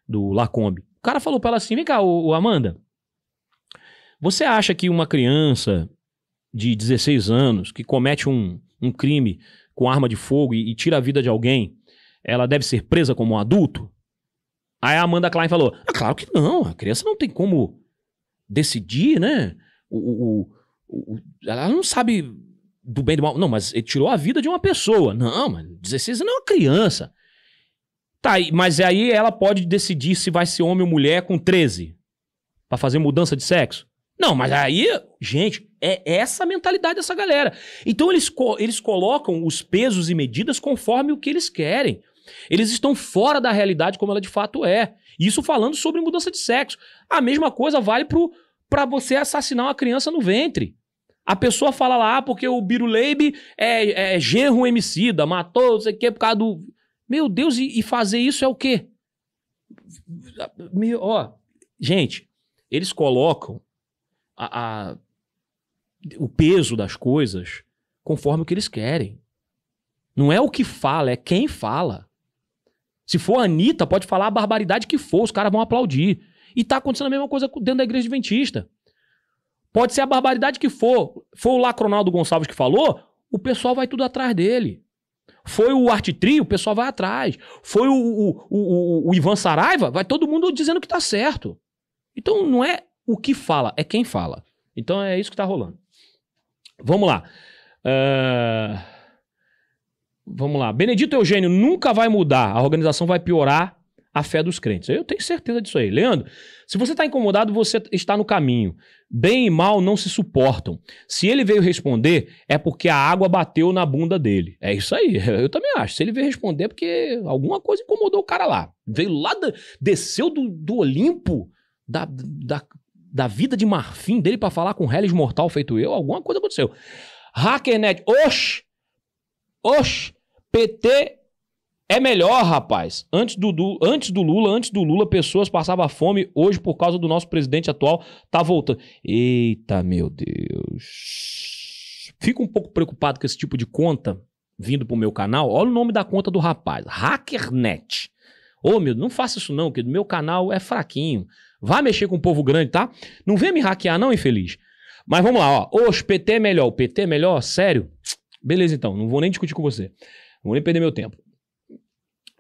do Lacombe. O cara falou pra ela assim: vem cá, o Amanda. Você acha que uma criança de 16 anos que comete um, um crime com arma de fogo e, e tira a vida de alguém, ela deve ser presa como um adulto? Aí a Amanda Klein falou: ah, claro que não, a criança não tem como decidir, né? O, o, o, ela não sabe do bem e do mal. Não, mas ele tirou a vida de uma pessoa. Não, mas 16 anos é uma criança. Tá, mas aí ela pode decidir se vai ser homem ou mulher com 13 para fazer mudança de sexo. Não, mas aí, gente, é essa mentalidade dessa galera. Então eles, co eles colocam os pesos e medidas conforme o que eles querem. Eles estão fora da realidade como ela de fato é. Isso falando sobre mudança de sexo. A mesma coisa vale para você assassinar uma criança no ventre. A pessoa fala lá, ah, porque o Biruleibe é, é genro homicida, matou, não sei o quê, por causa do. Meu Deus, e, e fazer isso é o quê? Meu, ó, gente, eles colocam a, a, o peso das coisas conforme o que eles querem. Não é o que fala, é quem fala. Se for a Anitta, pode falar a barbaridade que for, os caras vão aplaudir. E tá acontecendo a mesma coisa dentro da igreja adventista. Pode ser a barbaridade que for. Foi o Lacronaldo Gonçalves que falou, o pessoal vai tudo atrás dele. Foi o Artitrio, o pessoal vai atrás. Foi o, o, o, o, Ivan Saraiva, vai todo mundo dizendo que tá certo. Então não é o que fala, é quem fala. Então é isso que tá rolando. Vamos lá. Uh... Vamos lá. Benedito Eugênio nunca vai mudar, a organização vai piorar a fé dos crentes. Eu tenho certeza disso aí. Leandro, se você está incomodado, você está no caminho. Bem e mal não se suportam. Se ele veio responder, é porque a água bateu na bunda dele. É isso aí. Eu também acho. Se ele veio responder, é porque alguma coisa incomodou o cara lá. Veio lá, da, desceu do, do Olimpo, da, da da vida de marfim dele para falar com um Hellis Mortal feito eu, alguma coisa aconteceu. Hackernet, oxe! Oxe! PT é melhor, rapaz. Antes do, do, antes do Lula, antes do Lula, pessoas passavam fome. Hoje, por causa do nosso presidente atual, tá voltando. Eita, meu Deus. Fico um pouco preocupado com esse tipo de conta vindo pro meu canal. Olha o nome da conta do rapaz. Hackernet. Ô, oh, meu, não faça isso não, que do meu canal é fraquinho. Vá mexer com o povo grande, tá? Não vem me hackear, não, infeliz. Mas vamos lá, ó. Oxe, PT é melhor. O PT é melhor? Sério? Beleza, então. Não vou nem discutir com você. Não vou nem perder meu tempo.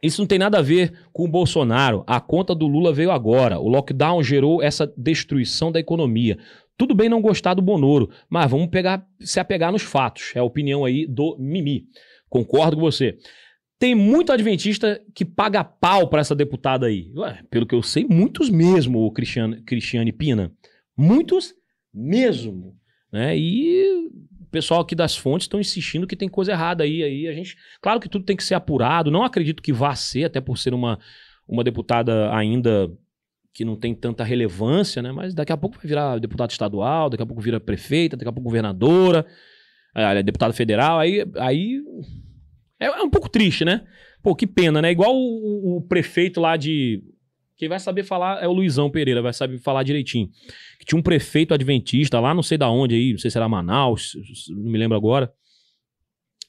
Isso não tem nada a ver com o Bolsonaro. A conta do Lula veio agora. O lockdown gerou essa destruição da economia. Tudo bem não gostar do Bonoro, mas vamos pegar, se apegar nos fatos. É a opinião aí do Mimi. Concordo com você. Tem muito adventista que paga pau para essa deputada aí. Ué, pelo que eu sei, muitos mesmo, o Cristiane, Cristiane Pina. Muitos mesmo. Né? E o pessoal aqui das fontes estão insistindo que tem coisa errada aí. aí a gente, claro que tudo tem que ser apurado. Não acredito que vá ser, até por ser uma, uma deputada ainda que não tem tanta relevância, né? Mas daqui a pouco vai virar deputada estadual, daqui a pouco vira prefeita, daqui a pouco governadora, é, é deputada federal. Aí, aí é, é um pouco triste, né? Pô, que pena, né? Igual o, o, prefeito lá de. Quem vai saber falar é o Luizão Pereira, vai saber falar direitinho. Que tinha um prefeito adventista lá, não sei da onde aí, não sei se era Manaus, não me lembro agora.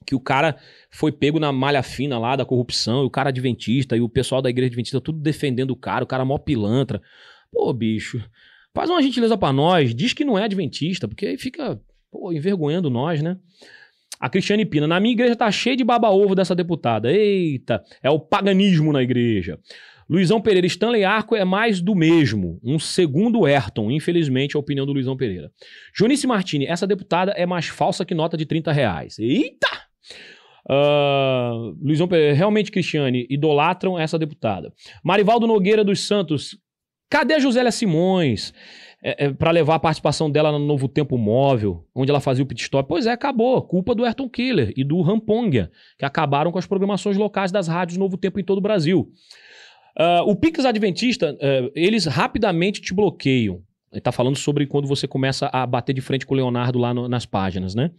Que o cara foi pego na malha fina lá da corrupção, e o cara adventista, e o pessoal da igreja adventista tudo defendendo o cara, o cara é mó pilantra. Pô, bicho, faz uma gentileza para nós, diz que não é adventista, porque aí fica pô, envergonhando nós, né? A Cristiane Pina, na minha igreja tá cheio de baba-ovo dessa deputada. Eita, é o paganismo na igreja. Luizão Pereira, Stanley Arco é mais do mesmo. Um segundo Ayrton, infelizmente, é a opinião do Luizão Pereira. Junice Martini, essa deputada é mais falsa que nota de 30 reais. Eita! Uh, Luizão Pereira, realmente, Cristiane, idolatram essa deputada. Marivaldo Nogueira dos Santos, cadê a Josélia Simões? é, é, para levar a participação dela no Novo Tempo Móvel, onde ela fazia o pit stop. Pois é, acabou. Culpa do Ayrton Killer e do Ramponga, que acabaram com as programações locais das rádios Novo Tempo em todo o Brasil. Uh, o Pix Adventista, uh, eles rapidamente te bloqueiam. Ele está falando sobre quando você começa a bater de frente com o Leonardo lá no, nas páginas, né?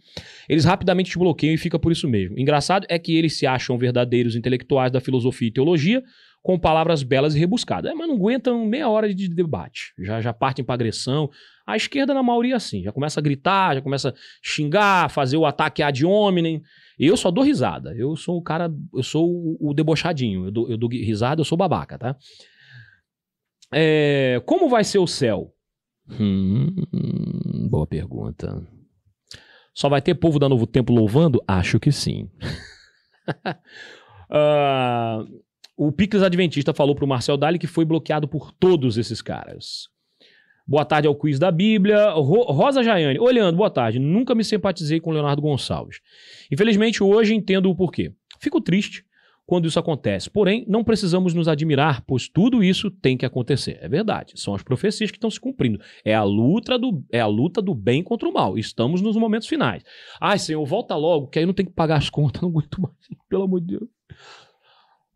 Eles rapidamente te bloqueiam e fica por isso mesmo. Engraçado é que eles se acham verdadeiros intelectuais da filosofia e teologia, com palavras belas e rebuscadas. É, mas não aguentam meia hora de debate. Já, já partem para agressão. A esquerda, na maioria, assim, já começa a gritar, já começa a xingar, fazer o ataque ad hominem. Eu só dou risada. Eu sou o cara, eu sou o, o debochadinho. Eu dou, eu dou risada, eu sou babaca, tá? É, como vai ser o céu? Hum, boa pergunta. Só vai ter povo da Novo Tempo louvando? Acho que sim. uh, O Picles Adventista falou para o Marcel Dali que foi bloqueado por todos esses caras. Boa tarde ao Quiz da Bíblia. Ro Rosa Jaiane. Olhando, boa tarde. Nunca me simpatizei com Leonardo Gonçalves. Infelizmente, hoje entendo o porquê. Fico triste quando isso acontece. Porém, não precisamos nos admirar, pois tudo isso tem que acontecer. É verdade. São as profecias que estão se cumprindo. É a luta do, é a luta do bem contra o mal. Estamos nos momentos finais. Ai, Senhor, volta logo, que aí não tem que pagar as contas. Não aguento mais. Pelo amor de Deus.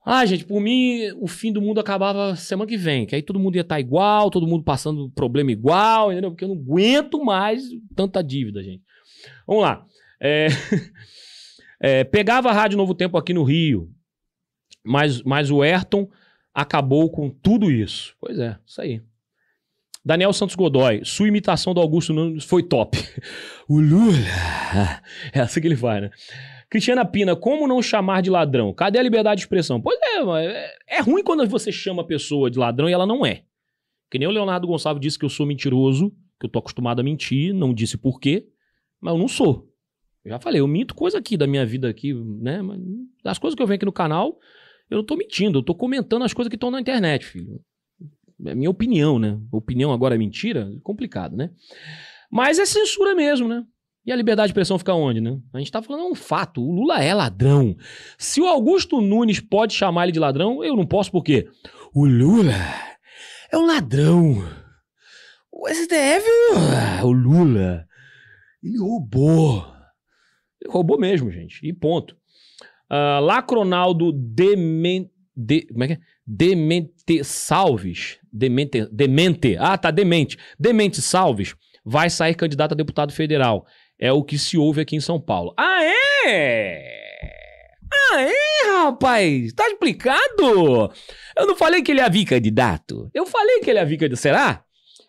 Ah, gente, por mim, o fim do mundo acabava semana que vem, que aí todo mundo ia estar tá igual, todo mundo passando problema igual, entendeu? Porque eu não aguento mais tanta dívida, gente. Vamos lá. É... é, pegava a Rádio Novo Tempo aqui no Rio, mas, mas o Ayrton acabou com tudo isso. Pois é, isso aí. Daniel Santos Godoy, sua imitação do Augusto Nunes foi top. O Lula. É assim que ele vai, né? Cristiana Pina, como não chamar de ladrão? Cadê a liberdade de expressão? Pois é, é, é ruim quando você chama a pessoa de ladrão e ela não é. Que nem o Leonardo Gonçalves disse que eu sou mentiroso, que eu tô acostumado a mentir, não disse por quê, mas eu não sou. Eu já falei, eu minto coisa aqui da minha vida aqui, né? das coisas que eu venho aqui no canal, eu não tô mentindo, eu tô comentando as coisas que estão na internet, filho. É minha opinião, né? Opinião agora é mentira? Complicado, né? Mas é censura mesmo, né? E a liberdade de expressão fica onde, né? A gente tá falando um fato. O Lula é ladrão. Se o Augusto Nunes pode chamar ele de ladrão, eu não posso por quê? O Lula é um ladrão. O STF, o Lula, ele roubou. Ele roubou mesmo, gente. E ponto. Uh, ah, Lacronaldo Demen... De... Como é que é? Demente Salves. Demente... Demente. Ah, tá, demente. Demente Salves vai sair candidato a deputado federal é o que se ouve aqui em São Paulo. Ah, é? Ah, é, rapaz? Tá explicado? Eu não falei que ele havia é candidato. Eu falei que ele havia é candidato. Será?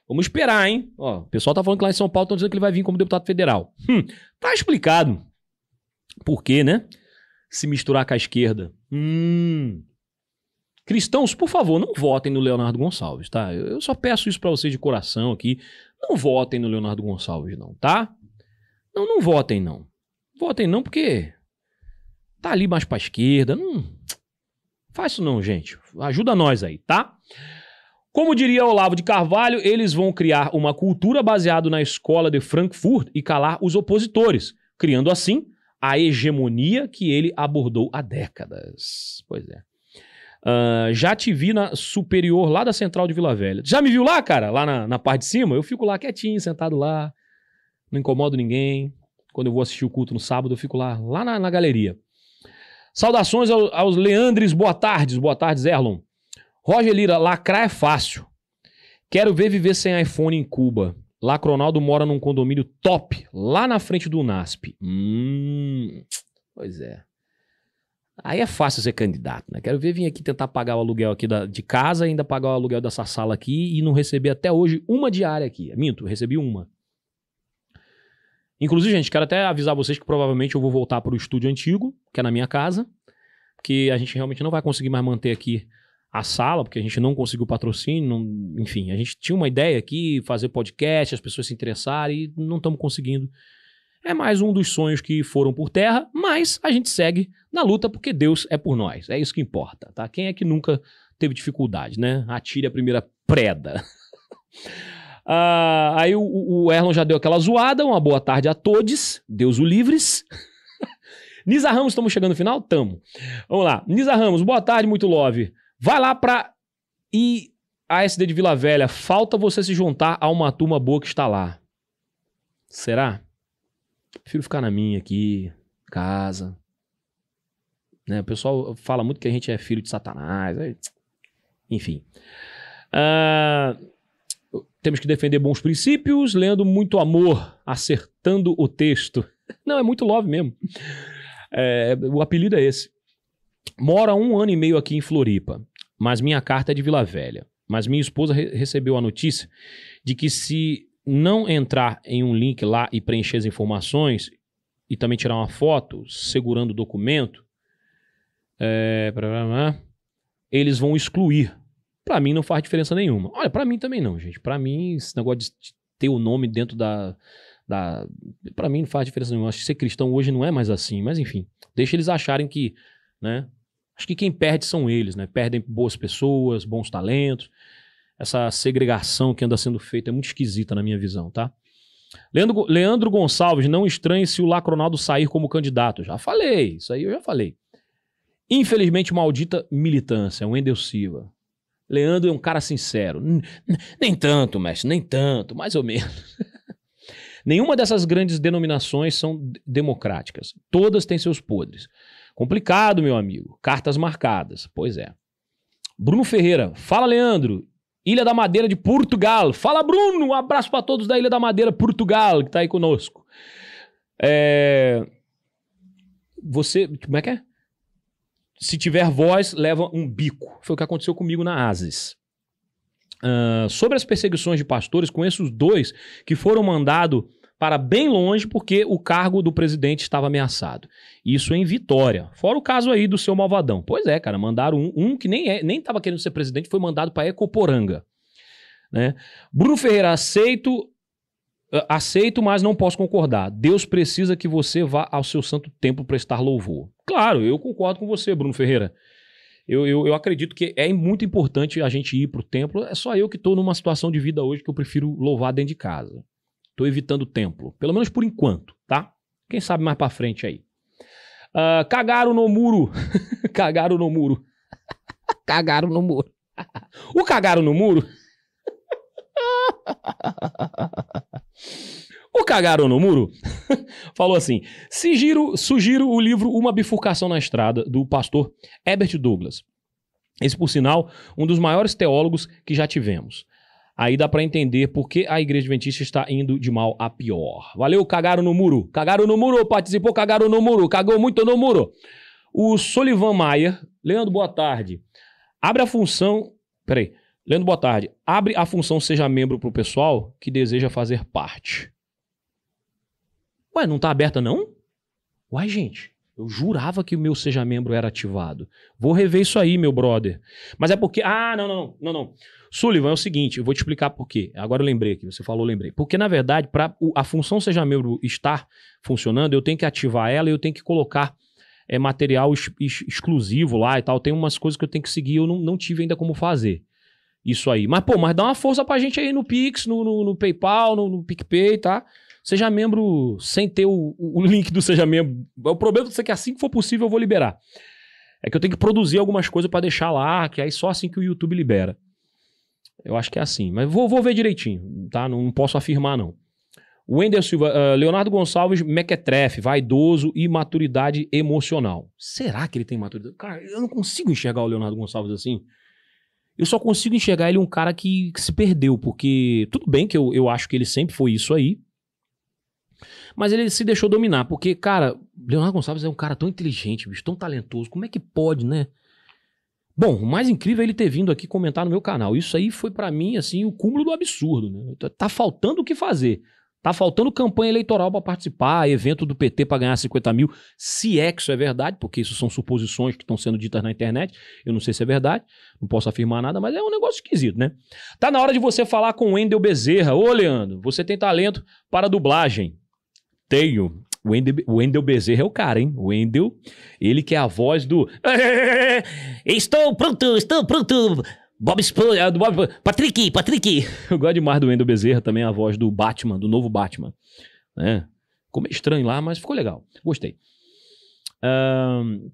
Vamos esperar, hein? Ó, o pessoal tá falando que lá em São Paulo estão dizendo que ele vai vir como deputado federal. Hum, tá explicado. Por quê, né? Se misturar com a esquerda. Hum. Cristãos, por favor, não votem no Leonardo Gonçalves, tá? Eu só peço isso para vocês de coração aqui. Não votem no Leonardo Gonçalves, não, tá? Não, não votem não. Votem não porque tá ali mais pra esquerda. Não faz isso não, gente. Ajuda nós aí, tá? Como diria Olavo de Carvalho, eles vão criar uma cultura baseada na escola de Frankfurt e calar os opositores, criando assim a hegemonia que ele abordou há décadas. Pois é. Uh, já te vi na superior lá da central de Vila Velha. Já me viu lá, cara? Lá na, na parte de cima? Eu fico lá quietinho, sentado lá, não incomodo ninguém. Quando eu vou assistir o culto no sábado, eu fico lá, lá na, na galeria. Saudações aos, aos Leandres, boa tarde boa tarde Erlon. Roger Lira, lacrar é fácil. Quero ver viver sem iPhone em Cuba. Lá Cronaldo mora num condomínio top, lá na frente do Unasp. Hum, pois é. Aí é fácil ser candidato, né? Quero ver vir aqui tentar pagar o aluguel aqui da, de casa, ainda pagar o aluguel dessa sala aqui e não receber até hoje uma diária aqui. Minto, recebi uma. Inclusive, gente, quero até avisar vocês que provavelmente eu vou voltar para o estúdio antigo, que é na minha casa, que a gente realmente não vai conseguir mais manter aqui a sala, porque a gente não conseguiu patrocínio, não, enfim, a gente tinha uma ideia aqui, fazer podcast, as pessoas se interessarem e não estamos conseguindo. É mais um dos sonhos que foram por terra, mas a gente segue na luta porque Deus é por nós. É isso que importa, tá? Quem é que nunca teve dificuldade, né? Atire a primeira preda. Ah, aí o, o Erlon já deu aquela zoada. Uma boa tarde a todos. Deus o livres. Nisa Ramos, estamos chegando no final? Tamo. Vamos lá. Nisa Ramos, boa tarde, muito love. Vai lá pra IASD de Vila Velha. Falta você se juntar a uma turma boa que está lá. Será? Prefiro ficar na minha aqui, casa. Né? O pessoal fala muito que a gente é filho de Satanás. Enfim. Uh, temos que defender bons princípios, lendo muito amor, acertando o texto. Não, é muito love mesmo. É, o apelido é esse. mora um ano e meio aqui em Floripa, mas minha carta é de Vila Velha. Mas minha esposa re recebeu a notícia de que se não entrar em um link lá e preencher as informações e também tirar uma foto segurando o documento, é, eles vão excluir para mim não faz diferença nenhuma. Olha, para mim também não, gente. Para mim, esse negócio de ter o nome dentro da. da para mim não faz diferença nenhuma. Acho que ser cristão hoje não é mais assim. Mas enfim, deixa eles acharem que. né? Acho que quem perde são eles, né? Perdem boas pessoas, bons talentos. Essa segregação que anda sendo feita é muito esquisita na minha visão, tá? Leandro, Leandro Gonçalves, não estranhe se o Lacronaldo sair como candidato. Já falei, isso aí eu já falei. Infelizmente, maldita militância, o Endel Silva. Leandro é um cara sincero. Nem tanto, mestre, nem tanto, mais ou menos. Nenhuma dessas grandes denominações são democráticas. Todas têm seus podres. Complicado, meu amigo. Cartas marcadas. Pois é. Bruno Ferreira. Fala, Leandro. Ilha da Madeira de Portugal. Fala, Bruno. Um abraço para todos da Ilha da Madeira, Portugal, que tá aí conosco. É... Você. Como é que é? se tiver voz, leva um bico. Foi o que aconteceu comigo na Asis. Uh, sobre as perseguições de pastores, conheço os dois que foram mandados para bem longe porque o cargo do presidente estava ameaçado. Isso em Vitória. Fora o caso aí do seu malvadão. Pois é, cara, mandaram um, um que nem é, nem estava querendo ser presidente, foi mandado para Ecoporanga. Né? Bruno Ferreira aceito aceito, mas não posso concordar. Deus precisa que você vá ao seu santo templo prestar louvor. Claro, eu concordo com você, Bruno Ferreira. Eu, eu, eu acredito que é muito importante a gente ir para o templo. É só eu que estou numa situação de vida hoje que eu prefiro louvar dentro de casa. Estou evitando o templo, pelo menos por enquanto, tá? Quem sabe mais para frente aí. Uh, cagaram no muro. cagaram no muro. cagaram no muro. o cagaram no muro. O Cagaram no Muro falou assim: sugiro, sugiro o livro Uma Bifurcação na Estrada, do pastor Herbert Douglas. Esse, por sinal, um dos maiores teólogos que já tivemos. Aí dá para entender por que a Igreja Adventista está indo de mal a pior. Valeu, cagaram no muro. Cagaram no muro, participou, cagaram no muro, cagou muito no muro. O Solivan Maia, Leandro, boa tarde. Abre a função. Peraí. Leandro, boa tarde. Abre a função Seja Membro para o pessoal que deseja fazer parte. Ué, não está aberta não? Uai, gente, eu jurava que o meu Seja Membro era ativado. Vou rever isso aí, meu brother. Mas é porque... Ah, não, não, não, não. Sullivan, é o seguinte, eu vou te explicar por quê. Agora eu lembrei aqui, você falou, lembrei. Porque, na verdade, para a função Seja Membro estar funcionando, eu tenho que ativar ela e eu tenho que colocar é, material ex exclusivo lá e tal. Tem umas coisas que eu tenho que seguir eu não, não tive ainda como fazer isso aí. Mas, pô, mas dá uma força pra gente aí no Pix, no, no, no PayPal, no, no PicPay, tá? Seja membro sem ter o, o link do Seja Membro. O problema é que assim que for possível eu vou liberar. É que eu tenho que produzir algumas coisas para deixar lá, que aí só assim que o YouTube libera. Eu acho que é assim. Mas vou, vou ver direitinho, tá? Não, não posso afirmar, não. Wendel Silva, uh, Leonardo Gonçalves, mequetrefe, vaidoso e maturidade emocional. Será que ele tem maturidade? Cara, eu não consigo enxergar o Leonardo Gonçalves assim eu só consigo enxergar ele um cara que, que, se perdeu, porque tudo bem que eu, eu acho que ele sempre foi isso aí, mas ele se deixou dominar, porque, cara, Leonardo Gonçalves é um cara tão inteligente, bicho, tão talentoso, como é que pode, né? Bom, o mais incrível é ele ter vindo aqui comentar no meu canal. Isso aí foi para mim, assim, o cúmulo do absurdo, né? Tá faltando o que fazer. Tá faltando campanha eleitoral para participar, evento do PT para ganhar 50 mil, se é que isso é verdade, porque isso são suposições que estão sendo ditas na internet. Eu não sei se é verdade, não posso afirmar nada, mas é um negócio esquisito, né? Tá na hora de você falar com o Wendel Bezerra. Ô, Leandro, você tem talento para dublagem. Tenho. O Wendel, Wendel Bezerra é o cara, hein? O Wendel, ele que é a voz do. estou pronto, estou pronto Bob Esponja, é, do Bob Patrick, Patrick. Eu gosto demais do Wendel Bezerra, também a voz do Batman, do novo Batman. Né? Ficou meio estranho lá, mas ficou legal. Gostei. Um,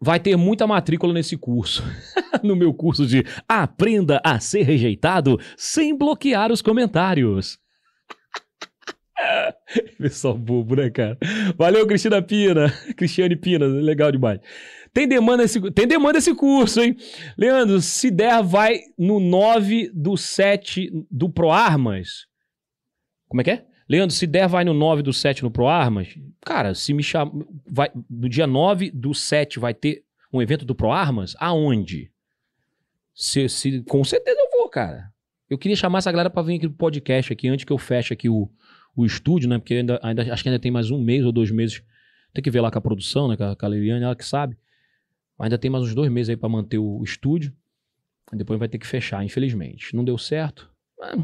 vai ter muita matrícula nesse curso. no meu curso de Aprenda a Ser Rejeitado Sem Bloquear os Comentários. Pessoal bobo, né, cara? Valeu, Cristina Pina. Cristiane Pina, legal demais. Tem demanda esse, tem demanda esse curso, hein? Leandro, se der, vai no 9 do 7 do ProArmas. Como é que é? Leandro, se der, vai no 9 do 7 no ProArmas. Cara, se me chama. Vai, no dia 9 do 7 vai ter um evento do ProArmas? Aonde? Se, se, com certeza eu vou, cara. Eu queria chamar essa galera para vir aqui no podcast aqui, antes que eu feche aqui o, o estúdio, né? Porque ainda, ainda, acho que ainda tem mais um mês ou dois meses. Tem que ver lá com a produção, né? Com a, com a Liliane, ela que sabe ainda tem mais uns dois meses aí para manter o estúdio. Depois vai ter que fechar, infelizmente. Não deu certo. Ah,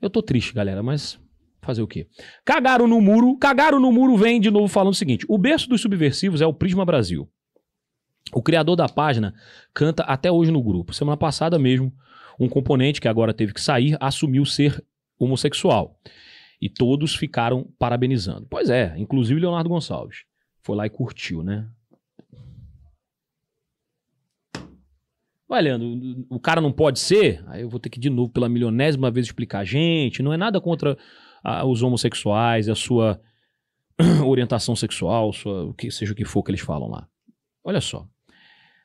eu tô triste, galera, mas fazer o quê? Cagaram no muro. Cagaram no muro vem de novo falando o seguinte: o berço dos subversivos é o Prisma Brasil. O criador da página canta até hoje no grupo. Semana passada mesmo, um componente que agora teve que sair assumiu ser homossexual. E todos ficaram parabenizando. Pois é, inclusive Leonardo Gonçalves. Foi lá e curtiu, né? Vai, Leandro, o cara não pode ser? Aí eu vou ter que, de novo, pela milionésima vez explicar. Gente, não é nada contra a, ah, os homossexuais, a sua orientação sexual, sua, o que seja o que for que eles falam lá. Olha só.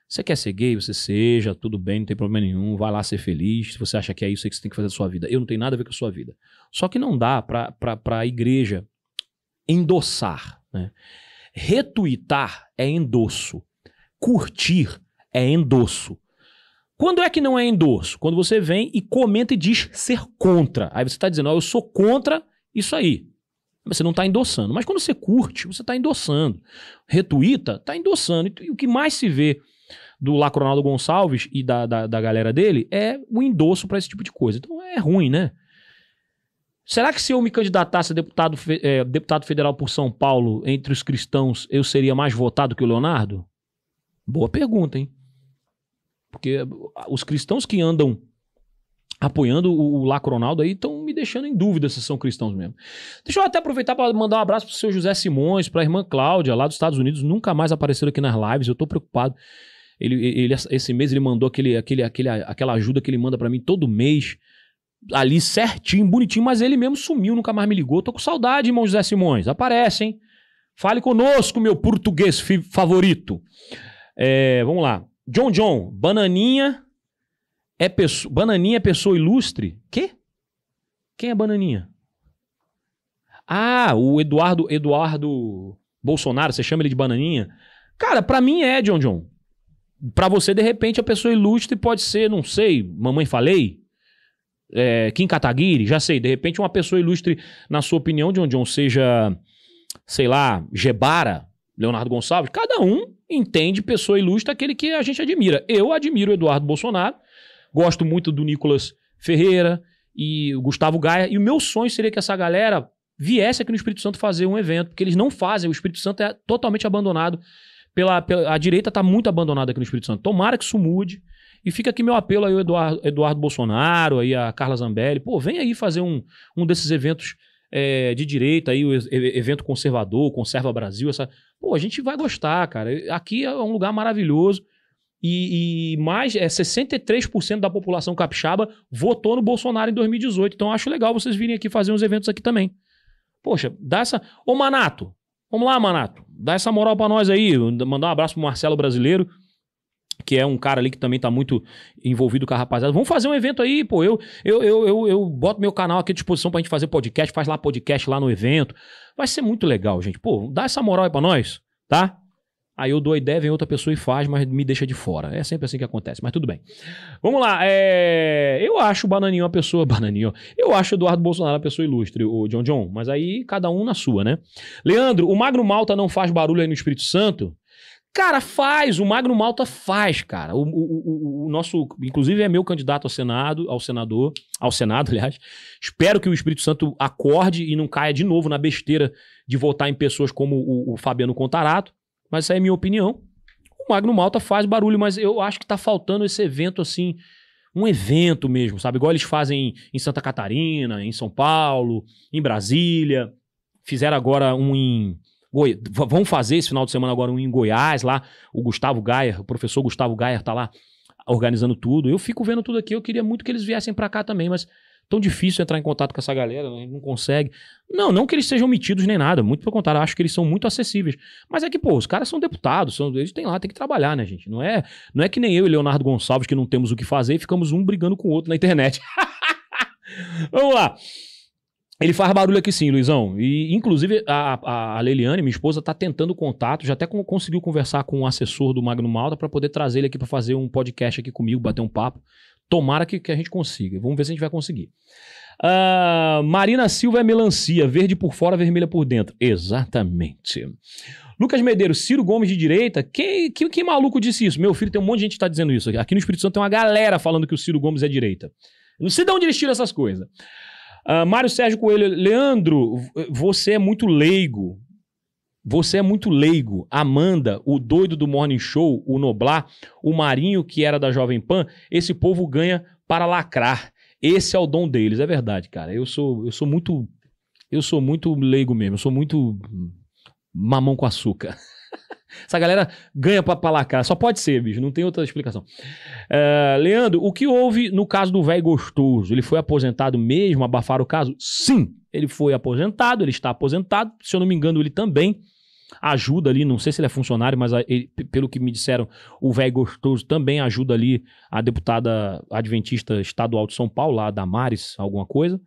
Você quer ser gay? Você seja, tudo bem, não tem problema nenhum. Vai lá ser feliz. Se você acha que é isso que você tem que fazer da sua vida, eu não tenho nada a ver com a sua vida. Só que não dá para a igreja endossar. Né? Retuitar é endosso. Curtir é endosso. Quando é que não é endosso? Quando você vem e comenta e diz ser contra. Aí você está dizendo, ó, oh, eu sou contra isso aí. você não está endossando. Mas quando você curte, você está endossando. Retuita, está endossando. E o que mais se vê do Lacronaldo Gonçalves e da, da, da galera dele é o endosso para esse tipo de coisa. Então é ruim, né? Será que se eu me candidatasse a deputado, é, deputado federal por São Paulo, entre os cristãos, eu seria mais votado que o Leonardo? Boa pergunta, hein? Porque eh, os cristãos que andam apoiando o, o Lacronaldo aí estão me deixando em dúvida se são cristãos mesmo. Deixa eu até aproveitar para mandar um abraço para o seu José Simões, para a irmã Cláudia, lá dos Estados Unidos, nunca mais apareceram aqui nas lives, eu estou preocupado. Ele, ele, esse mês ele mandou aquele, aquele, aquele, aquela ajuda que ele manda para mim todo mês, ali certinho, bonitinho, mas ele mesmo sumiu, nunca mais me ligou. Tô com saudade, irmão José Simões. Aparece, hein? Fale conosco, meu português favorito. É, vamos lá. John John, Bananinha é pessoa, Bananinha é pessoa ilustre? Quê? Quem é Bananinha? Ah, o Eduardo Eduardo Bolsonaro, você chama ele de Bananinha? Cara, para mim é John John. Para você de repente a pessoa ilustre pode ser, não sei, mamãe falei, é, Kim Kataguiri, já sei, de repente uma pessoa ilustre na sua opinião, John John, seja sei lá, Gebara, Leonardo Gonçalves, cada um entende pessoa ilustre aquele que a gente admira. Eu admiro o Eduardo Bolsonaro, gosto muito do Nicolas Ferreira e o Gustavo Gaia, e o meu sonho seria que essa galera viesse aqui no Espírito Santo fazer um evento, porque eles não fazem, o Espírito Santo é totalmente abandonado pela, pela a direita está muito abandonada aqui no Espírito Santo. Tomara que isso mude. E fica aqui meu apelo aí ao Eduardo, Eduardo Bolsonaro, aí a Carla Zambelli. Pô, vem aí fazer um, um desses eventos é, de direita, aí, o evento conservador, Conserva Brasil, essa. Pô, a gente vai gostar, cara. Aqui é um lugar maravilhoso. E, e mais é, 63% da população capixaba votou no Bolsonaro em 2018. Então acho legal vocês virem aqui fazer uns eventos aqui também. Poxa, dá essa. Ô, Manato, vamos lá, Manato. Dá essa moral pra nós aí. Mandar um abraço pro Marcelo Brasileiro que é um cara ali que também tá muito envolvido com a rapaziada. Vamos fazer um evento aí, pô. Eu, eu, eu, eu, eu boto meu canal aqui à disposição pra gente fazer podcast, faz lá podcast lá no evento. Vai ser muito legal, gente. Pô, dá essa moral aí pra nós, tá? Aí eu dou a ideia, vem outra pessoa e faz, mas me deixa de fora. É sempre assim que acontece, mas tudo bem. Vamos lá. É... Eu acho o Bananinho uma pessoa. Bananinho, eu acho o Eduardo Bolsonaro uma pessoa ilustre, o John John. Mas aí cada um na sua, né? Leandro, o Magro Malta não faz barulho aí no Espírito Santo? Cara, faz, o Magno Malta faz, cara. O, o, o, o, nosso, inclusive, é meu candidato ao Senado, ao senador, ao Senado, aliás. Espero que o Espírito Santo acorde e não caia de novo na besteira de votar em pessoas como o, Fabiano Contarato, mas essa é a minha opinião. O Magno Malta faz barulho, mas eu acho que tá faltando esse evento assim, um evento mesmo, sabe? Igual eles fazem em Santa Catarina, em São Paulo, em Brasília. Fizeram agora um em Goi... Vão fazer esse final de semana agora um em Goiás, lá. O Gustavo Gaier, o professor Gustavo Gaier tá lá organizando tudo. Eu fico vendo tudo aqui. Eu queria muito que eles viessem para cá também, mas tão difícil entrar em contato com essa galera, né? não consegue. Não, não que eles sejam metidos nem nada, muito pelo contrário, acho que eles são muito acessíveis. Mas é que, pô, os caras são deputados, são, eles têm lá, tem que trabalhar, né, gente? Não é, não é que nem eu e Leonardo Gonçalves que não temos o que fazer e ficamos um brigando com o outro na internet. Vamos lá. Ele faz barulho aqui sim, Luizão. E, inclusive, a, a Leliane, minha esposa, está tentando contato. Já até conseguiu conversar com o um assessor do Magno Malta para poder trazer ele aqui para fazer um podcast aqui comigo, bater um papo. Tomara que, que a gente consiga. Vamos ver se a gente vai conseguir. Uh, Marina Silva é melancia, verde por fora, vermelha por dentro. Exatamente. Lucas Medeiros, Ciro Gomes de direita. Que, que, que maluco disse isso? Meu filho, tem um monte de gente que está dizendo isso. Aqui no Espírito Santo tem uma galera falando que o Ciro Gomes é direita. Não sei de onde eles tiram essas coisas. Uh, Mário Sérgio Coelho, Leandro, você é muito leigo. Você é muito leigo. Amanda, o doido do Morning Show, o Noblar, o Marinho, que era da Jovem Pan, esse povo ganha para lacrar. Esse é o dom deles, é verdade, cara. Eu sou, eu sou muito. Eu sou muito leigo mesmo, eu sou muito mamão com açúcar. Essa galera ganha pra palacar. Só pode ser, bicho. Não tem outra explicação. É, Leandro, o que houve no caso do velho gostoso? Ele foi aposentado mesmo? Abafaram o caso? Sim, ele foi aposentado, ele está aposentado. Se eu não me engano, ele também ajuda ali. Não sei se ele é funcionário, mas ele, pelo que me disseram, o velho gostoso também ajuda ali a deputada adventista estadual de São Paulo, lá, Damares, alguma coisa.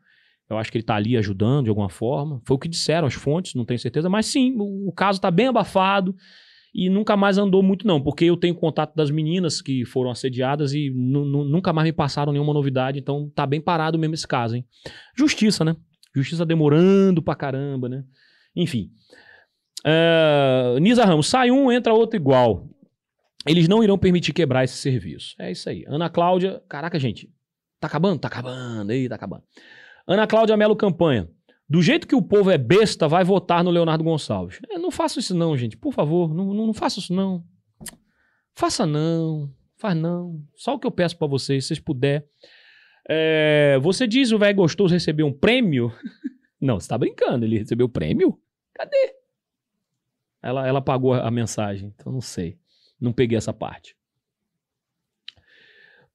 Eu acho que ele está ali ajudando de alguma forma. Foi o que disseram as fontes, não tenho certeza, mas sim, o, o caso está bem abafado e nunca mais andou muito não, porque eu tenho contato das meninas que foram assediadas e nunca mais me passaram nenhuma novidade, então tá bem parado mesmo esse caso, hein? Justiça, né? Justiça demorando pra caramba, né? Enfim. Uh, Nisa Ramos, sai um, entra outro igual. Eles não irão permitir quebrar esse serviço. É isso aí. Ana Cláudia, caraca, gente, tá acabando? Tá acabando, aí, tá acabando. Ana Cláudia Melo Campanha do jeito que o povo é besta, vai votar no Leonardo Gonçalves. É, não faça isso não, gente. Por favor, não, não, não faça isso não. Faça não. Faz não. Só o que eu peço para vocês, se vocês puderem. É, você diz o velho gostoso recebeu um prêmio? não, você tá brincando. Ele recebeu o prêmio? Cadê? Ela, ela apagou a mensagem, então não sei. Não peguei essa parte.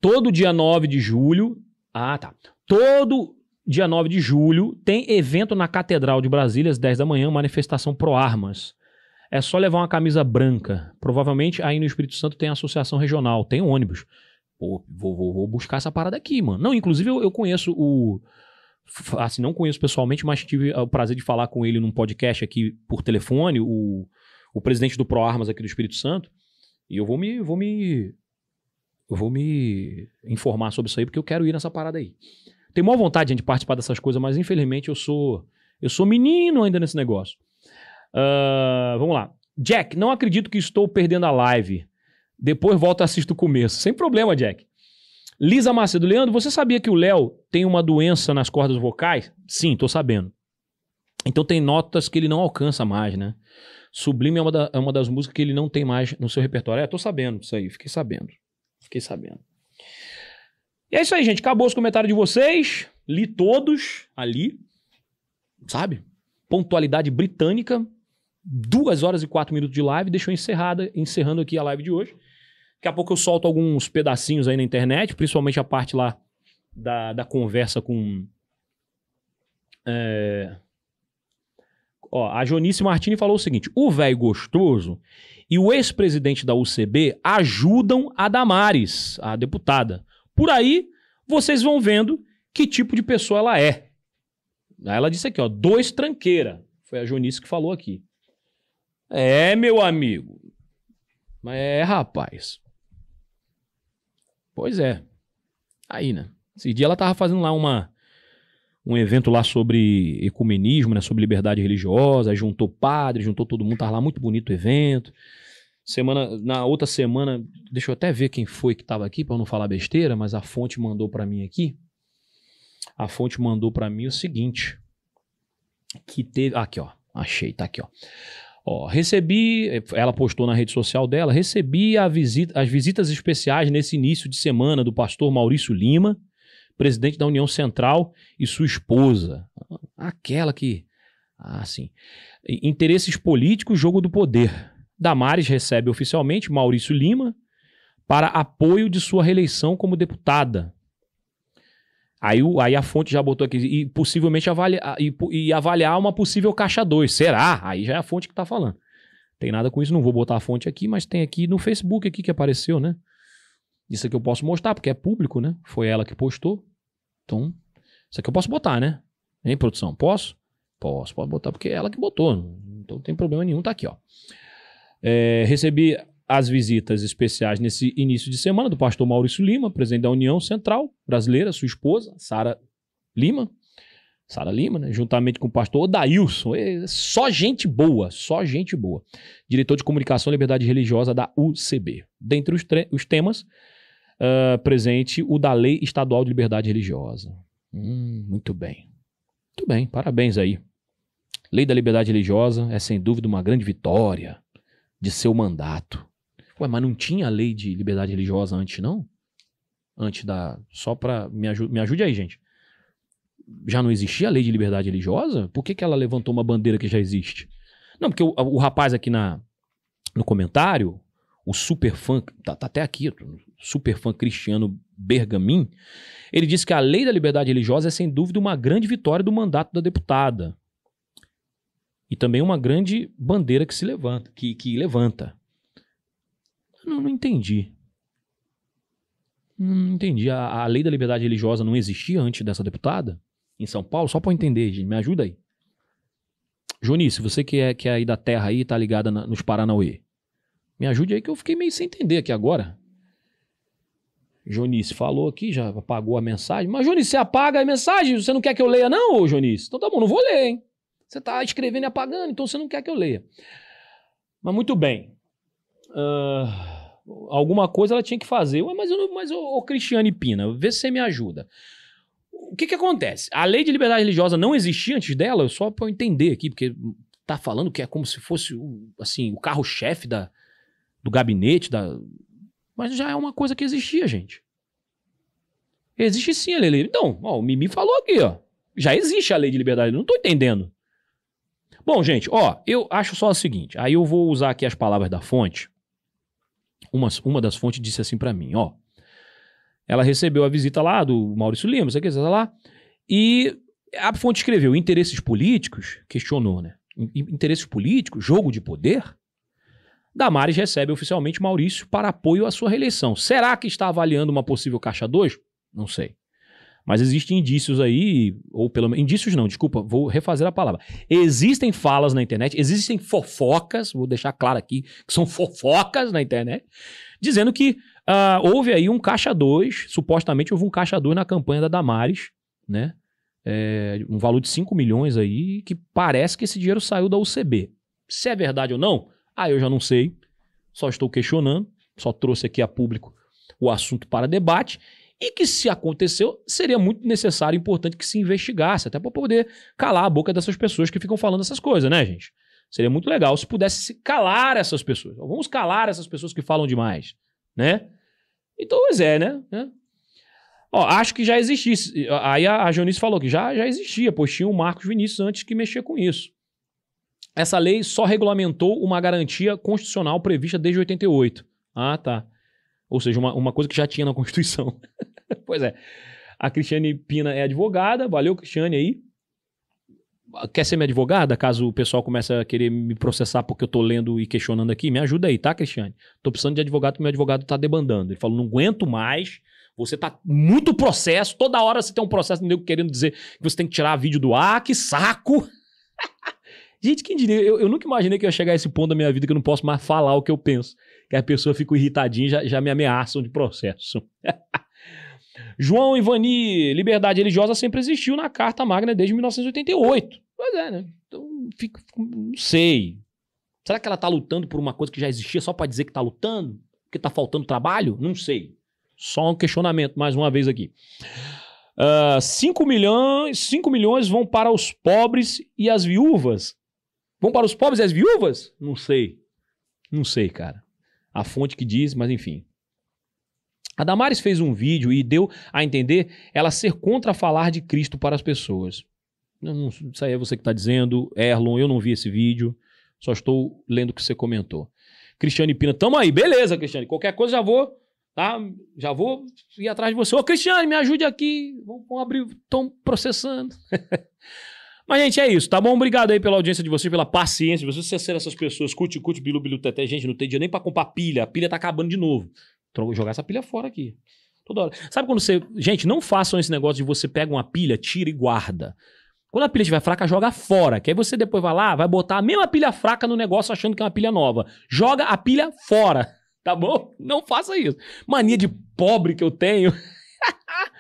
Todo dia 9 de julho. Ah, tá. Todo Dia 9 de julho tem evento na Catedral de Brasília, às 10 da manhã, manifestação pro armas. É só levar uma camisa branca. Provavelmente aí no Espírito Santo tem associação regional, tem ônibus. Pô, vou, vou, vou buscar essa parada aqui, mano. Não, inclusive eu, eu conheço o. Assim, não conheço pessoalmente, mas tive o prazer de falar com ele num podcast aqui por telefone, o, o presidente do ProArmas aqui do Espírito Santo. E eu vou me, vou me eu vou me informar sobre isso aí, porque eu quero ir nessa parada aí. Tenho maior vontade de participar dessas coisas, mas infelizmente eu sou eu sou menino ainda nesse negócio. Uh, vamos lá. Jack, não acredito que estou perdendo a live. Depois volto e assisto o começo. Sem problema, Jack. Lisa Macedo, Leandro, você sabia que o Léo tem uma doença nas cordas vocais? Sim, tô sabendo. Então tem notas que ele não alcança mais, né? Sublime é uma, da, é uma das músicas que ele não tem mais no seu repertório. É, tô sabendo isso aí, fiquei sabendo. Fiquei sabendo. E é isso aí, gente. Acabou os comentários de vocês. Li todos ali. Sabe? Pontualidade britânica. Duas horas e quatro minutos de live. Deixou encerrada, encerrando aqui a live de hoje. Daqui a pouco eu solto alguns pedacinhos aí na internet, principalmente a parte lá da, da conversa com. É... Ó, a Jonice Martini falou o seguinte: o velho gostoso e o ex-presidente da UCB ajudam a Damares, a deputada. Por aí, vocês vão vendo que tipo de pessoa ela é. Aí ela disse aqui, ó, dois tranqueira. Foi a Jonice que falou aqui. É, meu amigo. mas É, rapaz. Pois é. Aí, né? Esse dia ela tava fazendo lá uma um evento lá sobre ecumenismo, né, sobre liberdade religiosa, juntou padre, juntou todo mundo, tava lá muito bonito o evento. Semana, na outra semana, deixa eu até ver quem foi que estava aqui para não falar besteira, mas a fonte mandou para mim aqui. A fonte mandou para mim o seguinte, que teve, aqui ó, achei, tá aqui ó. Ó, recebi, ela postou na rede social dela, recebi a visita, as visitas especiais nesse início de semana do pastor Maurício Lima, presidente da União Central, e sua esposa, aquela que, assim, interesses políticos, jogo do poder Damares recebe oficialmente Maurício Lima para apoio de sua reeleição como deputada. Aí, aí a fonte já botou aqui, e possivelmente avaliar, e, e avaliar uma possível caixa 2. Será? Aí já é a fonte que está falando. Tem nada com isso, não vou botar a fonte aqui, mas tem aqui no Facebook aqui que apareceu, né? Isso aqui eu posso mostrar, porque é público, né? Foi ela que postou. Então, isso aqui eu posso botar, né? Hein, produção? Posso? Posso, pode botar, porque é ela que botou. Então não tem problema nenhum, tá aqui, ó. É, recebi as visitas especiais nesse início de semana do pastor Maurício Lima, presidente da União Central Brasileira, sua esposa, Sara Lima. Sara Lima, né? juntamente com o pastor Odailson. Só gente boa, só gente boa. Diretor de Comunicação e Liberdade Religiosa da UCB. Dentre os, os temas, uh, presente o da Lei Estadual de Liberdade Religiosa. Hum, muito bem. Muito bem, parabéns aí. Lei da Liberdade Religiosa é sem dúvida uma grande vitória de seu mandato. Ué, mas não tinha lei de liberdade religiosa antes, não? Antes da. Só para. Me, me ajude aí, gente. Já não existia a lei de liberdade religiosa? Por que, que ela levantou uma bandeira que já existe? Não, porque o, o rapaz aqui na, no comentário, o super fã, tá, tá até aqui, super fã Cristiano Bergamin, ele disse que a lei da liberdade religiosa é sem dúvida uma grande vitória do mandato da deputada. E também uma grande bandeira que se levanta, que, que levanta. Não, não entendi. Não entendi. A, a, lei da liberdade religiosa não existia antes dessa deputada em São Paulo? Só para entender, gente, me ajuda aí. Jonice, você que é, que é aí da terra aí, tá ligada na, nos Paranauê. Me ajude aí que eu fiquei meio sem entender aqui agora. Jonice falou aqui, já apagou a mensagem. Mas, Jonice, você apaga a mensagem? Você não quer que eu leia, não, ô, Jonice? Então tá bom, não vou ler, hein? Você está escrevendo e apagando, então você não quer que eu leia. Mas muito bem. Uh, alguma coisa ela tinha que fazer. Ué, mas, o mas Cristiane Pina, vê se você me ajuda. O que, que acontece? A lei de liberdade religiosa não existia antes dela, só para eu entender aqui, porque tá falando que é como se fosse assim, o carro-chefe da, do gabinete, da... mas já é uma coisa que existia, gente. Existe sim a lei. Então, ó, o Mimi falou aqui, ó. Já existe a lei de liberdade, não tô entendendo. Bom, gente, ó, eu acho só o seguinte. Aí eu vou usar aqui as palavras da fonte. Uma, uma das fontes disse assim para mim, ó. Ela recebeu a visita lá do Maurício Lima, sei que, sei lá. E a fonte escreveu interesses políticos, questionou, né? Interesses políticos, jogo de poder? Damares recebe oficialmente Maurício para apoio à sua reeleição. Será que está avaliando uma possível caixa 2? Não sei. Mas existem indícios aí, ou pelo menos. Indícios não, desculpa, vou refazer a palavra. Existem falas na internet, existem fofocas, vou deixar claro aqui, que são fofocas na internet, dizendo que uh, houve aí um caixa 2, supostamente houve um caixa 2 na campanha da Damares, né? É, um valor de 5 milhões aí, que parece que esse dinheiro saiu da UCB. Se é verdade ou não, ah, eu já não sei, só estou questionando, só trouxe aqui a público o assunto para debate e que, se aconteceu, seria muito necessário e importante que se investigasse, até para poder calar a boca dessas pessoas que ficam falando essas coisas, né, gente? Seria muito legal se pudesse calar essas pessoas. Vamos calar essas pessoas que falam demais, né? Então, pois é, né? É. Ó, acho que já existisse. Aí a, a Janice falou que já, já existia, pois tinha o Marcos Vinícius antes que mexer com isso. Essa lei só regulamentou uma garantia constitucional prevista desde 88. Ah, tá. Ou seja, uma, uma coisa que já tinha na Constituição. pois é. A Cristiane Pina é advogada. Valeu, Cristiane, aí. Quer ser minha advogada? Caso o pessoal comece a querer me processar porque eu tô lendo e questionando aqui, me ajuda aí, tá, Cristiane? Tô precisando de advogado porque meu advogado tá debandando. Ele falou: não aguento mais. Você tá muito processo. Toda hora você tem um processo nego querendo dizer que você tem que tirar vídeo do ar. Que saco! Gente, quem diria? Eu, eu nunca imaginei que eu ia chegar a esse ponto da minha vida que eu não posso mais falar o que eu penso que a pessoa fica irritadinha e já, já me ameaçam de processo. João Ivani, liberdade religiosa sempre existiu na Carta Magna desde 1988. Pois é, né? Então, fico, não sei. Será que ela está lutando por uma coisa que já existia só para dizer que está lutando? Porque está faltando trabalho? Não sei. Só um questionamento, mais uma vez aqui. Uh, milhões, 5 milhões vão para os pobres e as viúvas. Vão para os pobres e as viúvas? Não sei. Não sei, cara a fonte que diz, mas enfim. A Damares fez um vídeo e deu a entender ela ser contra falar de Cristo para as pessoas. Não, isso aí é você que está dizendo, Erlon, eu não vi esse vídeo, só estou lendo o que você comentou. Cristiane Pina, tamo aí, beleza, Cristiane, qualquer coisa já vou, tá? Já vou ir atrás de você. Ô, Cristiane, me ajude aqui, vamos, vamos abrir, estão processando. Mas, gente, é isso, tá bom? Obrigado aí pela audiência de vocês, pela paciência. Vocês se ser essas pessoas, curte, curte, bilu, bilu, teté. Gente, não tem dia nem pra comprar pilha. A pilha tá acabando de novo. Então, jogar essa pilha fora aqui. Toda hora. Sabe quando você. Gente, não façam esse negócio de você pega uma pilha, tira e guarda. Quando a pilha estiver fraca, joga fora. Que aí você depois vai lá, vai botar a mesma pilha fraca no negócio achando que é uma pilha nova. Joga a pilha fora. Tá bom? Não faça isso. Mania de pobre que eu tenho.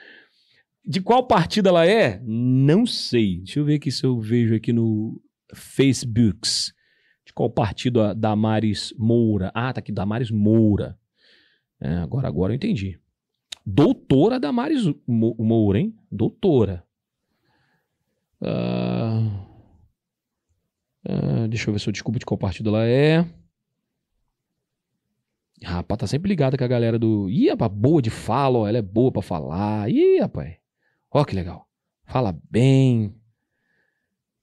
De qual partido ela é? Não sei. Deixa eu ver aqui se eu vejo aqui no Facebooks. De qual partido a Damares Moura? Ah, tá aqui, Damares Moura. É, agora, agora eu entendi. Doutora Damares Moura, hein? Doutora. Uh... Uh, deixa eu ver se eu descubro de qual partido ela é. Rapaz, tá sempre ligada com a galera do. Ih, rapaz, boa de fala, ó, ela é boa para falar. Ih, rapaz. Ó que legal. Fala bem.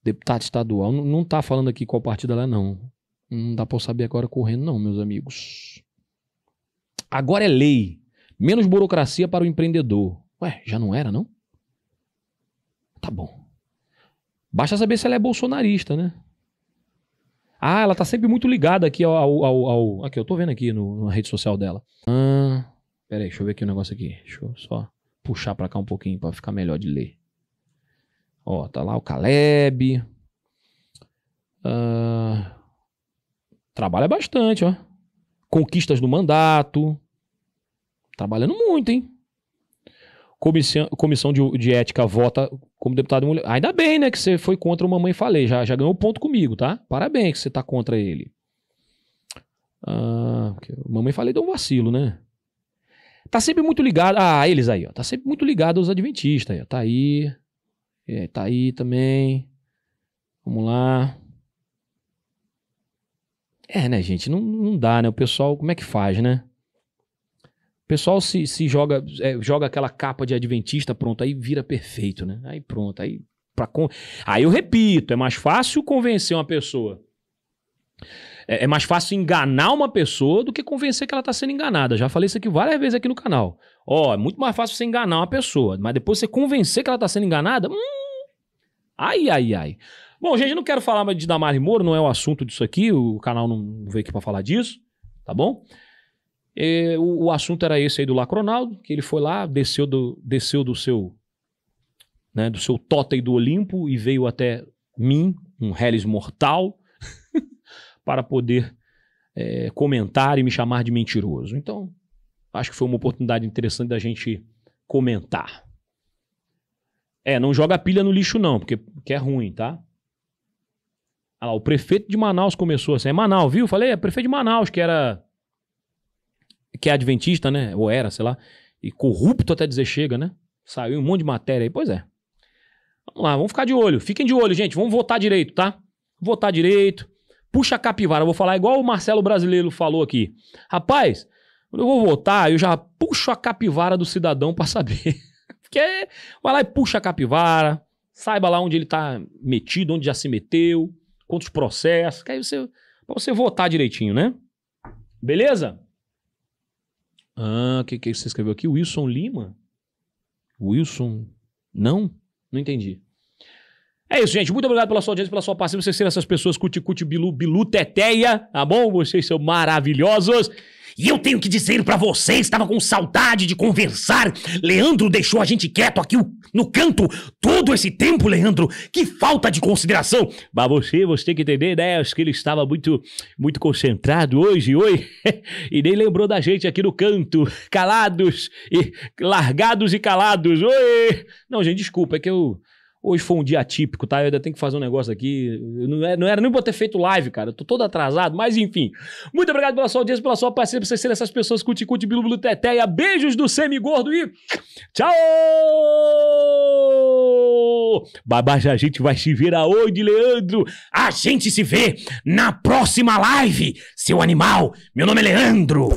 Deputado estadual. Não, não tá falando aqui qual partido ela é, não. Não dá pra saber agora correndo, não, meus amigos. Agora é lei. Menos burocracia para o empreendedor. Ué, já não era, não? Tá bom. Basta saber se ela é bolsonarista, né? Ah, ela tá sempre muito ligada aqui ao. ao, ao, ao... Aqui, eu tô vendo aqui no, na rede social dela. Ah, peraí, deixa eu ver aqui o um negócio aqui. Deixa eu só puxar para cá um pouquinho para ficar melhor de ler. Ó, tá lá o Caleb. Uh, trabalha bastante, ó. Conquistas do mandato. Trabalhando muito, hein? Comissão, comissão de, de ética vota como deputado de mulher. Ainda bem, né, que você foi contra o Mamãe Falei. Já, já ganhou ponto comigo, tá? Parabéns que você tá contra ele. Ah, mamãe Falei deu um vacilo, né? Tá sempre muito ligado. Ah, eles aí, ó. Tá sempre muito ligado aos adventistas. Aí, ó. Tá aí. É, tá aí também. Vamos lá. É, né, gente? Não, não dá, né? O pessoal, como é que faz, né? O pessoal se, se joga é, joga aquela capa de adventista, pronto, aí vira perfeito, né? Aí pronto, aí. Pra con... Aí eu repito, é mais fácil convencer uma pessoa é, é mais fácil enganar uma pessoa do que convencer que ela está sendo enganada. Já falei isso aqui várias vezes aqui no canal. Ó, é muito mais fácil você enganar uma pessoa, mas depois você convencer que ela está sendo enganada, hum, ai, ai, ai. Bom, gente, não quero falar de Damar Moro, não é o assunto disso aqui, o canal não veio aqui para falar disso, tá bom? E, é, o, o, assunto era esse aí do Lacronaldo, que ele foi lá, desceu do, desceu do seu né, do seu totem do Olimpo e veio até mim, um reles mortal, para poder é, comentar e me chamar de mentiroso. Então, acho que foi uma oportunidade interessante da gente comentar. É, não joga pilha no lixo não, porque, porque é ruim, tá? Ah, lá, o prefeito de Manaus começou assim. É Manaus, viu? Falei, é prefeito de Manaus, que era. que é adventista, né? Ou era, sei lá. E corrupto até dizer chega, né? Saiu um monte de matéria aí. Pois é. Vamos lá, vamos ficar de olho. Fiquem de olho, gente. Vamos votar direito, tá? Votar direito puxa a capivara. Eu vou falar igual o Marcelo Brasileiro falou aqui. Rapaz, quando eu vou votar, eu já puxo a capivara do cidadão para saber. Porque vai lá e puxa a capivara, saiba lá onde ele tá metido, onde já se meteu, quantos processos, que aí você, pra você votar direitinho, né? Beleza? Ah, o que, é que você escreveu aqui? Wilson Lima? Wilson? Não? Não entendi. É isso, gente. Muito obrigado pela sua audiência, pela sua parceria. Vocês serem essas pessoas cuti-cuti, bilu, bilu, teteia, tá bom? Vocês são maravilhosos. E eu tenho que dizer para vocês, estava com saudade de conversar. Leandro deixou a gente quieto aqui no canto todo esse tempo, Leandro. Que falta de consideração. Mas você, você tem que entender, né? Acho que ele estava muito, muito concentrado hoje, oi. E nem lembrou da gente aqui no canto, calados e largados e calados, oi. Não, gente, desculpa, é que eu Hoje foi um dia atípico, tá? Eu ainda tenho que fazer um negócio aqui. Não era, é, não era nem pra ter feito live, cara. Eu tô todo atrasado, mas enfim. Muito obrigado pela sua audiência, pela sua parceria, por vocês serem essas pessoas cuti cuti bilu teteia. Beijos do semigordo e tchau! Babaja, a gente vai se ver aonde, Leandro? A gente se vê na próxima live, seu animal. Meu nome é Leandro.